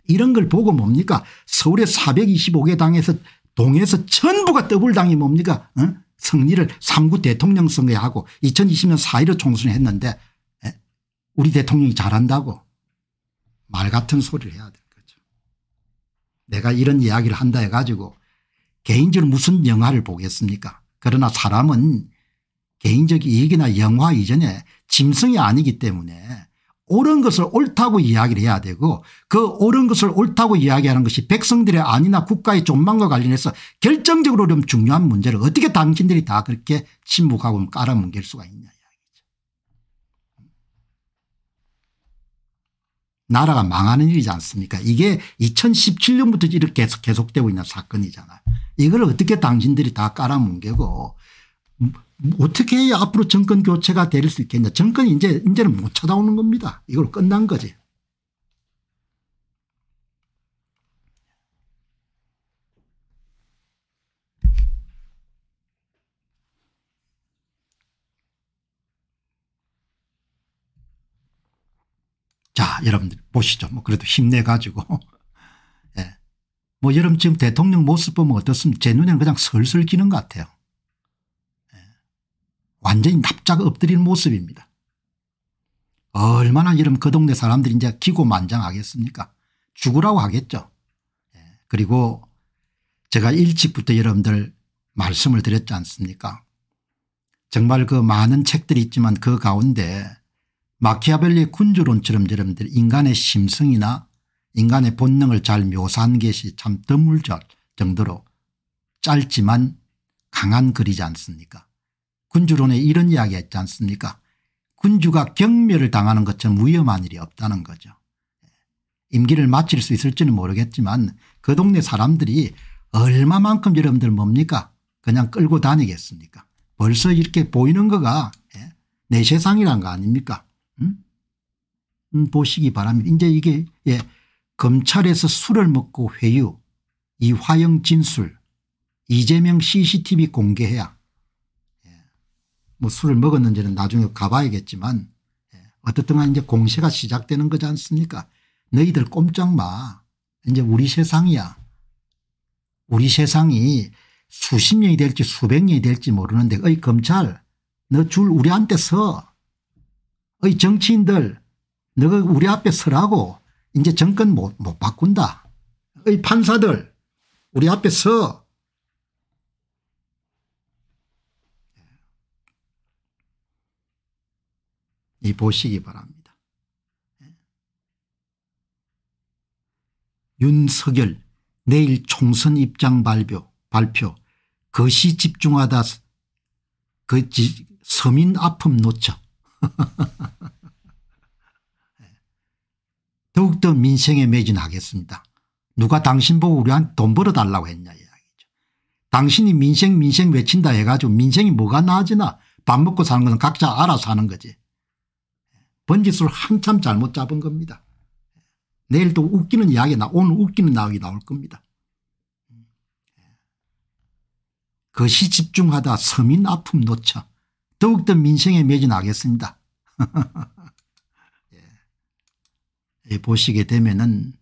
이런 걸 보고 뭡니까 서울의 425개 당에서 동에서 전부가 더블당이 뭡니까 어? 승리를 3구 대통령 선거하고 2020년 4.15 총선에 했는데 에? 우리 대통령이 잘한다고 말 같은 소리를 해야 될 내가 이런 이야기를 한다 해가지고 개인적으로 무슨 영화를 보겠습니까 그러나 사람은 개인적 이익이나 영화 이전에 짐승이 아니기 때문에 옳은 것을 옳다고 이야기를 해야 되고 그 옳은 것을 옳다고 이야기하는 것이 백성들의 안이나 국가의 존망과 관련해서 결정적으로 좀 중요한 문제를 어떻게 당신들이 다 그렇게 침묵하고 깔아뭉갤 수가 있냐 이야기죠. 나라가 망하는 일이지 않습니까 이게 2017년부터 이렇게 계속 되고 있는 사건이잖아요. 이걸 어떻게 당신들이 다 깔아뭉개고 어떻게 해야 앞으로 정권 교체가 될 수 있겠냐. 정권이 이제, 이제는 못 찾아오는 겁니다. 이걸 끝난 거지. 자, 여러분들 보시죠. 뭐 그래도 힘내가지고. 예. 뭐 여러분 지금 대통령 모습 보면 어떻습니까? 제 눈에는 그냥 슬슬 기는 것 같아요. 완전히 납작 엎드린 모습입니다. 얼마나 이러면 그 동네 사람들이 이제 기고만장하겠습니까 죽으라고 하겠죠. 예, 그리고 제가 일찍부터 여러분들 말씀을 드렸지 않습니까 정말 그 많은 책들이 있지만 그 가운데 마키아벨리의 군주론처럼 여러분들 인간의 심성이나 인간의 본능을 잘 묘사한 것이 참드물 정도로 짧지만 강한 글이지 않습니까 군주론에 이런 이야기 했지 않습니까 군주가 경멸을 당하는 것처럼 위험한 일이 없다는 거죠. 임기를 마칠 수 있을지는 모르겠지만 그 동네 사람들이 얼마만큼 여러분들 뭡니까 그냥 끌고 다니겠습니까 벌써 이렇게 보이는 거가 예, 내 세상이란 거 아닙니까 음? 음, 보시기 바랍니다. 이제 이게 예, 검찰에서 술을 먹고 회유 이화영 진술 이재명 ccctv 공개해야 뭐 술을 먹었는지는 나중에 가봐야겠지만 예, 어떻든 간 이제 공세가 시작되는 거지 않습니까 너희들 꼼짝 마 이제 우리 세상이야 우리 세상이 수십 년이 될지 수백 년이 될지 모르는데 어이 검찰 너 줄 우리한테 서 어이 정치인들 너가 우리 앞에 서라고 이제 정권 못, 못 바꾼다 어이 판사들 우리 앞에 서이 보시기 바랍니다. 예? 윤석열 내일 총선 입장 발표 발표 것이 집중하다 그 지, 서민 아픔 놓쳐 예. 더욱더 민생에 매진하겠습니다. 누가 당신 보고 우리한테 돈 벌어달라고 했냐 이야기죠. 당신이 민생 민생 외친다 해가지고 민생이 뭐가 나아지나 밥 먹고 사는 것은 각자 알아서 하는 거지. 번지수를 한참 잘못 잡은 겁니다. 내일 또 웃기는 이야기 나 오늘 웃기는 이야기 나올 겁니다. 것이 집중하다 서민 아픔 놓쳐 더욱더 민생에 매진하겠습니다. 예. 예. 보시게 되면은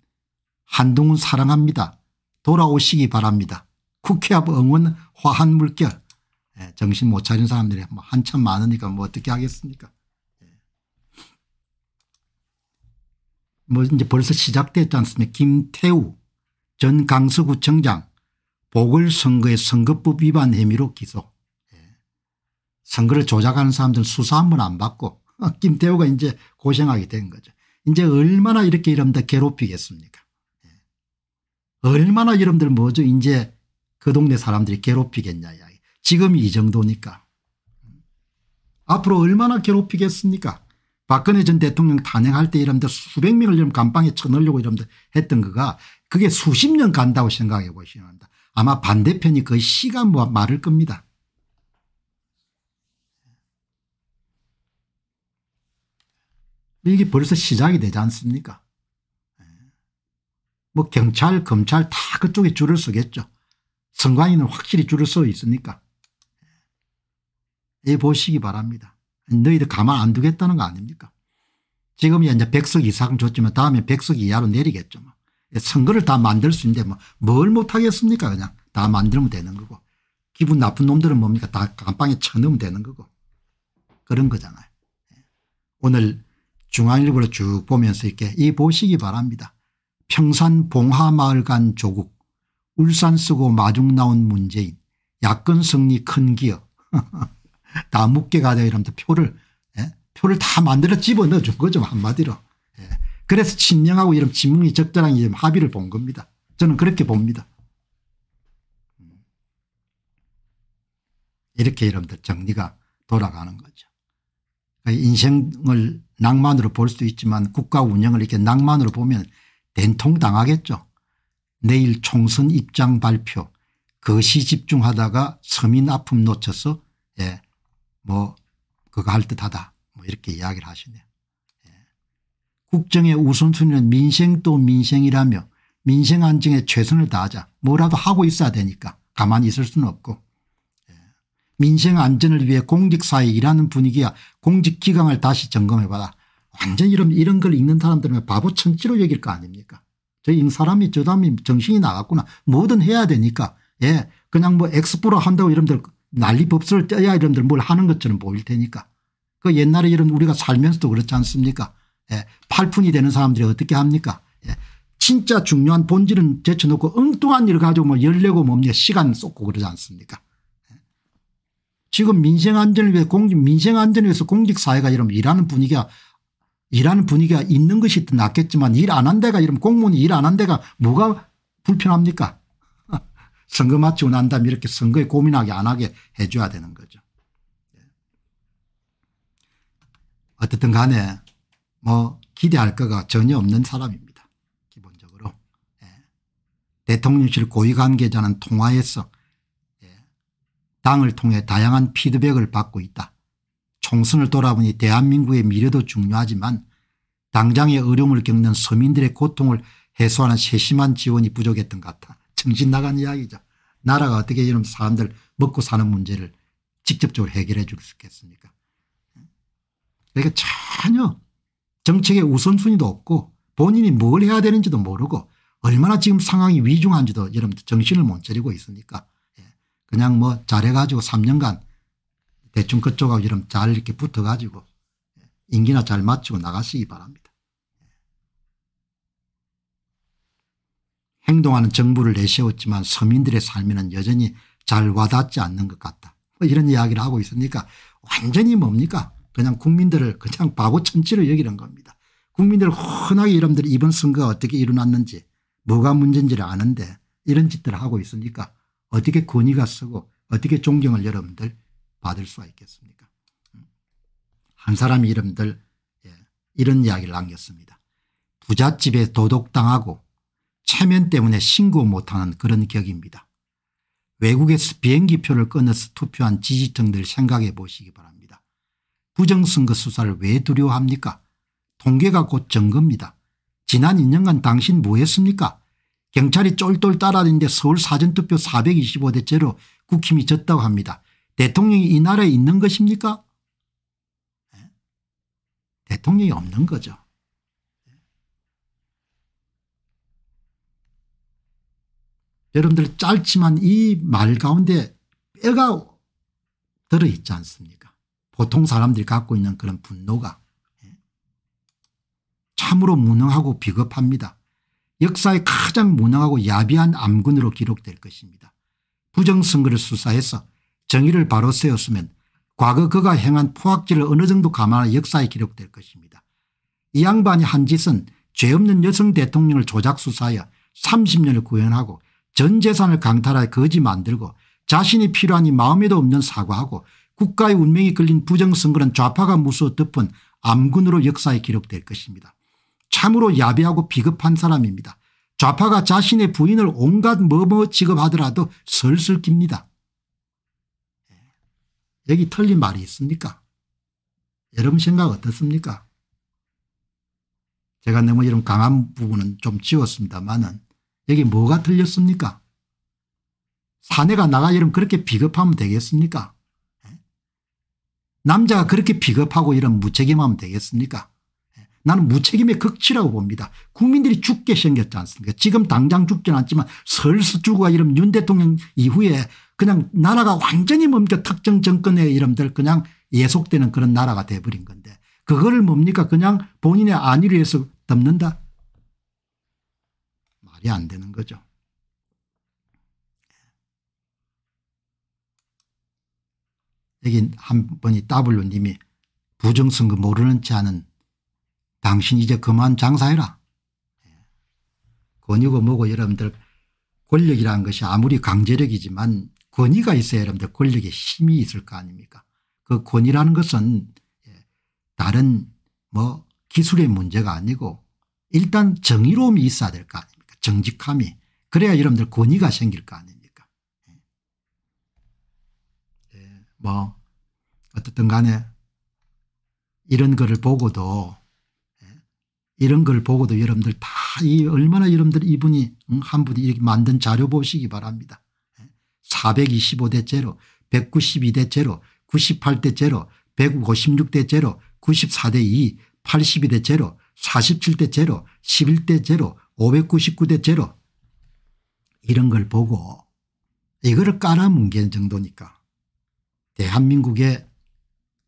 한동훈 사랑합니다. 돌아오시기 바랍니다. 국회 앞 응원 화한 물결. 예. 정신 못 차린 사람들이 뭐 한참 많으니까 뭐 어떻게 하겠습니까? 뭐 이제 벌써 시작됐지 않습니까 김태우 전 강서구청장 보궐선거의 선거법 위반 혐의로 기소. 예. 선거를 조작하는 사람들 수사 한 번 안 받고 김태우가 이제 고생하게 된 거죠. 이제 얼마나 이렇게 이러분들 괴롭히겠습니까 예. 얼마나 이러분들 뭐죠 이제 그 동네 사람들이 괴롭히겠냐 이야기. 지금 이 정도니까. 음. 앞으로 얼마나 괴롭히겠습니까 박근혜 전 대통령 탄핵할 때이러면 수백 명을 이러 감방에 쳐넣으려고 이러면 했던 거가 그게 수십 년 간다고 생각해 보시면 합니다. 아마 반대편이 거의 시간 말을 겁니다. 이게 벌써 시작이 되지 않습니까 예. 뭐 경찰 검찰 다 그쪽에 줄을 서겠죠. 선관위는 확실히 줄을 서 있으니까. 예, 예 보시기 바랍니다. 너희들 가만 안 두겠다는 거 아닙니까? 지금 이제 1석 이상 줬지만 다음에 1석 이하로 내리겠죠. 뭐. 선거를 다 만들 수 있는데 뭐 뭘 못하겠습니까 그냥 다 만들면 되는 거고 기분 나쁜 놈들은 뭡니까 다 감방에 쳐넣으면 되는 거고 그런 거잖아요. 예. 오늘 중앙일보를 쭉 보면서 이렇게 이 보시기 바랍니다. 평산 봉하마을 간 조국 울산 쓰고 마중 나온 문재인 야권 승리 큰 기업 나무깨 가자 이러면서 표를 예? 표를 다 만들어 집어넣어 준 거죠 한마디로. 예. 그래서 친명하고 이런 친명이 적절한 합의를 본 겁니다. 저는 그렇게 봅니다. 음. 이렇게 여러분들 정리가 돌아가는 거죠. 그 인생을 낭만으로 볼 수도 있지만 국가 운영을 이렇게 낭만으로 보면 된통당하겠죠. 내일 총선 입장 발표 거시 집중하다가 서민 아픔 놓쳐서 예, 뭐 그거 할 듯하다 뭐 이렇게 이야기를 하시네요. 예. 국정의 우선순위는 민생 또 민생이라며 민생 안정에 최선을 다하자 뭐라도 하고 있어야 되니까 가만히 있을 수는 없고 예. 민생 안전을 위해 공직사회 일하는 분위기야 공직기강을 다시 점검해봐라. 완전 이런 이런 걸 읽는 사람들은 바보 천지로 여길 거 아닙니까 저 사람이 저 사람이 정신이 나갔구나 뭐든 해야 되니까 예 그냥 뭐 엑스프로 한다고 이러면 될 난리법수를 떼야 이런들 뭘 하는 것처럼 보일 테니까. 그 옛날에 이런 우리가 살면서도 그렇지 않습니까 예. 팔푼이 되는 사람들이 어떻게 합니까 예. 진짜 중요한 본질은 제쳐놓고 엉뚱한 일을 가지고 뭐 열내고 뭡니까 시간 쏟고 그러지 않습니까 예. 지금 민생안전을 위해 공직 민생안전을 위해서 공직사회가 이러면 일하는 분위기가 일하는 분위기가 있는 것이 더 낫겠지만 일 안 한 데가 이러면 공무원이 일 안 한 데가 뭐가 불편합니까 선거 마치고 난 다음에 이렇게 선거에 고민하게 안 하게 해 줘야 되는 거죠. 어쨌든 간에 뭐 기대할 거가 전혀 없는 사람입니다. 기본적으로. 예. 대통령실 고위관계자는 통화해서 예. 당을 통해 다양한 피드백을 받고 있다. 총선을 돌아보니 대한민국의 미래도 중요하지만 당장의 어려움을 겪는 서민들의 고통을 해소하는 세심한 지원이 부족했던 것 같아. 정신 나간 이야기죠. 나라가 어떻게 이런 사람들 먹고 사는 문제를 직접적으로 해결해 줄 수 있겠습니까 그러니까 전혀 정책의 우선순위도 없고 본인이 뭘 해야 되는지도 모르고 얼마나 지금 상황이 위중한지도 여러분들 정신을 못 차리고 있으니까 예. 그냥 뭐 잘해가지고 3년간 대충 그쪽하고 여러잘 이렇게 붙어가지고 예. 임기나 잘 맞추고 나가시기 바랍니다. 행동하는 정부를 내세웠지만 서민들의 삶에는 여전히 잘 와닿지 않는 것 같다. 뭐 이런 이야기를 하고 있으니까 완전히 뭡니까 그냥 국민들을 그냥 바보 천치로 여기는 겁니다. 국민들 흔하게 여러분들 이번 선거가 어떻게 일어났는지 뭐가 문제인지를 아는데 이런 짓들을 하고 있으니까 어떻게 권위가 쓰고 어떻게 존경을 여러분들 받을 수가 있겠습니까 한 사람이 여러분들 예, 이런 이야기를 남겼습니다. 부잣집에 도둑당하고 체면 때문에 신고 못하는 그런 격입니다. 외국에서 비행기표를 끊어서 투표한 지지층들 생각해 보시기 바랍니다. 부정선거 수사를 왜 두려워합니까? 통계가 곧 증거입니다. 지난 2년간 당신 뭐 했습니까? 경찰이 쫄쫄 따라다니는데 서울 사전투표 425대 제로 국힘이 졌다고 합니다. 대통령이 이 나라에 있는 것입니까? 네? 대통령이 없는 거죠. 여러분들 짧지만 이 말 가운데 뼈가 들어있지 않습니까 보통 사람들이 갖고 있는 그런 분노가 예, 참으로 무능하고 비겁합니다. 역사의 가장 무능하고 야비한 암군으로 기록될 것입니다. 부정선거를 수사해서 정의를 바로 세웠으면 과거 그가 행한 포악질을 어느 정도 감안한 역사에 기록될 것입니다. 이 양반이 한 짓은 죄 없는 여성 대통령을 조작 수사하여 30년을 구현하고 전 재산을 강탈하여 거지 만들고 자신이 필요하니 마음에도 없는 사과하고 국가의 운명이 걸린 부정선거는 좌파가 무수어 덮은 암군으로 역사에 기록될 것입니다. 참으로 야비하고 비겁한 사람입니다. 좌파가 자신의 부인을 온갖 뭐뭐 지급하더라도 슬슬 깁니다. 예. 여기 틀린 말이 있습니까? 여러분 생각 어떻습니까? 제가 너무 이런 강한 부분은 좀 지웠습니다만은 여기 뭐가 틀렸습니까? 사내가 나가 이러면 그렇게 비겁하면 되겠습니까? 예? 남자가 그렇게 비겁하고 이런 무책임하면 되겠습니까? 예? 나는 무책임의 극치라고 봅니다. 국민들이 죽게 생겼지 않습니까? 지금 당장 죽지는 않지만 설수 죽어가 이런 윤 대통령 이후에 그냥 나라가 완전히 멈춰 특정 정권의 이름들 그냥 예속되는 그런 나라가 돼버린 건데 그걸 뭡니까 그냥 본인의 안위를 해서 덮는다 말이 안 되는 거죠. 여기 한 번이 W님이 부정선거 모르는 체 하는 당신 이제 그만 장사해라. 권위고 뭐고 여러분들 권력이라는 것이 아무리 강제력이지만 권위가 있어야 여러분들 권력에 힘이 있을 거 아닙니까 그 권위라는 것은 예, 다른 뭐 기술의 문제가 아니고 일단 정의로움이 있어야 될거 정직함이 그래야 여러분들 권위가 생길 거 아닙니까 네. 뭐 어떻든 간에 이런 거를 보고도 예, 이런 걸 보고도 여러분들 다 이 얼마나 여러분들 이분이 한 분이 이렇게 만든 자료 보시기 바랍니다. 425대 제로 192대 제로 98대 제로 156대 제로 94대 2 82대 제로 47대 제로 11대 제로 599대 제로 이런 걸 보고 이거를 깔아뭉개는 정도니까 대한민국의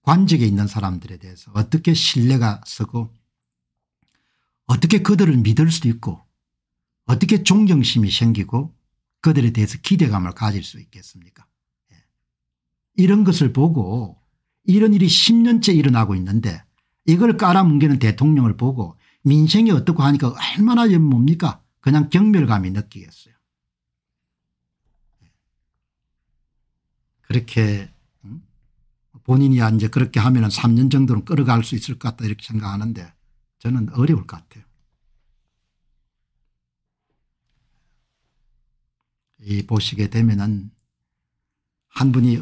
관직에 있는 사람들에 대해서 어떻게 신뢰가 서고 어떻게 그들을 믿을 수 있고 어떻게 존경심이 생기고 그들에 대해서 기대감을 가질 수 있겠습니까 예. 이런 것을 보고 이런 일이 10년째 일어나고 있는데 이걸 깔아뭉개는 대통령을 보고 민생이 어떻고 하니까 얼마나 뭡니까 그냥 경멸감이 느끼겠어요. 그렇게 음? 본인이 이제 그렇게 하면 3년 정도는 끌어갈 수 있을 것 같다 이렇게 생각하는데 저는 어려울 것 같아요. 이 보시게 되면은 한 분이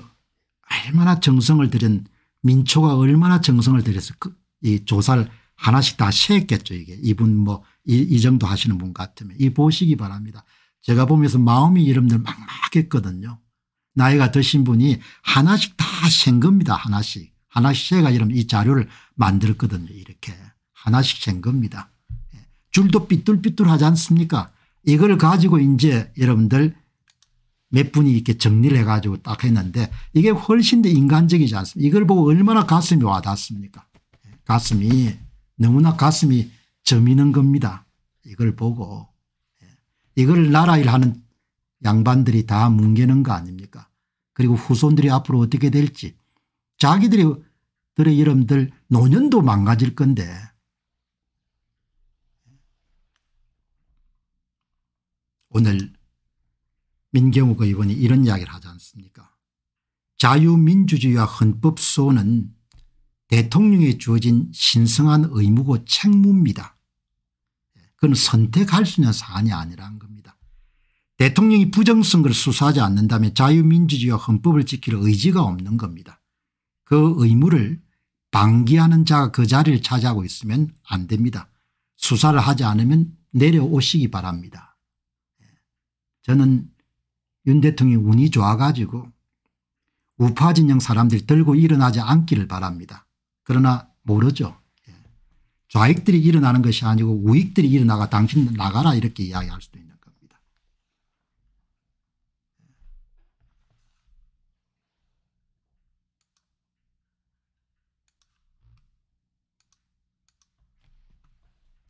얼마나 정성을 들인 민초가 얼마나 정성을 들여서 그이 조사를 하나씩 다 쉐했겠죠 이게 이분 뭐 이 정도 하시는 분 같으면 이 보시기 바랍니다. 제가 보면서 마음이 이름들 막막했거든요. 나이가 드신 분이 하나씩 다챈 겁니다. 하나씩. 하나씩 제가 이러면 이 자료를 만들었거든요. 이렇게 하나씩 잰 겁니다. 예. 줄도 삐뚤삐뚤하지 않습니까 이걸 가지고 이제 여러분들 몇 분이 이렇게 정리를 해가지고 딱 했는데 이게 훨씬 더 인간적이지 않습니까 이걸 보고 얼마나 가슴이 와닿습니까 예, 가슴이 너무나 가슴이 저미는 겁니다. 이걸 보고 예, 이걸 나라일 하는 양반들이 다 뭉개는 거 아닙니까 그리고 후손들이 앞으로 어떻게 될지 자기들의 들의 이름들 노년도 망가질 건데 오늘 민경욱 의원이 이런 이야기를 하지 않습니까 자유민주주의와 헌법소원은 대통령이 주어진 신성한 의무고 책무입니다. 그건 선택할 수 있는 사안이 아니라는 겁니다. 대통령이 부정선거를 수사하지 않는다면 자유민주주의와 헌법을 지킬 의지가 없는 겁니다. 그 의무를 방기하는 자가 그 자리를 차지하고 있으면 안 됩니다. 수사를 하지 않으면 내려오시기 바랍니다. 저는 윤 대통령이 운이 좋아가지고 우파 진영 사람들이 들고 일어나지 않기를 바랍니다. 그러나 모르죠. 예. 좌익들이 일어나는 것이 아니고 우익들이 일어나가 당신 나가라 이렇게 이야기할 수도 있는 겁니다. 예.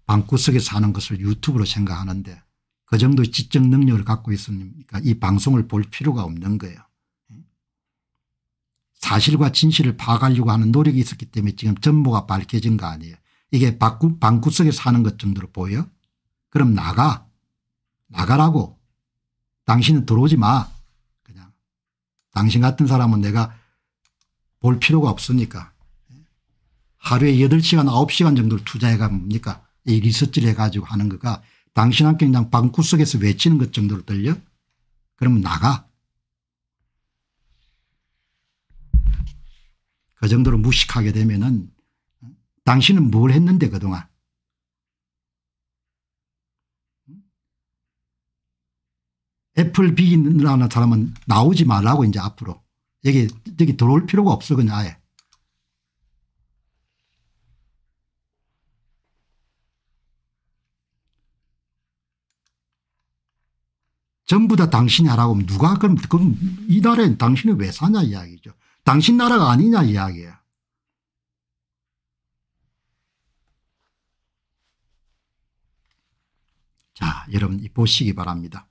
방구석에 사는 것을 유튜브로 생각하는데 그 정도 지적 능력을 갖고 있으니까 이 방송을 볼 필요가 없는 거예요. 사실과 진실을 파악하려고 하는 노력이 있었기 때문에 지금 전모가 밝혀진 거 아니에요. 이게 방구석에 사는 것 정도로 보여? 그럼 나가. 나가라고. 당신은 들어오지 마. 그냥. 당신 같은 사람은 내가 볼 필요가 없으니까. 하루에 8시간 9시간 정도를 투자해가 뭡니까 이 리서치를 해가지고 하는 거가 당신한테 그냥 방구석에서 외치는 것 정도로 들려? 그러면 나가. 그 정도로 무식하게 되면은 당신은 뭘 했는데 그동안 애플 비긴라는 사람은 나오지 말라고 이제 앞으로 여기 여기 들어올 필요가 없어 그냥 아예 전부 다 당신이 하라고 하면 누가 그럼 그럼 이 나라엔 당신이 왜 사냐 이야기죠. 당신 나라가 아니냐 이야기야. 자, 여러분 보시기 바랍니다.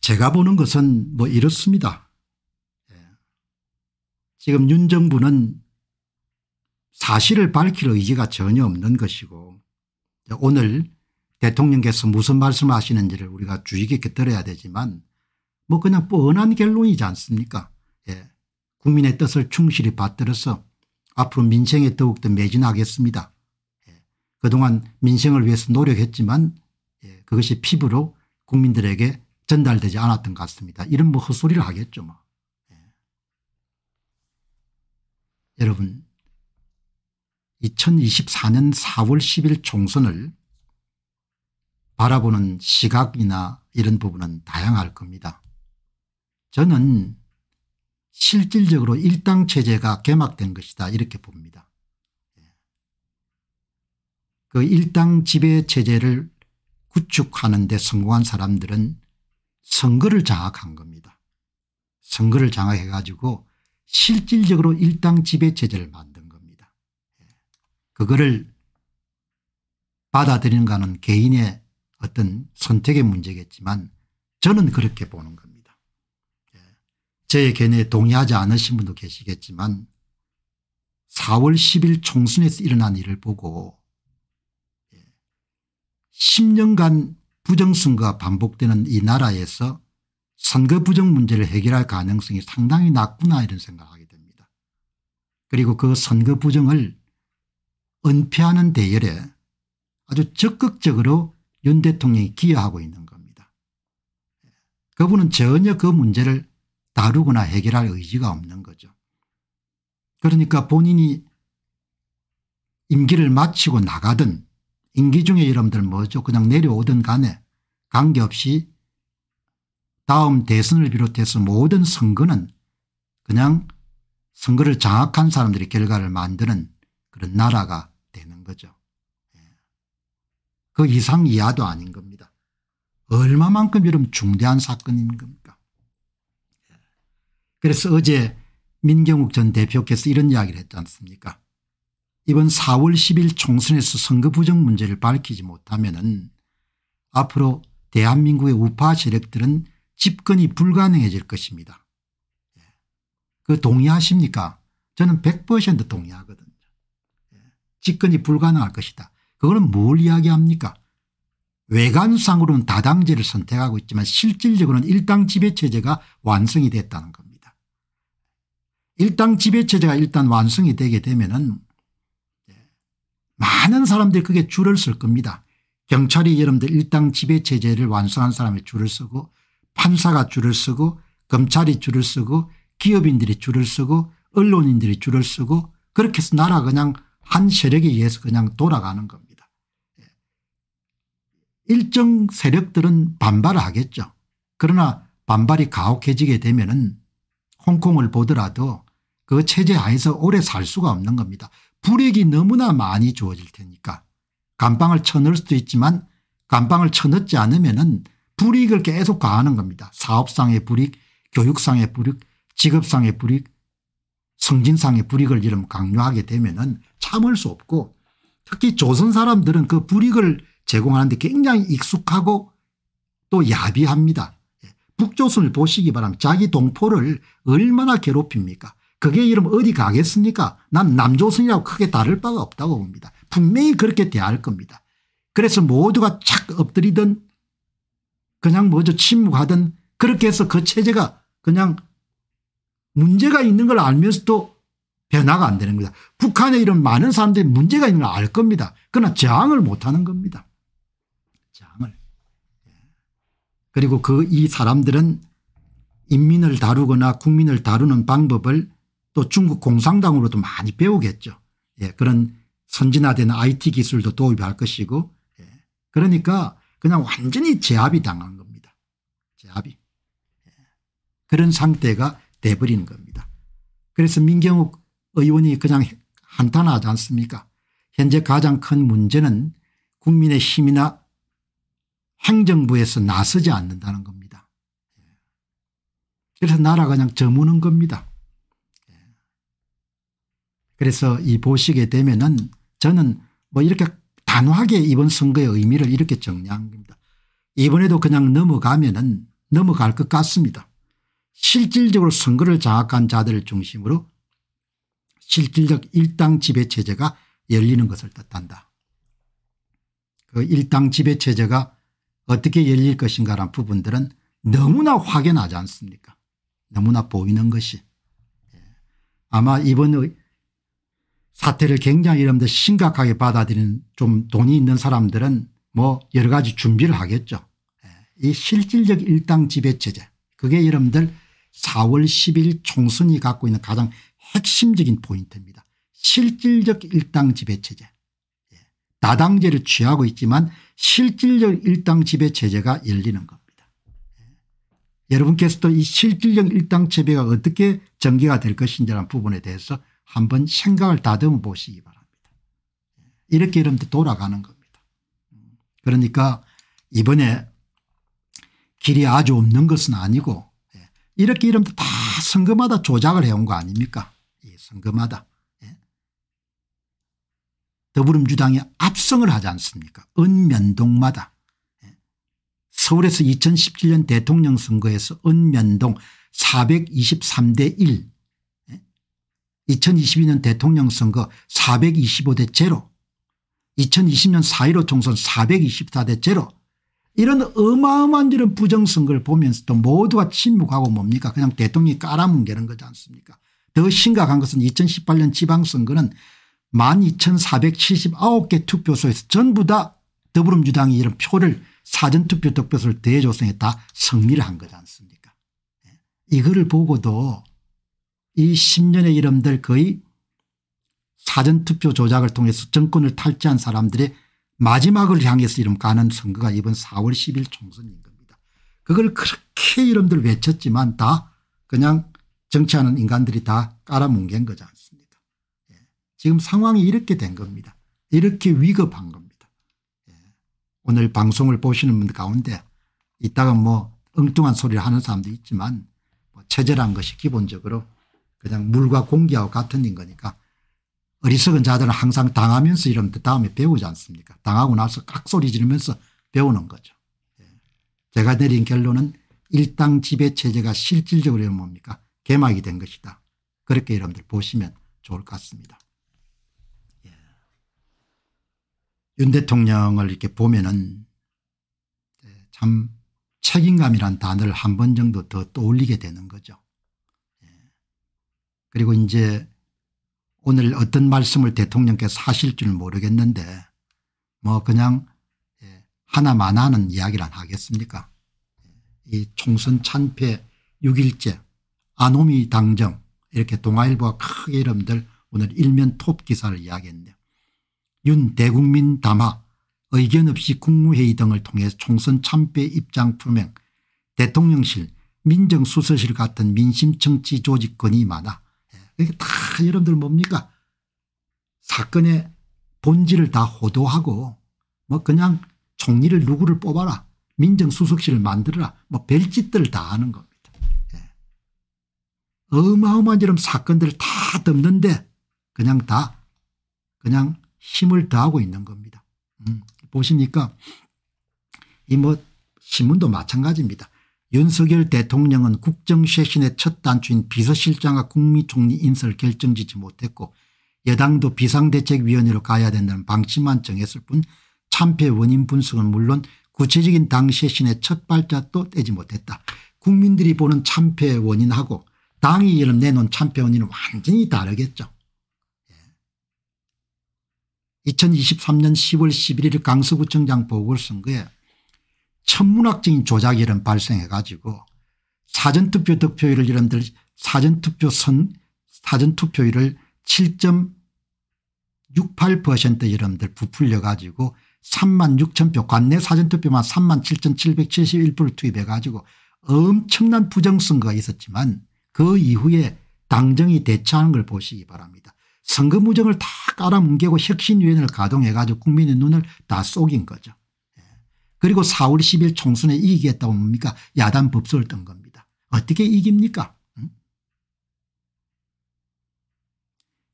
제가 보는 것은 뭐 이렇습니다. 예. 지금 윤 정부는 사실을 밝힐 의지가 전혀 없는 것이고 오늘 대통령께서 무슨 말씀을 하시는지를 우리가 주의 깊게 들어야 되지만 뭐 그냥 뻔한 결론이지 않습니까 국민의 뜻을 충실히 받들어서 앞으로 민생에 더욱더 매진하겠습니다. 예. 그동안 민생을 위해서 노력했지만 예, 그것이 피부로 국민들에게 전달되지 않았던 것 같습니다. 이런 뭐 헛소리를 하겠죠. 뭐. 예. 여러분 2024년 4월 10일 총선을 바라보는 시각이나 이런 부분은 다양할 겁니다. 저는 실질적으로 일당 체제가 개막된 것이다 이렇게 봅니다. 예. 그 일당 지배 체제를 구축하는 데 성공한 사람들은 선거를 장악한 겁니다. 선거를 장악해 가지고 실질적으로 일당 지배 체제를 만든 겁니다. 예. 그거를 받아들이는가는 개인의 어떤 선택의 문제겠지만 저는 그렇게 보는 겁니다. 저의 견해에 동의하지 않으신 분도 계시겠지만 4월 10일 총선에서 일어난 일을 보고 10년간 부정선거가 반복되는 이 나라에서 선거 부정 문제를 해결할 가능성이 상당히 낮구나 이런 생각을 하게 됩니다. 그리고 그 선거 부정을 은폐하는 대열에 아주 적극적으로 윤 대통령이 기여하고 있는 겁니다. 그분은 전혀 그 문제를 다루거나 해결할 의지가 없는 거죠. 그러니까 본인이 임기를 마치고 나가든 임기 중에 여러분들 뭐죠 그냥 내려오든 간에 관계없이 다음 대선을 비롯해서 모든 선거는 그냥 선거를 장악한 사람들이 결과를 만드는 그런 나라가 되는 거죠. 예. 그 이상 이하도 아닌 겁니다. 얼마만큼 여러 중대한 사건인 겁니까? 그래서 어제 민경욱 전 대표께서 이런 이야기를 했지 않습니까 이번 4월 10일 총선에서 선거 부정 문제를 밝히지 못하면 은 앞으로 대한민국의 우파 세력들은 집권이 불가능해질 것입니다. 그 동의하십니까 저는 100% 동의하거든요. 예. 집권이 불가능할 것이다. 그걸 뭘 이야기합니까 외관상으로는 다당제를 선택하고 있지만 실질적으로는 일당 지배체제가 완성이 됐다는 겁니다. 일당 지배체제가 일단 완성이 되게 되면은 많은 사람들이 그게 줄을 쓸 겁니다. 경찰이 여러분들 일당 지배체제를 완성한 사람이 줄을 쓰고 판사가 줄을 쓰고 검찰이 줄을 쓰고 기업인들이 줄을 쓰고 언론인들이 줄을 쓰고 그렇게 해서 나라 그냥 한 세력에 의해서 그냥 돌아가는 겁니다. 예. 일정 세력들은 반발을 하겠죠. 그러나 반발이 가혹해지게 되면 은 홍콩을 보더라도 그 체제 안에서 오래 살 수가 없는 겁니다. 불익이 너무나 많이 주어질 테니까 감방을 쳐넣을 수도 있지만 감방을 쳐넣지 않으면 은 불이익을 계속 가하는 겁니다. 사업상의 불이익 교육상의 불이익 직업상의 불이익 성진상의 불이익을 이름 강요하게 되면 은 참을 수 없고 특히 조선 사람들은 그 불이익을 제공하는데 굉장히 익숙하고 또 야비합니다. 예, 북조선을 보시기 바랍니다. 자기 동포를 얼마나 괴롭힙니까 그게 이름 어디 가겠습니까 난 남조선이라고 크게 다를 바가 없다고 봅니다. 분명히 그렇게 대할 겁니다. 그래서 모두가 착 엎드리든 그냥 뭐죠 침묵하든 그렇게 해서 그 체제가 그냥 문제가 있는 걸 알면서도 변화가 안 되는 겁니다. 북한에 이런 많은 사람들이 문제가 있는 걸 알 겁니다. 그러나 저항을 못하는 겁니다. 저항을. 그리고 그 이 사람들은 인민을 다루거나 국민을 다루는 방법을 또 중국 공산당으로도 많이 배우겠죠. 예, 그런 선진화된 IT 기술도 도입할 것이고 예, 그러니까 그냥 완전히 제압이 당한 겁니다. 제압이. 예, 그런 상태가 돼버린 겁니다. 그래서 민경욱 의원이 그냥 한탄하지 않습니까 현재 가장 큰 문제는 국민의 힘이나 행정부에서 나서지 않는다는 겁니다. 예, 그래서 나라가 그냥 저무는 겁니다. 그래서 이 보시게 되면은 저는 뭐 이렇게 단호하게 이번 선거의 의미를 이렇게 정리한 겁니다. 이번에도 그냥 넘어가면은 넘어갈 것 같습니다. 실질적으로 선거를 장악한 자들을 중심으로 실질적 일당 지배체제가 열리는 것을 뜻한다. 그 일당 지배체제가 어떻게 열릴 것인가라는 부분들은 너무나 확연하지 않습니까 너무나 보이는 것이 예. 아마 이번 사태를 굉장히 이러면서 심각하게 받아들이는 좀 돈이 있는 사람들은 뭐 여러 가지 준비를 하겠죠. 예. 이 실질적 일당 지배체제 그게 여러분들 4월 10일 총선이 갖고 있는 가장 핵심적인 포인트입니다. 실질적 일당 지배체제. 예. 다당제를 취하고 있지만 실질적 일당 지배체제가 열리는 겁니다. 예. 여러분께서도 이 실질적 일당 체배가 어떻게 전개가 될 것인지라는 부분에 대해서 한번 생각을 다듬어 보시기 바랍니다. 이렇게 이러면 돌아가는 겁니다. 그러니까 이번에 길이 아주 없는 것은 아니고 예, 이렇게 이러면 다 선거마다 조작을 해온 거 아닙니까 선거마다. 예. 더불어민주당이 압승을 하지 않습니까 은면동마다. 예. 서울에서 2017년 대통령 선거에서 은면동 423대 1 2022년 대통령 선거 425대 제로 2020년 4.15 총선 424대 제로 이런 어마어마한 이런 부정선거를 보면서도 모두가 침묵하고 뭡니까 그냥 대통령이 깔아뭉개는 거지 않습니까 더 심각한 것은 2018년 지방선거는 12,479개 투표소에서 전부 다 더불어민주당이 이런 표를 사전투표 득표소를 대조성했다 승리를 한 거지 않습니까 예. 이거를 보고도 이 10년의 이름들 거의 사전투표 조작을 통해서 정권을 탈취한 사람들의 마지막을 향해서 이름 가는 선거가 이번 4월 10일 총선인 겁니다. 그걸 그렇게 이름들 외쳤지만 다 그냥 정치하는 인간들이 다 깔아뭉갠 거지 않습니까 예. 지금 상황이 이렇게 된 겁니다. 이렇게 위급한 겁니다. 예. 오늘 방송을 보시는 분들 가운데 이따가 뭐 엉뚱한 소리를 하는 사람도 있지만 뭐 체제란 것이 기본적으로 그냥 물과 공기하고 같은 거니까 어리석은 자들은 항상 당하면서 이런 러 다음에 배우지 않습니까 당하고 나서 깍소리 지르면서 배우는 거죠. 예. 제가 내린 결론은 일당 지배체제가 실질적으로 뭡니까 개막이 된 것이다. 그렇게 여러분들 보시면 좋을 것 같습니다. 예. 윤 대통령을 이렇게 보면은 참 책임감이란 단어를 한 번 정도 더 떠올리게 되는 거죠. 그리고 이제 오늘 어떤 말씀을 대통령께서 하실 줄 모르겠는데 뭐 그냥 예, 하나만 하는 이야기란 하겠습니까 예, 이 총선 참패 6일째 아노미 당정 이렇게 동아일보가 크게 이름들 오늘 일면 톱 기사를 이야기했네요. 윤 대국민 담화 의견 없이 국무회의 등을 통해 총선 참패 입장 품명 대통령실 민정수석실 같은 민심 정치 조직권이 많아 이게 다 여러분들 뭡니까 사건의 본질을 다 호도하고 뭐 그냥 총리를 누구를 뽑아라 민정수석실을 만들어라 뭐 별짓들을 다 하는 겁니다. 예. 어마어마한 이런 사건들을 다 덮는데 그냥 다 그냥 힘을 다하고 있는 겁니다. 음. 보시니까 이 뭐 신문도 마찬가지입니다. 윤석열 대통령은 국정 쇄신의 첫 단추인 비서실장과 국민총리 인사를 결정짓지 못했고 여당도 비상대책위원회로 가야 된다는 방침만 정했을 뿐 참패 원인 분석은 물론 구체적인 당 쇄신의 첫 발자도 떼지 못했다. 국민들이 보는 참패 원인하고 당이 이름 내놓은 참패 원인은 완전히 다르겠죠. 2023년 10월 11일 강서구청장 보궐선거에 천문학적인 조작이 이런 발생해 가지고 사전투표 득표율을 이런들 사전투표 선 사전투표율을 7.68% 여러분들 부풀려 가지고 3만 6천 표 관내 사전투표만 3만 7,771표를 투입해 가지고 엄청난 부정선거가 있었지만 그 이후에 당정이 대처하는 걸 보시기 바랍니다. 선거무정을 다 깔아뭉개고 혁신위원회를 가동해 가지고 국민의 눈을 다 쏘긴 거죠. 그리고 4월 10일 총선에 이기겠다고 뭡니까 야단 법석을 떤 겁니다. 어떻게 이깁니까? 응?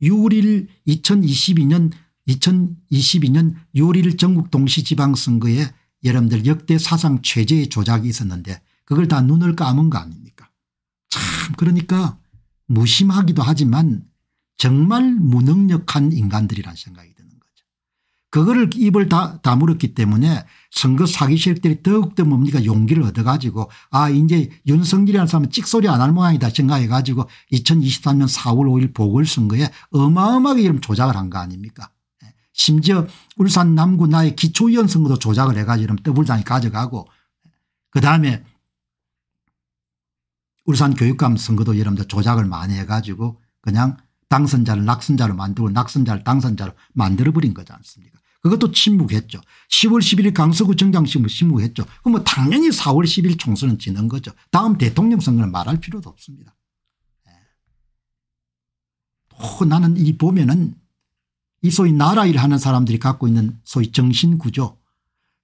6월 1일 2022년 2022년 6월 1일 전국 동시지방선거에 여러분들 역대 사상 최저의 조작이 있었는데 그걸 다 눈을 감은 거 아닙니까 참 그러니까 무심하기도 하지만 정말 무능력한 인간들이라는 생각이 듭니다. 그거를 입을 다 다물었기 때문에 선거 사기 세력들이 더욱더 뭡니까 용기를 얻어 가지고 아 이제 윤석열이라는 사람은 찍소리 안 할 모양이다 생각해 가지고 2023년 4월 5일 보궐선거에 어마어마하게 이름 조작을 한 거 아닙니까 예. 심지어 울산 남구 나의 기초위원 선거도 조작을 해 가지고 이런 더블당이 가져가고 예. 그다음에 울산 교육감 선거도 여러분들 조작을 많이 해 가지고 그냥 당선자를 낙선자로 만들고 낙선자를 당선자로 만들어버린 거지 않습니까 그것도 침묵했죠. 10월 11일 강서구 정장심은 침묵했죠. 그럼 뭐 당연히 4월 10일 총선은 지는 거죠. 다음 대통령 선거는 말할 필요도 없습니다. 오, 예. 나는 이 보면은 이 소위 나라일 하는 사람들이 갖고 있는 소위 정신구조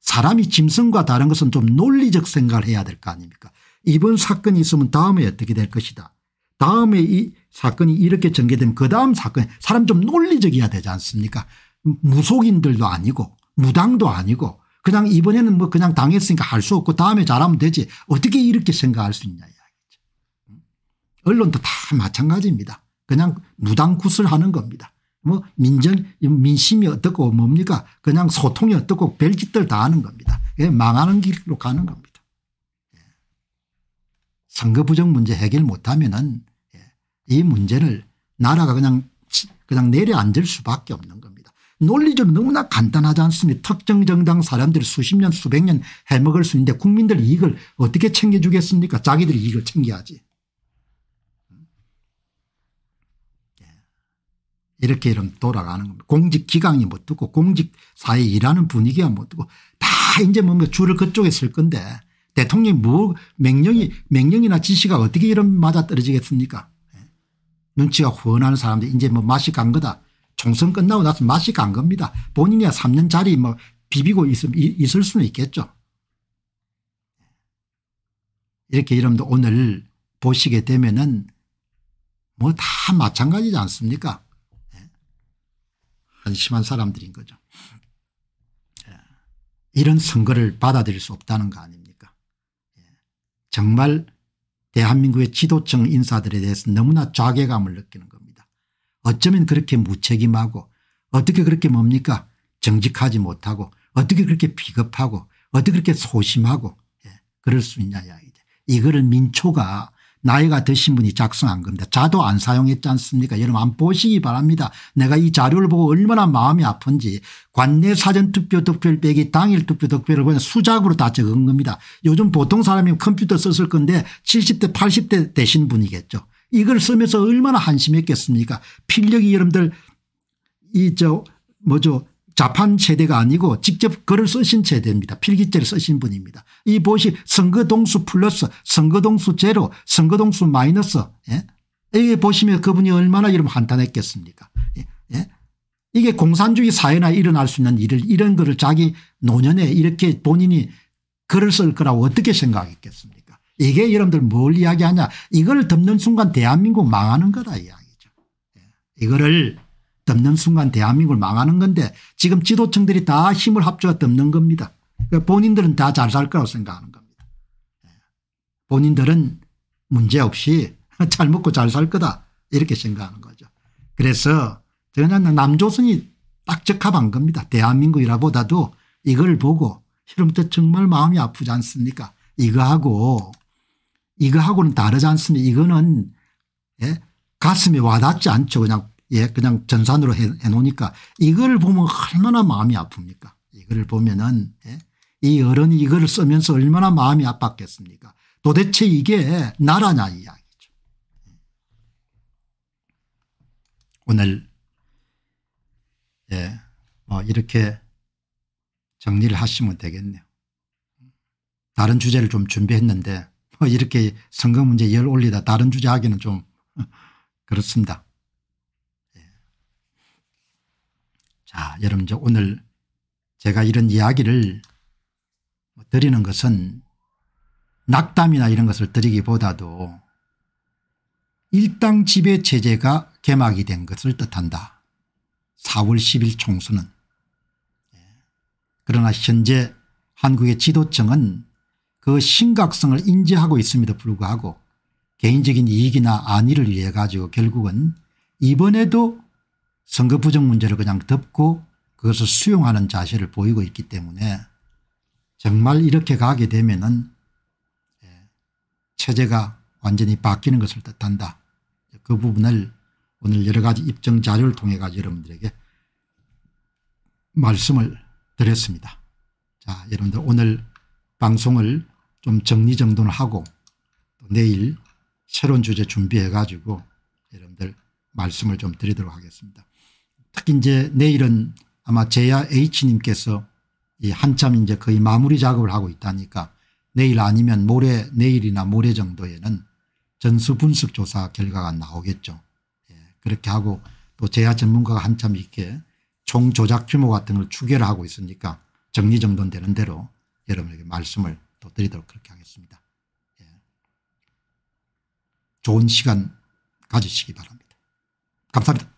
사람이 짐승과 다른 것은 좀 논리적 생각을 해야 될 거 아닙니까 이번 사건이 있으면 다음에 어떻게 될 것이다 다음에 이 사건이 이렇게 전개되면 그 다음 사건 사람 좀 논리적이어야 되지 않습니까 무속인들도 아니고 무당도 아니고 그냥 이번에는 뭐 그냥 당했으니까 할 수 없고 다음에 잘하면 되지 어떻게 이렇게 생각할 수 있냐 이야기죠. 언론도 다 마찬가지입니다. 그냥 무당 구슬 하는 겁니다. 뭐 민정 민심이 어떻고 뭡니까 그냥 소통이 어떻고 별짓들 다 하는 겁니다. 예, 망하는 길로 가는 겁니다. 예. 선거 부정 문제 해결 못하면은 예, 이 문제를 나라가 그냥 그냥 내려앉을 수밖에 없는 겁니다. 논리적으로 너무나 간단하지 않습니까 특정 정당 사람들이 수십 년 수백 년 해먹을 수 있는데 국민들 이익을 어떻게 챙겨주겠습니까 자기들 이익을 챙겨야지. 예. 이렇게 이러 돌아가는 겁니다. 공직기강이 못 듣고 공직사회 일하는 분위기가 못 듣고 다 이제 뭔가 줄을 그쪽에 쓸 건데 대통령이 뭐 명령이 명령이나 지시가 어떻게 이런 맞아떨어지겠습니까 예. 눈치가 훤한 사람들 이제 뭐 맛이 간 거다 총선 끝나고 나서 맛이 간 겁니다. 본인이 3년 자리 뭐 비비고 있음, 있을 수는 있겠죠. 이렇게 여러분들 오늘 보시게 되면은 뭐 다 마찬가지지 않습니까? 예. 한심한 사람들인 거죠. 예. 이런 선거를 받아들일 수 없다는 거 아닙니까? 예. 정말 대한민국의 지도층 인사들에 대해서 너무나 자괴감을 느끼는 겁 어쩌면 그렇게 무책임하고 어떻게 그렇게 뭡니까 정직하지 못하고 어떻게 그렇게 비겁하고 어떻게 그렇게 소심하고 예. 그럴 수 있냐 이야 이거를 민초가 나이가 드신 분이 작성한 겁니다. 자도 안 사용했지 않습니까 여러분 안 보시기 바랍니다. 내가 이 자료를 보고 얼마나 마음이 아픈지 관내 사전투표 득표율 빼기 당일 투표 득표를 그냥 수작으로 다 적은 겁니다. 요즘 보통 사람이 컴퓨터 썼을 건데 70대 80대 되신 분이겠죠. 이걸 쓰면서 얼마나 한심했겠습니까 필력이 여러분들 이 저 뭐죠 자판 세대가 아니고 직접 글을 쓰신 세대입니다. 필기체를 쓰신 분입니다. 이 보시 선거동수 플러스 선거동수 제로 선거동수 마이너스 예? 이게 보시면 그분이 얼마나 이름 한탄했겠습니까 예? 예? 이게 공산주의 사회나 일어날 수 있는 일을 이런 거를 자기 노년에 이렇게 본인이 글을 쓸 거라고 어떻게 생각했겠습니까 이게 여러분들 뭘 이야기하냐. 이걸 덮는 순간 대한민국 망하는 거다 이야기죠. 예. 이거를 덮는 순간 대한민국을 망하는 건데 지금 지도층들이 다 힘을 합쳐 덮는 겁니다. 그러니까 본인들은 다 잘 살 거라고 생각하는 겁니다. 예. 본인들은 문제없이 잘 먹고 잘 살 거다 이렇게 생각하는 거죠. 그래서 저는 남조선이 딱 적합한 겁니다. 대한민국이라 보다도 이걸 보고 여러분들 정말 마음이 아프지 않습니까 이거하고 이거하고는 다르지 않습니다. 이거는 예? 가슴이 와닿지 않죠. 그냥 예, 그냥 전산으로 해, 놓으니까 이걸 보면 얼마나 마음이 아픕니까? 이걸 보면은 예? 이 어른이 이걸 쓰면서 얼마나 마음이 아팠겠습니까? 도대체 이게 나라냐 이야기죠. 오늘 예, 뭐 이렇게 정리를 하시면 되겠네요. 다른 주제를 좀 준비했는데 어, 이렇게 선거 문제 열 올리다 다른 주제 하기는 좀 그렇습니다. 예. 자, 여러분 이 오늘 제가 이런 이야기를 뭐 드리는 것은 낙담이나 이런 것을 드리기보다도 일당 지배 체제가 개막이 된 것을 뜻한다. 4월 10일 총수는. 예. 그러나 현재 한국의 지도층은 그 심각성을 인지하고 있음에도 불구하고 개인적인 이익이나 안위를 위해 가지고 결국은 이번에도 선거 부정 문제를 그냥 덮고 그것을 수용하는 자세를 보이고 있기 때문에 정말 이렇게 가게 되면 은 예, 체제가 완전히 바뀌는 것을 뜻한다. 그 부분을 오늘 여러 가지 입증 자료를 통해 가지고 여러분들에게 말씀을 드렸습니다. 자 여러분들 오늘 방송을 좀 정리정돈을 하고 내일 새로운 주제 준비해 가지고 여러분들 말씀을 좀 드리도록 하겠습니다. 특히 이제 내일은 아마 제야 H님께서 이 한참 이제 거의 마무리 작업을 하고 있다니까 내일 아니면 모레 내일이나 모레 정도에는 전수 분석 조사 결과가 나오겠죠. 예, 그렇게 하고 또 제야 전문가가 한참 있게 총 조작 규모 같은 걸 추계를 하고 있으니까 정리정돈되는 대로 여러분에게 말씀을 또 드리도록 그렇게 하겠습니다. 예. 좋은 시간 가지시기 바랍니다. 감사합니다.